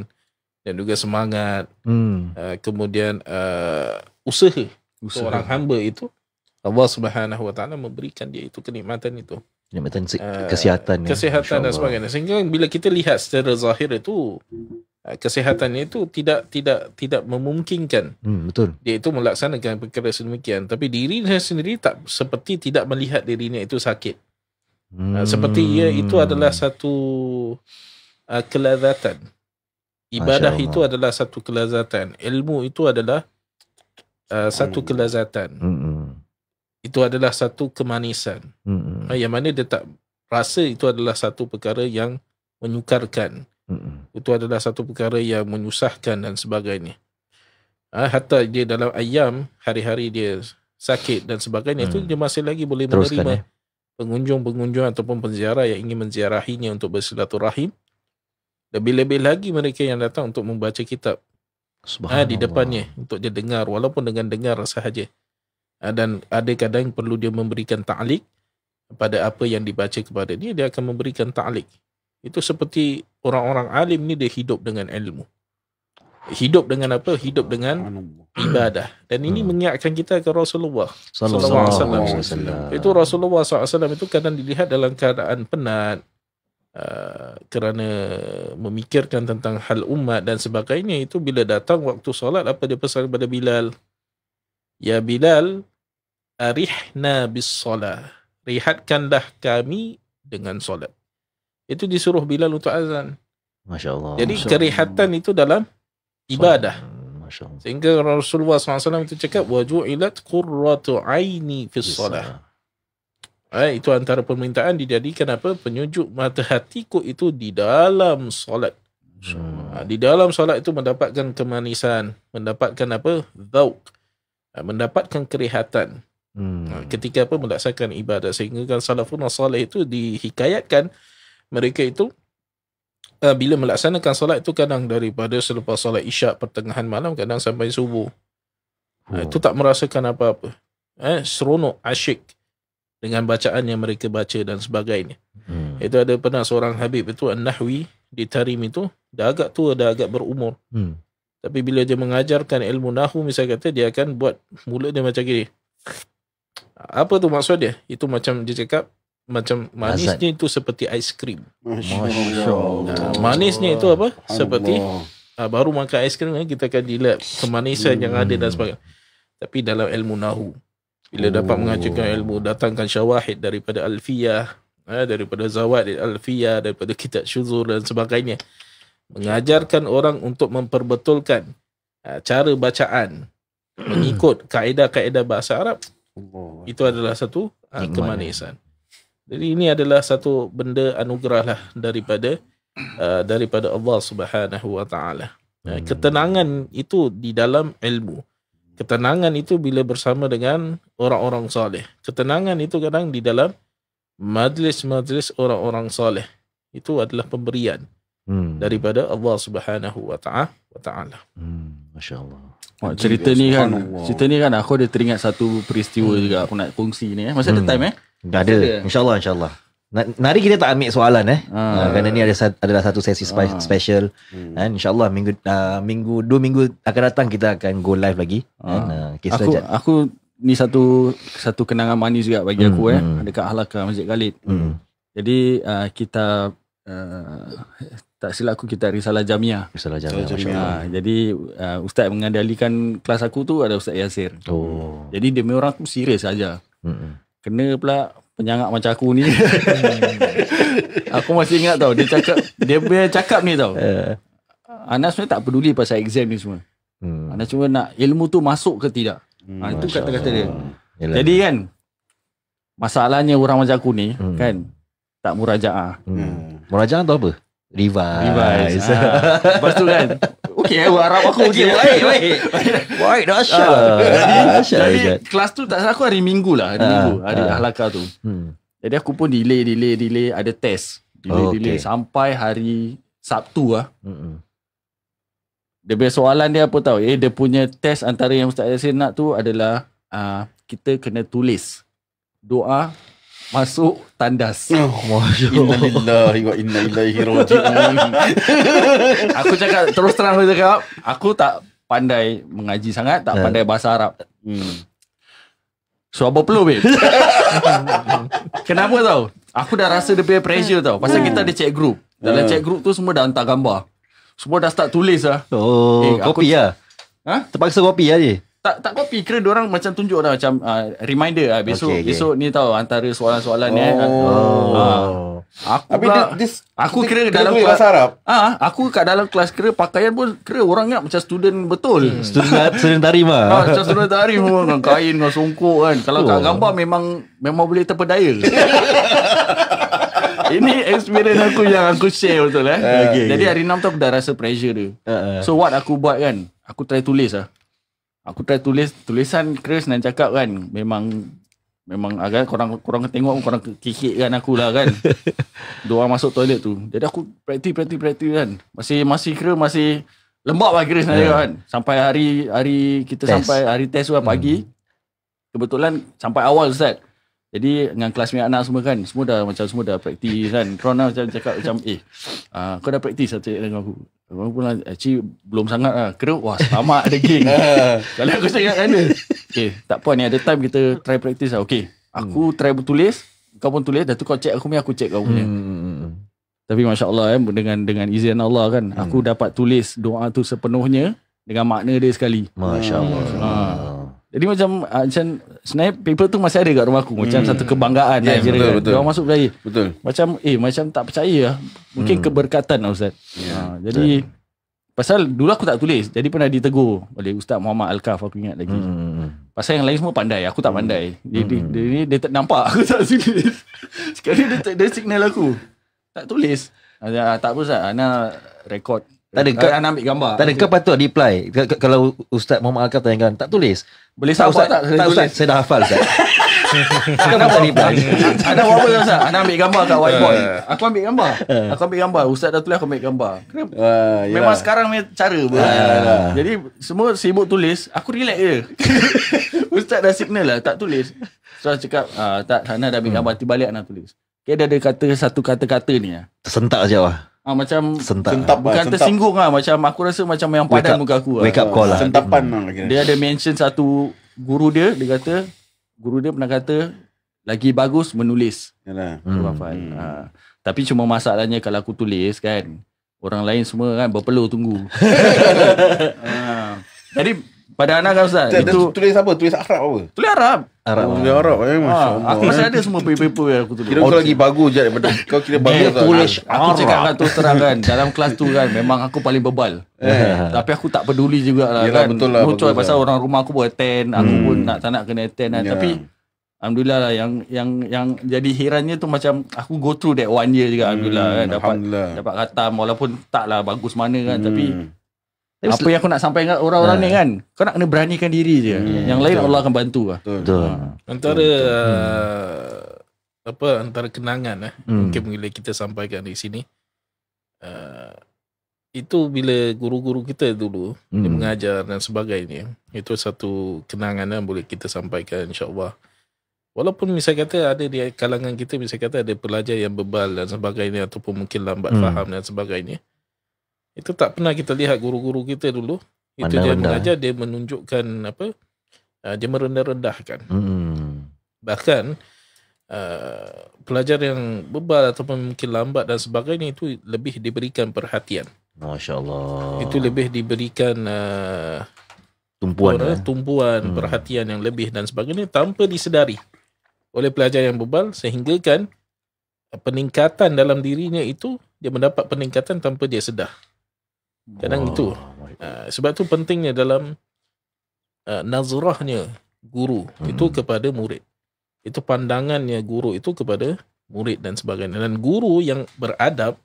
dan juga semangat hmm. uh, kemudian uh, usaha, usaha seorang hamba itu Allah Subhanahu Wa Taala memberikan dia itu kenikmatan itu kenikmatan se- kesihatan uh, kesihatan ya, dan sebagainya sehingga bila kita lihat secara zahir itu uh, kesihatan itu tidak tidak tidak memungkinkan hmm, betul dia itu melaksanakan perkara sedemikian tapi dirinya sendiri tak seperti tidak melihat dirinya itu sakit uh, Hmm. Seperti ia itu adalah satu uh, kelazatan Ibadah itu adalah satu kelazatan. Ilmu itu adalah uh, satu hmm. kelazatan. Hmm. Itu adalah satu kemanisan. Hmm. Yang mana dia tak rasa itu adalah satu perkara yang menyukarkan. Hmm. Itu adalah satu perkara yang menyusahkan dan sebagainya. Uh, hatta dia dalam ayam, hari-hari dia sakit dan sebagainya hmm. itu dia masih lagi boleh menerima Teruskan, ya? pengunjung-pengunjung ataupun penziarah yang ingin menziarahinya untuk bersilaturahim. Lebih-lebih lagi mereka yang datang untuk membaca kitab ha, di depannya untuk dia dengar walaupun dengan dengar sahaja. Ha, dan ada kadang perlu dia memberikan ta'lik pada apa yang dibaca kepada dia, dia akan memberikan ta'lik. Itu seperti orang-orang alim ni dia hidup dengan ilmu. Hidup dengan apa? Hidup dengan ibadah. Dan ini hmm. mengingatkan kita ke Rasulullah SAW. Itu Rasulullah SAW itu kadang dilihat dalam keadaan penat. Uh, kerana memikirkan tentang hal umat dan sebagainya itu bila datang waktu solat apa dia pesan kepada Bilal Ya Bilal arihna bis solat rehatkanlah kami dengan solat itu disuruh Bilal untuk azan masya jadi Masya kerehatan itu dalam ibadah masya sehingga Rasulullah SAW itu cakap wajilat qurratu aini fis solat Eh, itu antara permintaan dijadikan apa? Penyujuk mata hatiku itu di dalam solat. Hmm. Ha, di dalam solat itu mendapatkan kemanisan, mendapatkan apa? Zauk. Ha, mendapatkan kerehatan. Hmm. Ha, ketika apa melaksanakan ibadat sehingga kan salafun salih itu dihikayatkan mereka itu uh, bila melaksanakan solat itu kadang daripada selepas solat isyak pertengahan malam kadang sampai subuh. Hmm. itu tak merasakan apa-apa. Eh, seronok, asyik. Uh, dengan bacaan yang mereka baca dan sebagainya. Hmm. Itu ada pernah seorang Habib itu An-Nahwi di Tarim itu dah agak tua dah agak berumur. Hmm. Tapi bila dia mengajarkan ilmu Nahwu misalnya kata dia akan buat mulut dia macam gini. Apa tu maksud dia? Itu macam dia cakap macam manisnya itu seperti aiskrim. Masya-Allah. Ah, manisnya itu apa? Seperti Allah. baru makan aiskrim eh, kita akan dilihat kemanisan hmm. yang ada dan hmm. sebagainya. Tapi dalam ilmu Nahwu bila oh. dapat mengajukan ilmu datangkan syawahid daripada alfiyah eh, daripada zawaid alfiyah daripada kitab syuzur dan sebagainya mengajarkan orang untuk memperbetulkan eh, cara bacaan <clears throat> mengikut kaedah-kaedah bahasa Arab Allah. itu adalah satu eh, Nikmat. kemanisan jadi ini adalah satu benda anugerah lah daripada uh, daripada Allah Subhanahu Wa Taala. Hmm. Ketenangan itu di dalam ilmu ketenangan itu bila bersama dengan orang-orang soleh. Ketenangan itu kadang di dalam majlis-majlis orang-orang soleh. Itu adalah pemberian hmm. daripada Allah Subhanahu wa taala. Hmm, masya-Allah. Oh, cerita ni kan, cerita ni kan aku ada teringat satu peristiwa hmm. juga aku nak kongsi ni eh. Masa hmm. ada time eh? Dah ada. Insya-Allah insya-Allah. Nari kita tak ambil soalan eh. Ha. Uh, kerana ni ada adalah satu sesi ah. spe- ha. special. Hmm. insyaAllah minggu uh, minggu dua minggu akan datang kita akan go live lagi. Ha. And, uh, aku rajat. aku ni satu satu kenangan manis juga bagi hmm. aku eh hmm. dekat Halaqah Masjid Khalid. Hmm. Jadi uh, kita uh, tak silap aku kita risalah jamiah. Risalah jamiah. Oh, jamiah. Ha, jadi uh, ustaz mengendalikan kelas aku tu ada ustaz Yasir. Oh. Jadi dia orang aku serius saja. Hmm. hmm. Kena pula penyangak macam aku ni. <laughs> aku masih ingat tau. Dia cakap, dia punya cakap ni tau. Yeah. Anas sebenarnya tak peduli pasal exam ni semua. Hmm. Anas cuma nak ilmu tu masuk ke tidak. Hmm, ha, itu kata-kata dia. Yalah. Jadi kan, masalahnya orang macam aku ni, hmm. kan, tak murajaah. Hmm. hmm. Murajaah tu apa? Revise. Revise. <laughs> Ha. Lepas tu kan, okey eh. Harap aku okey. Baik, baik. Baik, dah asyik. Uh, jadi, asyik. jadi kelas tu tak salah aku hari Minggu lah. Hari uh, Minggu. Ah. Hari uh. Ahlaka tu. Hmm. Jadi aku pun delay, delay, delay. Ada test. Delay, oh, okay. delay. Sampai hari Sabtu lah. Hmm. Dia soalan dia apa tau. Eh, dia punya test antara yang Ustaz Yassin nak tu adalah uh, kita kena tulis doa Masuk tandas. Ya. Innalillahi wa inna ilaihi rajiun. <laughs> Aku cakap terus terang aku cakap, aku tak pandai mengaji sangat, tak ya. pandai bahasa Arab. Hmm. So apa perlu babe? <laughs> Kenapa tau? Aku dah rasa dia punya pressure tau. Pasal kita ada chat group. Dalam ya. chat group tu semua dah hantar gambar. Semua dah start tulis lah. Oh, eh, kopi aku... lah. Ha? Terpaksa kopi lah je tak tak copy kira dia orang macam tunjuk dah macam uh, reminder lah besok okay, okay. besok ni tahu antara soalan-soalan eh. oh. eh. Uh, aku pula, this, aku kira this, dalam kelas Arab. Ah, uh, aku kat dalam kelas kira pakaian pun kira orang ingat macam student betul. Hmm. student student tarim mah. Ha, macam student tarim dengan <laughs> kain dengan songkok kan. Kalau oh. kat gambar memang memang boleh terpedaya. <laughs> Ini experience aku yang aku share betul eh. Uh, okay, Jadi hari 6 tu aku dah rasa pressure dia. Uh, uh. So what aku buat kan? Aku try tulis lah. Aku try tulis tulisan Chris nak cakap kan memang memang agak kurang kurang tengok korang kikik kan aku lah kan. <laughs> Dua masuk toilet tu. Jadi aku praktis praktis praktis kan. Masih masih kira masih lembab lah Chris yeah. kan. Sampai hari hari kita test. sampai hari test tu lah pagi. Hmm. Kebetulan sampai awal set. Jadi dengan kelas mi anak semua kan semua dah macam semua dah praktis kan. Corona macam cakap macam eh uh, kau dah praktis satu lah dengan aku. Aku pun actually lah, belum sangat lah. Kira, wah sama ada geng. <laughs> Ah. Kalau aku saya kan dia. Eh, tak apa ni ada time kita try praktis. lah. Okay, aku hmm. try bertulis. Kau pun tulis. Dah tu kau check aku punya, aku check kau punya. Hmm. hmm, hmm, hmm. Tapi Masya Allah eh, dengan, dengan izin Allah kan. Hmm. Aku dapat tulis doa tu sepenuhnya. Dengan makna dia sekali. Masya Allah. Ha. Ah. Jadi macam uh, macam snap people tu masih ada kat rumah aku macam hmm. satu kebanggaan yeah, Nigeria. Ya, betul, kan. betul. Dia orang masuk berjaya. Betul. Macam eh macam tak percaya lah. Mungkin hmm. keberkatan lah ustaz. Yeah. Ya, uh, jadi yeah. pasal dulu aku tak tulis. Jadi pernah ditegur oleh Ustaz Muhammad Al-Kaf aku ingat lagi. Hmm. Pasal yang lain semua pandai, aku tak hmm. pandai. Jadi hmm. dia, dia, dia, dia tak nampak aku tak tulis. <laughs> Sekali dia dia signal aku. Tak tulis. Uh, tak apa ustaz. Ana record tak ada kau nak ambil gambar. Tak ada kau patut reply. kalau Ustaz Muhammad Alkaf tanyakan tak tulis. Boleh sah Ustaz tak? Tak Ustaz, saya dah hafal Ustaz. Kenapa tak reply? Ada apa apa Ustaz? Anda ambil gambar kat whiteboard. aku ambil gambar. Eh. aku ambil gambar. Ustaz dah tulis aku ambil gambar. Ah, Memang sekarang punya cara pun. Ah, Jadi semua sibuk tulis, aku relax je. <laughs> Ustaz dah signal lah tak tulis. Ustaz so, cakap ah tak Hana dah ambil hmm. gambar tiba balik Hana tulis. Okay, ada kata satu kata-kata ni. Lah. Tersentak saja. Ah ha, macam sentap, sentap bukan tersinggung ah macam aku rasa macam yang padan muka aku lah. Wake up call lah. Sentapan hmm. lah. Dia ada mention satu guru dia dia kata guru dia pernah kata lagi bagus menulis. Yalah. Hmm. Hmm. Ha. Tapi cuma masalahnya kalau aku tulis kan orang lain semua kan berpeluh tunggu. <laughs> Ha. Jadi pada anak kan Ustaz? Dia, itu... tulis apa? Tulis Arab apa? Tulis Arab. Arab. Tulis oh, Arab. Eh, Masya Aku ah, masih ada semua paper-paper yang aku tulis. Kira kau lagi bagus je daripada <laughs> kau kira bagus. Dia tulis Arab. Aku cakap kan terus terang kan. Dalam kelas tu kan memang aku paling bebal. Eh. <laughs> Tapi aku tak peduli juga lah kan. betul lah. Mucuai lah. pasal orang rumah aku pun attend. Aku hmm. pun nak tak nak kena attend kan. Yeah. Tapi Alhamdulillah lah yang yang yang jadi herannya tu macam aku go through that one year juga hmm, Alhamdulillah kan dapat Alhamdulillah. dapat kata walaupun taklah bagus mana kan hmm. tapi tapi apa yang aku nak sampai kat orang-orang ni ya. kan kau nak kena beranikan diri je yeah. Hmm. yang lain Betul. Allah akan bantu lah. Betul. Ha. Betul. antara Betul. Hmm. apa antara kenangan lah, hmm. mungkin bila kita sampaikan di sini uh, itu bila guru-guru kita dulu hmm. dia mengajar dan sebagainya itu satu kenangan yang boleh kita sampaikan insyaallah walaupun misalnya kata ada di kalangan kita misalnya kata ada pelajar yang bebal dan sebagainya ataupun mungkin lambat hmm. faham dan sebagainya itu tak pernah kita lihat guru-guru kita dulu itu dia mengajar eh? dia menunjukkan apa ah, dia merendah-rendahkan hmm. bahkan uh, pelajar yang bebal atau mungkin lambat dan sebagainya itu lebih diberikan perhatian masya Allah itu lebih diberikan uh, tumpuan apa, eh? tumpuan hmm. perhatian yang lebih dan sebagainya tanpa disedari oleh pelajar yang bebal sehingga kan peningkatan dalam dirinya itu dia mendapat peningkatan tanpa dia sedar Kadang oh, itu. Uh, sebab tu pentingnya dalam uh, nazrahnya guru hmm. itu kepada murid. Itu pandangannya guru itu kepada murid dan sebagainya. Dan guru yang beradab,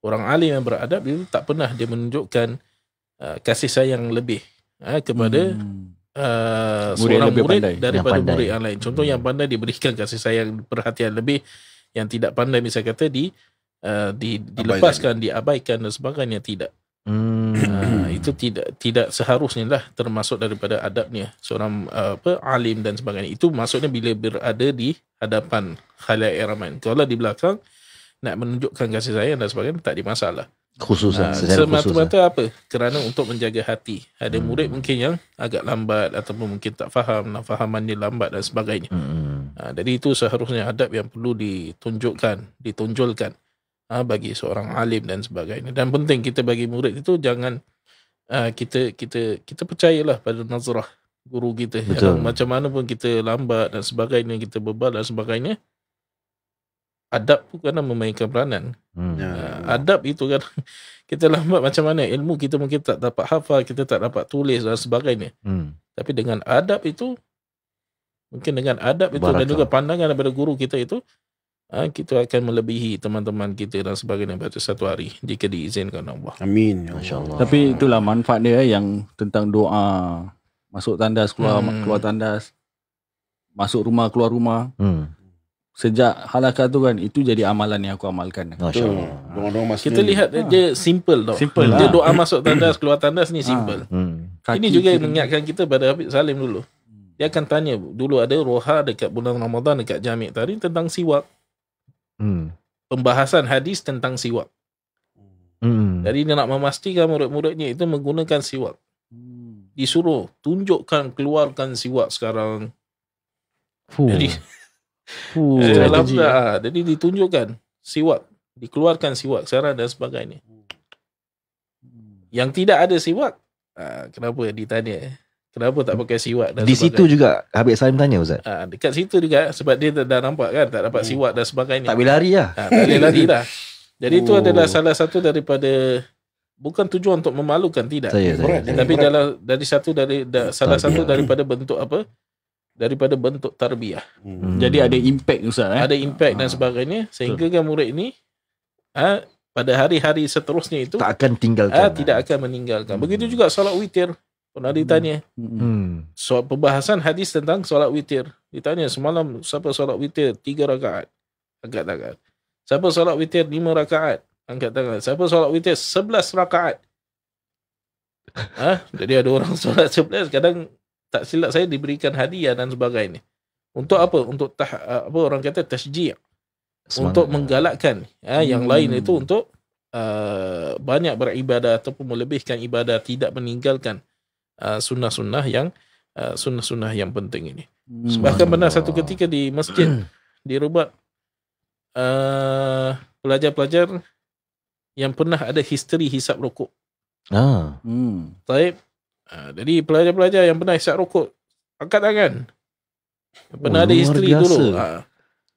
orang alim yang beradab itu tak pernah dia menunjukkan uh, kasih sayang lebih uh, kepada hmm. Uh, murid seorang murid pandai. daripada yang murid yang lain contoh hmm. yang pandai diberikan kasih sayang perhatian lebih yang tidak pandai misalnya kata di uh, di dilepaskan diabaikan dan sebagainya tidak Hmm, <coughs> itu tidak tidak seharusnya lah termasuk daripada adabnya seorang uh, apa alim dan sebagainya. Itu maksudnya bila berada di hadapan khalayak ramai. Kalau di belakang nak menunjukkan kasih sayang dan sebagainya tak dimasalah. Khususnya nah, ah, semata-mata khusus lah. apa? Kerana untuk menjaga hati. Ada hmm. murid mungkin yang agak lambat ataupun mungkin tak faham, nak fahamannya lambat dan sebagainya. Hmm. Nah, jadi itu seharusnya adab yang perlu ditunjukkan, ditonjolkan. Ha, bagi seorang alim dan sebagainya dan penting kita bagi murid itu jangan ha, kita kita kita percayalah pada nazrah guru kita Betul. macam mana pun kita lambat dan sebagainya kita bebal dan sebagainya adab pun kena memainkan peranan hmm. Ha, ya, ya. adab itu kan <laughs> kita lambat macam mana ilmu kita mungkin tak dapat hafal kita tak dapat tulis dan sebagainya hmm. tapi dengan adab itu mungkin dengan adab itu Barakah. dan juga pandangan daripada guru kita itu ha, kita akan melebihi teman-teman kita dan sebagainya pada satu hari jika diizinkan Allah. Amin. Ya Masya-Allah. Tapi itulah manfaat dia eh, yang tentang doa masuk tandas keluar hmm. keluar tandas masuk rumah keluar rumah. Hmm. Sejak halakah tu kan itu jadi amalan yang aku amalkan. Masya-Allah. Kita lihat ha. dia simple doh. Simple. Dia lah. doa masuk tandas keluar tandas ni simple. Ha. Hmm. Ini juga kiri. mengingatkan kita pada Habib Salim dulu. Dia akan tanya dulu ada roha dekat bulan Ramadan dekat Jamik tadi tentang siwak. Hmm hmm. pembahasan hadis tentang siwak. Hmm. Jadi dia nak memastikan murid-muridnya itu menggunakan siwak. Disuruh tunjukkan keluarkan siwak sekarang. Fuh. Jadi Fuh. <laughs> dalam Fuh. Dah, Fuh. Eh. Ha, jadi ditunjukkan siwak, dikeluarkan siwak sekarang dan sebagainya. Hmm. Yang tidak ada siwak, ha, kenapa ditanya? Kenapa tak pakai siwak dan Di sebagainya. situ juga Habib Salim tanya Ustaz ha, Dekat situ juga Sebab dia dah, dah nampak kan Tak dapat hmm. siwak dan sebagainya Tak boleh lari lah ha, Tak boleh lari lah Jadi oh. itu adalah salah satu daripada Bukan tujuan untuk memalukan Tidak saya, saya, saya, Tapi saya. dalam dari satu dari da, Salah satu daripada bentuk apa Daripada bentuk tarbiah hmm. hmm. Jadi ada impact Ustaz eh? Ada impact ha. dan ah, sebagainya Sehingga kan murid ini ha, Pada hari-hari seterusnya itu Tak akan tinggalkan ha, Tidak akan meninggalkan hmm. Begitu juga solat witir Pernah ditanya. Hmm. So, pembahasan hadis tentang solat witir. Ditanya semalam siapa solat witir tiga rakaat? Angkat tangan. Siapa solat witir lima rakaat? Angkat tangan. Siapa solat witir sebelas rakaat? <laughs> Ha? Jadi ada orang solat sebelas. Kadang tak silap saya diberikan hadiah dan sebagainya. Untuk apa? Untuk tah, apa orang kata tasjiq. Untuk menggalakkan. Ha? Yang hmm. lain itu untuk uh, banyak beribadah ataupun melebihkan ibadah. Tidak meninggalkan Uh, sunnah-sunnah yang uh, sunnah-sunnah yang penting ini. Hmm. Bahkan pernah satu ketika di masjid hmm. di Rubak uh, pelajar-pelajar yang pernah ada history hisap rokok. Ah. Hmm. Taib. Uh, jadi pelajar-pelajar yang pernah hisap rokok angkat tangan. Pernah oh, ada history biasa. dulu. Uh, ah.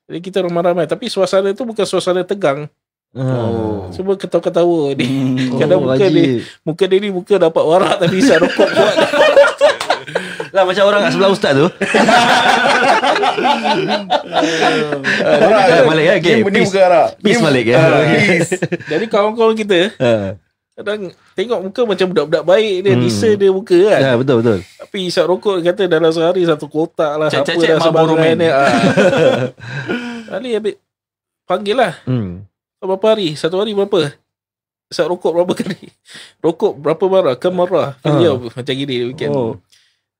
jadi kita ramai-ramai tapi suasana itu bukan suasana tegang. Ah. Oh. Semua ketawa-ketawa ni. Hmm. <laughs> Kadang oh, muka ni, muka dia ni muka dapat warak tapi saya rokok <laughs> buat. lah macam orang kat sebelah ustaz tu. Orang Malik ya. Okay. Ini bukan arah. Peace Malik eh? ah, ya. <laughs> Jadi kawan-kawan kita. Ah. kadang tengok muka macam budak-budak baik dia hmm. Disa dia muka kan. Ya betul betul. Tapi isap rokok kata dalam sehari satu kotak lah apa dah sebab ni. Ali habis panggil lah. Hmm. So, berapa hari? Satu hari berapa? Saya rokok berapa <laughs> kali? Rokok berapa marah? Kan marah. Uh. macam gini. Weekend. Oh.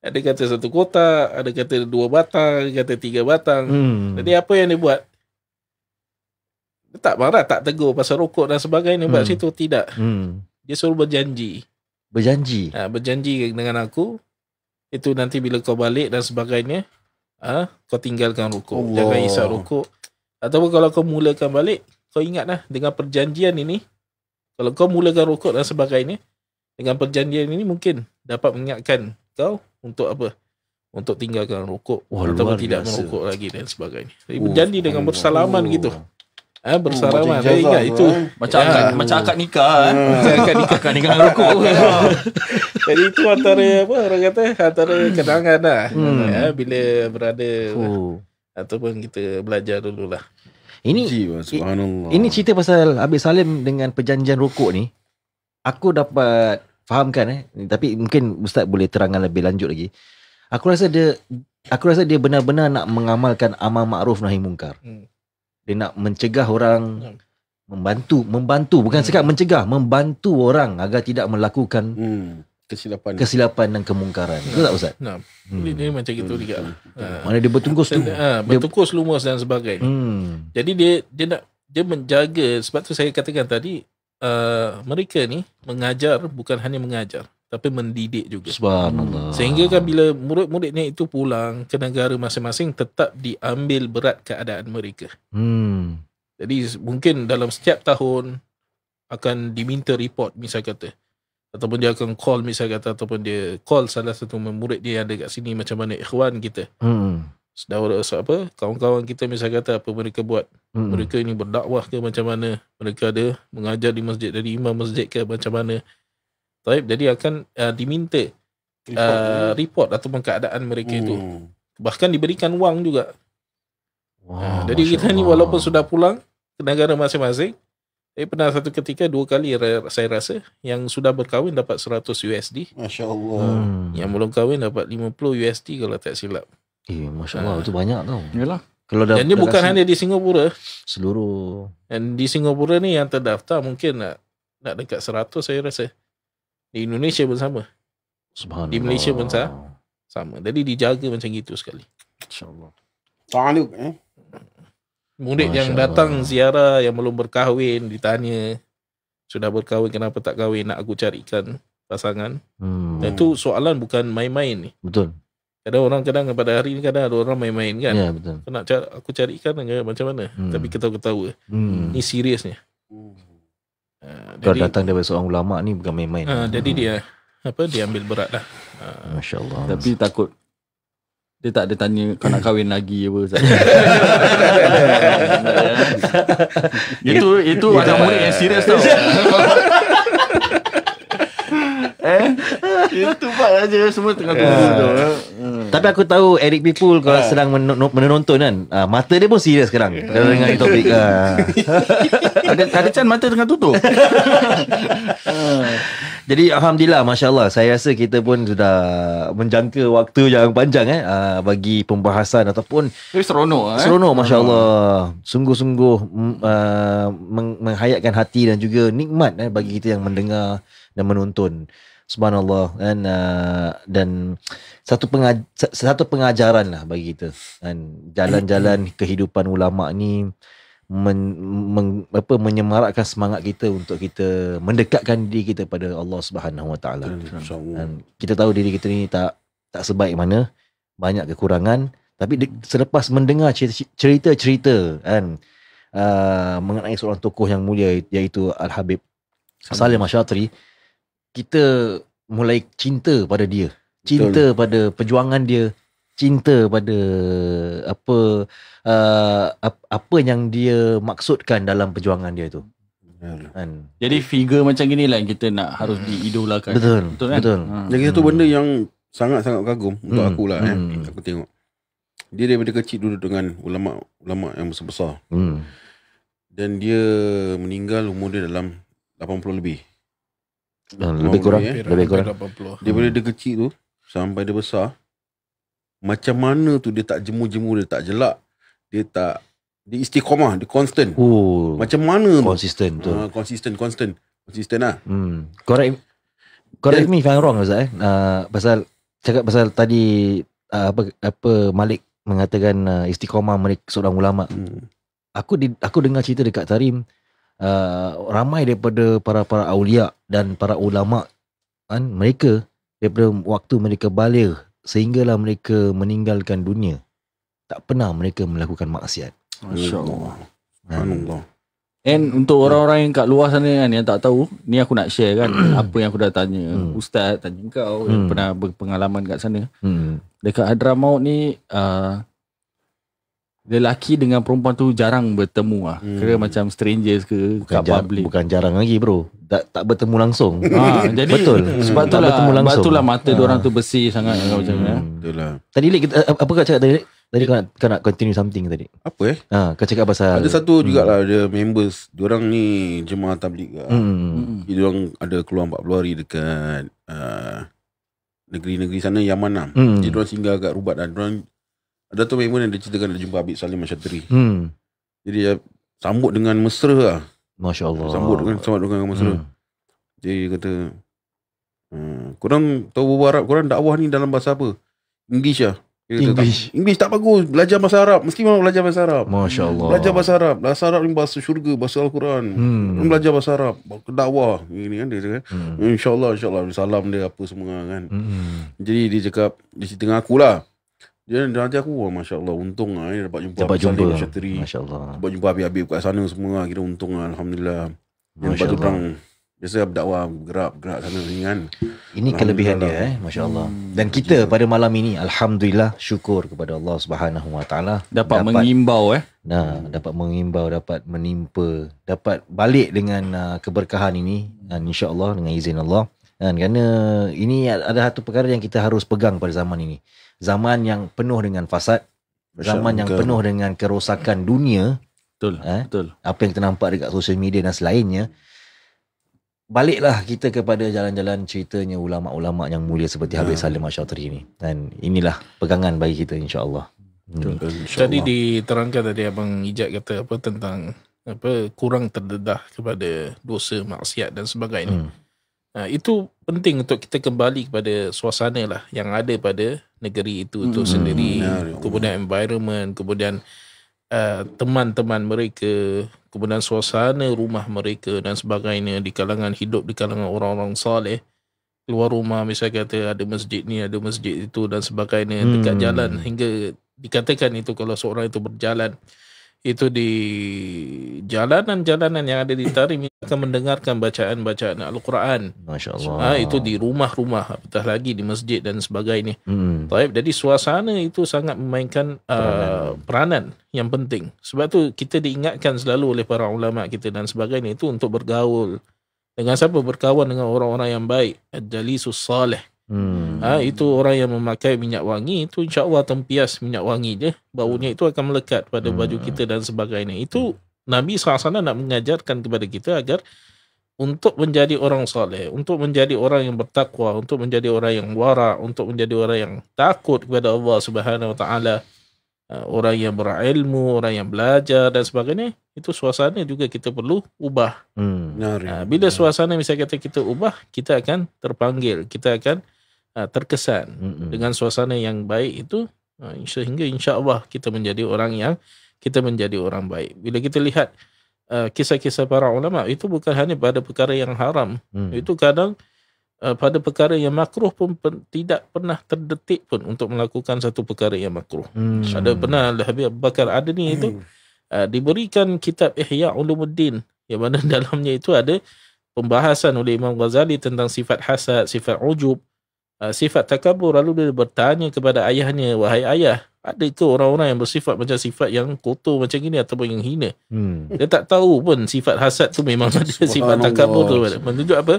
Ada kata satu kotak, ada kata dua batang, ada kata tiga batang. Hmm. Jadi apa yang dia buat? tak marah, tak tegur pasal rokok dan sebagainya. Hmm. Buat situ tidak. Hmm. Dia suruh berjanji. Berjanji? Ha, berjanji dengan aku. Itu nanti bila kau balik dan sebagainya, ha, kau tinggalkan rokok. Oh. Jangan isap rokok. Ataupun kalau kau mulakan balik, kau ingatlah dengan perjanjian ini kalau kau mulakan rukuk dan sebagainya dengan perjanjian ini mungkin dapat mengingatkan kau untuk apa untuk tinggalkan rukuk Wah, atau luar tidak biasa. merokok lagi dan sebagainya. Jadi uh, berjanji dengan bersalaman uh, gitu. Ha, bersalaman. Uh, saya ingat itu. Lah, eh. Macam, ya. akad, macam akad nikah. Uh. Macam akad nikah. <laughs> akad nikah dengan rokok. <laughs> Ya. Jadi itu antara apa orang kata antara hmm. kenangan lah. Hmm. Ya, bila berada uh. ataupun kita belajar dulu lah. Ini Subhanallah. Ini cerita pasal Habib Salim dengan perjanjian rokok ni. Aku dapat fahamkan eh tapi mungkin ustaz boleh terangkan lebih lanjut lagi. Aku rasa dia aku rasa dia benar-benar nak mengamalkan amal makruf nahi mungkar. Hmm. Dia nak mencegah orang hmm. membantu membantu bukan hmm. sekadar mencegah membantu orang agar tidak melakukan hmm kesilapan kesilapan dan kemungkaran betul tak ustaz nah. Hmm. ini, ini macam gitu juga lah. hmm. ha. mana dia bertungkus tu ha, bertungkus dia... lumus dan sebagainya hmm. jadi dia dia nak dia menjaga sebab tu saya katakan tadi uh, mereka ni mengajar bukan hanya mengajar tapi mendidik juga subhanallah sehingga kan bila murid-muridnya itu pulang ke negara masing-masing tetap diambil berat keadaan mereka hmm. jadi mungkin dalam setiap tahun akan diminta report misalnya. kata ataupun dia akan call misalnya kata ataupun dia call salah satu murid dia yang ada kat sini macam mana ikhwan kita. Hmm. Saudara so, apa? Kawan-kawan kita misalnya kata apa mereka buat? Hmm. Mereka ini berdakwah ke macam mana? Mereka ada mengajar di masjid dari imam masjid ke macam mana? Taib jadi akan uh, diminta report, uh, report ataupun keadaan mereka hmm. itu. Bahkan diberikan wang juga. Wow, uh, ah, jadi kita ni walaupun sudah pulang ke negara masing-masing Eh pernah satu ketika dua kali saya rasa yang sudah berkahwin dapat 100 USD. Masya Allah. Hmm. Yang belum kahwin dapat 50 USD kalau tak silap. Eh Masya Allah itu banyak tau. Yalah. Kalau dah, Dan dia bukan hanya di Singapura. Seluruh. Dan di Singapura ni yang terdaftar mungkin nak, nak dekat 100 saya rasa. Di Indonesia pun sama. Subhanallah. Di Malaysia pun sama. Jadi dijaga macam itu sekali. Masya Allah. Ta'aluk eh. Murid Masya yang datang Allah. ziarah yang belum berkahwin ditanya sudah berkahwin kenapa tak kahwin nak aku carikan pasangan. Hmm. itu soalan bukan main-main ni. Betul. Kadang orang kadang pada hari ni kadang ada orang main-main kan. Ya betul. Aku nak cari, aku carikan macam mana. Hmm. Tapi kita ketawa. Hmm. Ni seriusnya. Hmm. Uh, Kalau datang dari seorang ulama ni bukan main-main. Uh, jadi hmm. dia apa dia ambil berat lah. Ah. Masya Allah. Tapi takut dia tak ada tanya kau nak kahwin lagi apa <laughs> <laughs> Itu itu ada lah. murid yang serius tau. <laughs> eh? Itu part aja Semua tengah ya. tunggu yeah. tu eh. hmm. Tapi aku tahu Eric Bipul Kalau yeah. sedang menonton kan uh, Mata dia pun serius sekarang ya. Kalau dengar topik ah. <laughs> Ada ada can mata tengah tutup <laughs> Jadi Alhamdulillah Masya Allah Saya rasa kita pun sudah Menjangka waktu yang panjang eh, ah, Bagi pembahasan Ataupun Tapi seronok eh? Seronok Masya Allah Sungguh-sungguh uh, meng- Menghayatkan hati Dan juga nikmat eh, Bagi kita yang mendengar Dan menonton Subhanallah dan uh, dan satu pengaj- satu pengajaran lah bagi kita dan jalan-jalan <coughs> kehidupan ulama ni men, men, apa menyemarakkan semangat kita untuk kita mendekatkan diri kita pada Allah Subhanahu Wa Taala. Dan kita tahu diri kita ni tak tak sebaik mana, banyak kekurangan tapi selepas mendengar cerita-cerita kan uh, mengenai seorang tokoh yang mulia iaitu Al-Habib Salim Asyatri Al- kita mulai cinta pada dia cinta Betul. pada perjuangan dia cinta pada apa uh, apa yang dia maksudkan dalam perjuangan dia tu Kan. Jadi figure macam gini lah yang kita nak harus diidolakan. Betul. Betul kan? Betul. Ha. Jadi satu benda yang sangat-sangat kagum untuk hmm, aku lah. Eh. Hmm. Eh. Aku tengok. Dia daripada kecil dulu dengan ulama-ulama yang besar-besar. Hmm. Dan dia meninggal umur dia dalam 80 lebih. Ha, lebih kurang, eh, lebih kurang. Daripada hmm. dia kecil tu sampai dia besar. Macam mana tu dia tak jemu-jemu, dia tak jelak. Dia tak dia istiqomah, dia constant. Ooh, macam mana consistent tu? Ha, ah, consistent, constant. Consistent lah. Hmm. Correct. Correct Then, me if I'm wrong Ustaz eh. Uh, pasal cakap pasal tadi uh, apa apa Malik mengatakan uh, istiqomah mereka seorang ulama. Hmm. Aku di, aku dengar cerita dekat Tarim uh, ramai daripada para para aulia dan para ulama kan mereka daripada waktu mereka balik sehinggalah mereka meninggalkan dunia tak pernah mereka melakukan maksiat masya-Allah hmm. untuk orang-orang yang kat luar sana kan yang tak tahu ni aku nak share kan hmm. apa yang aku dah tanya hmm. ustaz tanya kau hmm. yang pernah berpengalaman kat sana hmm. dekat hadramaut ni uh, lelaki dengan perempuan tu jarang bertemu ah. Hmm. Kira macam strangers ke bukan kat public. Bukan jarang lagi bro. Tak, tak bertemu langsung. Ha, jadi betul. Sebab tu lah Sebab tu lah mata ha. Ah. orang tu bersih sangat hmm. macam ni. Eh. Betul lah. Tadi Lik, apa kau cakap tadi? Tadi kau nak, kau nak continue something tadi. Apa eh? Ha, kau cakap pasal Ada satu jugaklah hmm. ada members. Dia orang ni jemaah tablik ke. Hmm. hmm. Dia orang ada keluar 40 hari dekat uh, negeri-negeri sana Yamanam. Lah. Hmm. Jadi dia orang singgah agak Rubat dan dia orang Dato' Maimun yang dia ceritakan Dia jumpa Abid Salim Syateri hmm. Jadi dia Sambut dengan mesra lah Masya Allah Sambut dengan, sambut dengan mesra hmm. Jadi dia kata hmm, Korang tahu bahasa Arab Korang dakwah ni dalam bahasa apa English lah dia kata, English tak, English tak bagus Belajar bahasa Arab Mesti memang belajar bahasa Arab Masya Allah Belajar bahasa Arab Bahasa Arab ni bahasa syurga Bahasa Al-Quran hmm. Belajar bahasa Arab Dakwah Ini kan dia cakap kan. hmm. Allah. insya Salam dia apa semua kan hmm. Jadi dia cakap Dia cerita dengan akulah dia yeah, nanti aku lah Masya Allah Untung lah ya, Dapat jumpa Dapat jumpa Masya Allah Dapat jumpa habis-habis Kat sana semua lah. Kira untung lah Alhamdulillah Masya Allah orang Biasa dakwah Gerak Gerak sana sini kan Ini kelebihan dia eh Masya Allah hmm, Dan kita jika. pada malam ini Alhamdulillah Syukur kepada Allah Subhanahu wa ta'ala Dapat mengimbau eh Nah, dapat mengimbau, dapat menimpa, dapat balik dengan uh, keberkahan ini, dan insya Allah dengan izin Allah. Dan kerana ini ada satu perkara yang kita harus pegang pada zaman ini zaman yang penuh dengan fasad, zaman yang penuh dengan kerosakan dunia. Betul. Eh, betul. Apa yang kita nampak dekat social media dan selainnya. Baliklah kita kepada jalan-jalan ceritanya ulama-ulama yang mulia seperti Habib ya. Salim Asyatri ini. Dan inilah pegangan bagi kita insya-Allah. Hmm. Tadi diterangkan tadi abang Ijat kata apa tentang apa kurang terdedah kepada dosa maksiat dan sebagainya. Hmm. Ha, itu penting untuk kita kembali kepada suasana lah yang ada pada negeri itu itu hmm. sendiri hmm. Ya, ya. kemudian environment kemudian uh, teman-teman mereka kemudian suasana rumah mereka dan sebagainya di kalangan hidup di kalangan orang-orang soleh keluar rumah misalnya kata ada masjid ni ada masjid itu dan sebagainya hmm. dekat jalan hingga dikatakan itu kalau seorang itu berjalan itu di jalanan-jalanan yang ada di Tarim akan mendengarkan bacaan-bacaan Al-Quran. Masya-Allah. Ha, itu di rumah-rumah, apatah lagi di masjid dan sebagainya. Hmm. Taib, jadi suasana itu sangat memainkan ah, peranan. Uh, peranan yang penting. Sebab tu kita diingatkan selalu oleh para ulama kita dan sebagainya itu untuk bergaul dengan siapa? Berkawan dengan orang-orang yang baik, ad-dalisus salih. Hmm. Ha, itu orang yang memakai minyak wangi itu insyaAllah tempias minyak wangi dia. Baunya itu akan melekat pada hmm. baju kita dan sebagainya. Itu Nabi SAW nak mengajarkan kepada kita agar untuk menjadi orang soleh, untuk menjadi orang yang bertakwa, untuk menjadi orang yang wara, untuk menjadi orang yang takut kepada Allah Subhanahu Wa Taala, ha, orang yang berilmu, orang yang belajar dan sebagainya, itu suasana juga kita perlu ubah. Hmm. Nah, ya. ha, bila suasana misalnya kita ubah, kita akan terpanggil, kita akan uh, terkesan Mm-mm. dengan suasana yang baik itu uh, sehingga insyaallah kita menjadi orang yang kita menjadi orang baik bila kita lihat uh, kisah-kisah para ulama itu bukan hanya pada perkara yang haram mm. itu kadang uh, pada perkara yang makruh pun pen, tidak pernah terdetik pun untuk melakukan satu perkara yang makruh mm. ada pernah lah, Habib Bakar Adni itu mm. uh, diberikan kitab Ihya Ulumuddin yang mana <laughs> dalamnya itu ada pembahasan oleh Imam Ghazali tentang sifat hasad, sifat ujub, hmm uh, sifat takabur lalu dia bertanya kepada ayahnya wahai ayah ada itu orang-orang yang bersifat macam sifat yang kotor macam gini ataupun yang hina hmm. dia tak tahu pun sifat hasad tu memang <laughs> ada sifat takabur tu menunjuk apa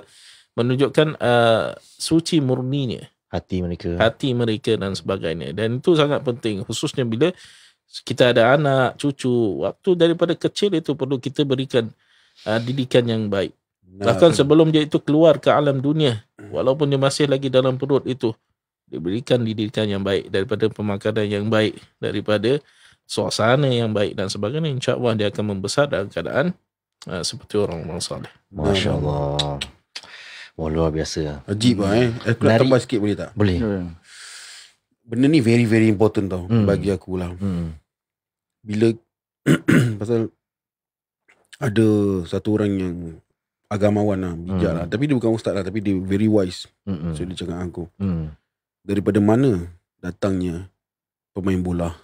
menunjukkan uh, suci ni hati mereka hati mereka dan sebagainya dan itu sangat penting khususnya bila kita ada anak cucu waktu daripada kecil itu perlu kita berikan uh, didikan yang baik Bahkan sebelum dia itu keluar ke alam dunia Walaupun dia masih lagi dalam perut itu Diberikan didikan yang baik Daripada pemakanan yang baik Daripada suasana yang baik dan sebagainya InsyaAllah dia akan membesar dalam keadaan uh, Seperti orang-orang salih Masya Allah Wah luar biasa Ajib lah eh, eh Aku nak tambah sikit boleh tak? Boleh ya, ya. Benda ni very very important tau hmm. Bagi aku lah hmm. Bila <clears throat> Pasal Ada satu orang yang agamawan lah bijak mm. lah tapi dia bukan ustaz lah tapi dia very wise mm so dia cakap aku mm. daripada mana datangnya pemain bola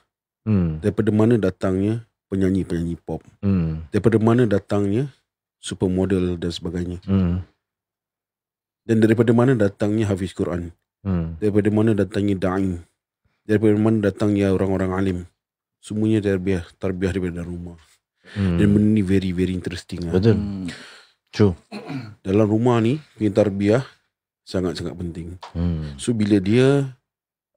mm. daripada mana datangnya penyanyi-penyanyi pop mm. daripada mana datangnya supermodel dan sebagainya mm. dan daripada mana datangnya Hafiz Quran mm. daripada mana datangnya Da'in daripada mana datangnya orang-orang alim semuanya terbiah terbiah daripada rumah mm. dan benda ni very very interesting lah betul mm. True. <clears throat> Dalam rumah ni, punya tarbiah sangat-sangat penting. Hmm. So, bila dia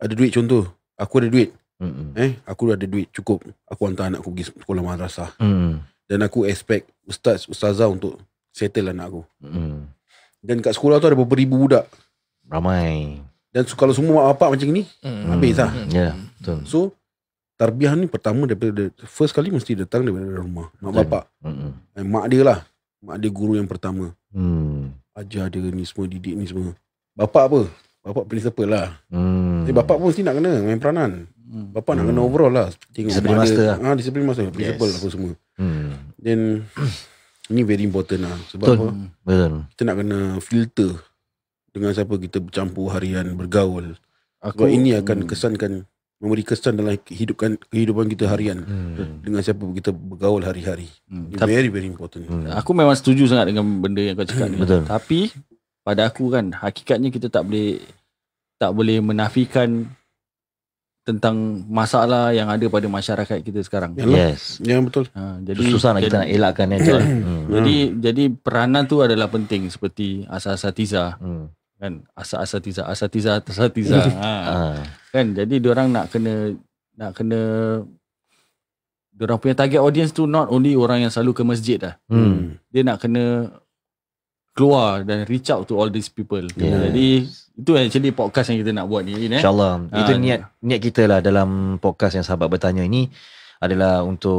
ada duit contoh, aku ada duit. Hmm. Eh, aku ada duit cukup. Aku hantar anak aku pergi sekolah madrasah. Hmm. Dan aku expect ustaz, ustazah untuk settle anak aku. Hmm. Dan kat sekolah tu ada beberapa ribu budak. Ramai. Dan so, kalau semua apa macam ni, hmm. habis lah. Hmm. Yeah, betul. So, tarbiah ni pertama daripada, first kali mesti datang dari rumah. Mak bapak. Hmm. mak dia lah. Mak dia guru yang pertama. Hmm. Ajar dia ni semua, didik ni semua. Bapak apa? Bapak principal lah. Hmm. Jadi eh, bapak pun mesti nak kena main peranan. Hmm. Bapak nak hmm. kena overall lah. Tengok discipline master dia. lah. Ha, ah, discipline master. Yes. Principal aku semua. Hmm. Then, ini <clears throat> very important lah. Sebab Betul. apa? Betul. Kita nak kena filter dengan siapa kita bercampur harian, bergaul. Aku, Sebab ini akan kesankan hmm memberi kesan dalam kehidupan kehidupan kita harian hmm. dengan siapa kita bergaul hari-hari. Hmm. Very very important. Hmm. Aku memang setuju sangat dengan benda yang kau cakap. Hmm. Betul. Tapi pada aku kan hakikatnya kita tak boleh tak boleh menafikan tentang masalah yang ada pada masyarakat kita sekarang. Yes. Ya betul. Ha jadi susah nak kita nak elakkan ya. Jadi jadi peranan tu adalah penting seperti asas-asatiza. Hmm kan asa-asa tiza asa tiza <laughs> ha. ha. kan jadi orang nak kena nak kena orang punya target audience tu not only orang yang selalu ke masjid dah hmm. dia nak kena keluar dan reach out to all these people yes. jadi itu yang actually podcast yang kita nak buat ni kan insyaallah ha. itu niat niat kita lah dalam podcast yang sahabat bertanya ini adalah untuk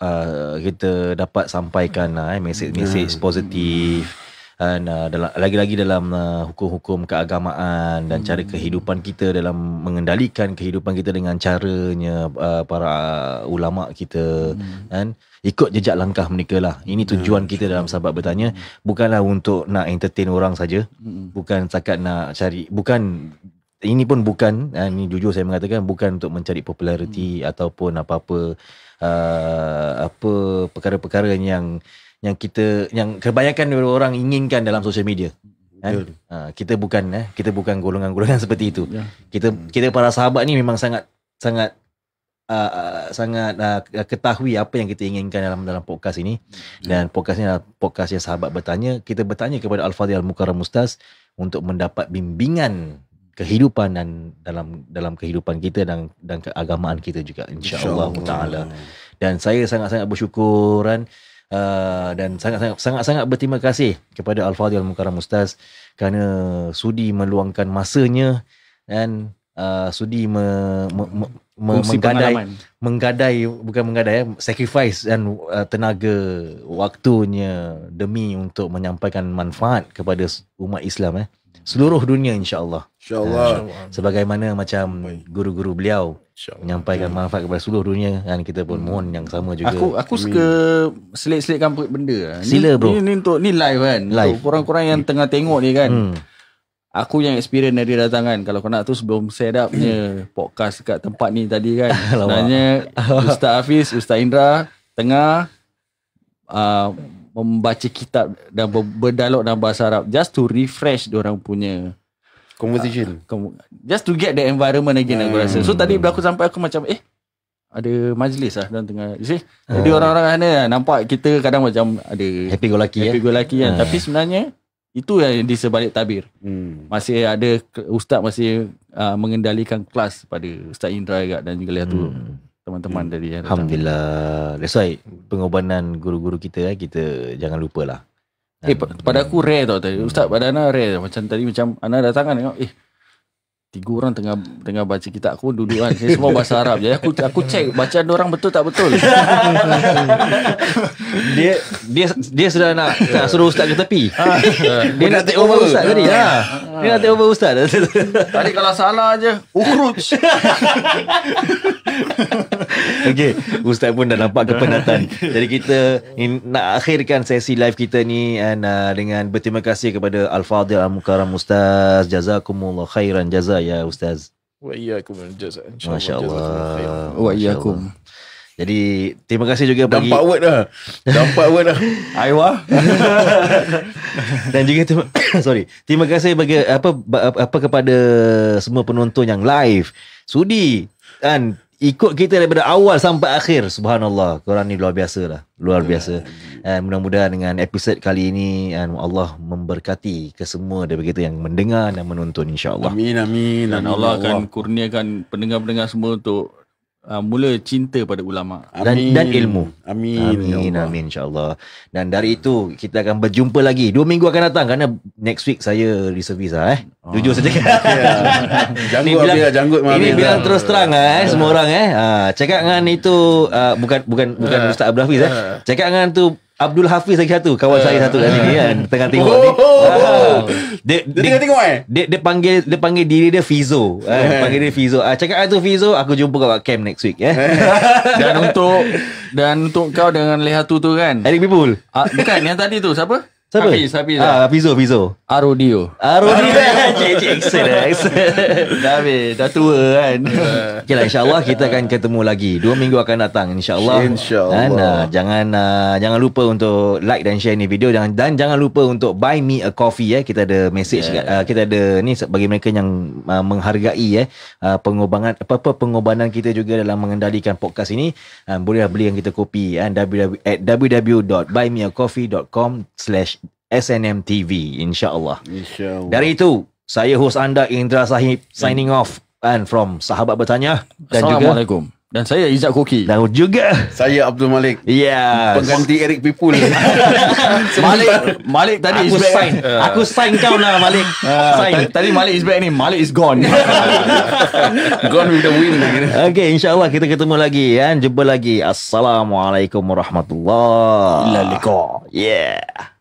uh, kita dapat sampaikan lah, eh, message-message hmm. positif hmm dan uh, dalam, lagi-lagi dalam uh, hukum-hukum keagamaan dan hmm. cara kehidupan kita dalam mengendalikan kehidupan kita dengan caranya uh, para uh, ulama kita hmm. kan ikut jejak langkah mereka lah ini ya, tujuan hmm. kita dalam sahabat bertanya hmm. bukanlah untuk nak entertain orang saja hmm. bukan sekat nak cari bukan ini pun bukan ini jujur saya mengatakan bukan untuk mencari populariti hmm. ataupun apa-apa uh, apa perkara-perkara yang yang kita yang kebanyakan orang inginkan dalam social media. Kan? Uh, kita bukan eh kita bukan golongan-golongan <laughs> seperti itu. Yeah. Kita kita para sahabat ni memang sangat sangat uh, sangat uh, ketahui apa yang kita inginkan dalam dalam podcast ini. Yeah. Dan podcast ni adalah podcast yang sahabat bertanya, kita bertanya kepada Al-Fadhil Al-Mukarram Ustaz untuk mendapat bimbingan kehidupan dan dalam dalam kehidupan kita dan dan keagamaan kita juga insya-Allah insya taala. Dan saya sangat-sangat bersyukuran uh, dan sangat-sangat sangat-sangat berterima kasih kepada Al Fadil Mukarram Ustaz kerana sudi meluangkan masanya dan uh, sudi me, me, me menggadai pengalaman. menggadai bukan menggadai eh, sacrifice dan uh, tenaga waktunya demi untuk menyampaikan manfaat kepada umat Islam eh seluruh dunia insyaallah ah, insyaallah uh, insya sebagaimana macam guru-guru beliau menyampaikan ya. manfaat kepada seluruh dunia kan kita pun hmm. mohon yang sama juga aku aku suka selit-selitkan benda ah, Sila, ni, bro. Ini untuk ni live kan live. untuk kurang-kurang yang tengah tengok ni kan hmm. Aku yang experience dari datang kan Kalau kau nak tu sebelum set up hmm. Podcast kat tempat ni tadi kan <laughs> Sebenarnya <laughs> Ustaz Hafiz, Ustaz Indra Tengah uh, membaca kitab dan berdialog dalam bahasa Arab just to refresh orang punya conversation uh, just to get the environment again hmm. aku rasa so tadi hmm. bila aku sampai aku macam eh ada majlis lah dan tengah you see hmm. jadi orang-orang sana lah, nampak kita kadang macam ada happy go lucky happy eh. go lucky kan hmm. tapi sebenarnya itu yang di sebalik tabir hmm. masih ada ustaz masih uh, mengendalikan kelas pada ustaz Indra juga dan juga hmm. tu teman-teman hmm. tadi. Ya, Alhamdulillah. That's why pengorbanan guru-guru kita eh, kita jangan lupa lah. Eh hey, hmm. pada aku rare tau tadi. Ustaz hmm. pada Ana rare. Macam tadi macam Ana datang kan tengok eh tiga orang tengah tengah baca kitab aku duduk kan saya semua bahasa Arab jadi aku aku cek bacaan orang betul tak betul <laughs> dia dia dia sudah nak, nak suruh ustaz ke tepi ah. dia nak take over ustaz tadi ya Ni ha. nak tengok ustaz <laughs> Tadi kalau salah aje, ukhruj. <laughs> Okey, ustaz pun dah nampak kepenatan. <laughs> Jadi kita in, nak akhirkan sesi live kita ni and, uh, dengan berterima kasih kepada Al-Fadil Al-Mukarram Ustaz. Jazakumullah khairan jazaya ya Ustaz. Wa iyyakum jazaa. Masya-Allah. Wa iyyakum. Masya jadi terima kasih juga bagi Nampak word lah Nampak word lah <laughs> Aiwah Dan juga terima, <coughs> Sorry Terima kasih bagi apa, apa kepada Semua penonton yang live Sudi Kan Ikut kita daripada awal sampai akhir Subhanallah Korang ni luar biasa lah Luar biasa Dan mudah-mudahan dengan episod kali ini kan, Allah memberkati Kesemua dari kita yang mendengar Dan menonton insyaAllah Amin amin Dan Allah ya akan kurniakan Pendengar-pendengar semua untuk uh, mula cinta pada ulama dan dan ilmu. Amin. Amin ya amin insyaallah. Dan dari itu kita akan berjumpa lagi. Dua minggu akan datang Karena next week saya reservis lah eh. Oh. Jujur saja. <laughs> Yeah. janggut ini bilang, janggut Ini bilang lah. terus terang lah, eh semua orang eh. Ha cakap dengan itu uh, bukan bukan bukan Ustaz Abdul Hafiz eh. Cakap dengan tu Abdul Hafiz lagi satu kawan uh, saya satu kat sini kan tengah tengok oh, ni. Oh, oh. Dia, oh. ah. dia, dia tengah tengok eh. Dia, dia panggil dia panggil diri dia Fizo. Ah, eh, panggil dia Fizo. Ah cakap lah tu Fizo, aku jumpa kau kat camp next week eh. <laughs> dan untuk dan untuk kau dengan Leha tu kan. Eric Bipul, Ah, bukan yang tadi tu siapa? Siapa? Hafiz, Hafiz ah, lah. Ah, Fizo, Fizo. Arudio. Arudio. Cik-cik excel Dah habis. Dah tua kan. <laughs> okay lah, insyaAllah kita akan ketemu lagi. Dua minggu akan datang. InsyaAllah. InsyaAllah. Dan, uh, jangan uh, jangan lupa untuk like dan share ni video. Dan, dan jangan lupa untuk buy me a coffee. Eh. Kita ada message. Yeah. Uh, kita ada ni bagi mereka yang uh, menghargai eh, uh, pengobangan, apa-apa pengobanan kita juga dalam mengendalikan podcast ini. Uh, bolehlah beli yang kita copy. Eh, www, at www.buymeacoffee.com slash SNM TV insyaAllah Insya dari itu saya host anda Indra Sahib signing off and from Sahabat Bertanya dan Assalamualaikum juga, dan saya Izzat Koki dan juga saya Abdul Malik Yeah. pengganti Eric People. <laughs> Malik Malik tadi aku is back sign. Uh. aku sign kau lah Malik uh, sign. tadi Malik is back ni Malik is gone <laughs> gone with the wind ok insyaAllah kita ketemu lagi kan? jumpa lagi Assalamualaikum Warahmatullahi Wabarakatuh yeah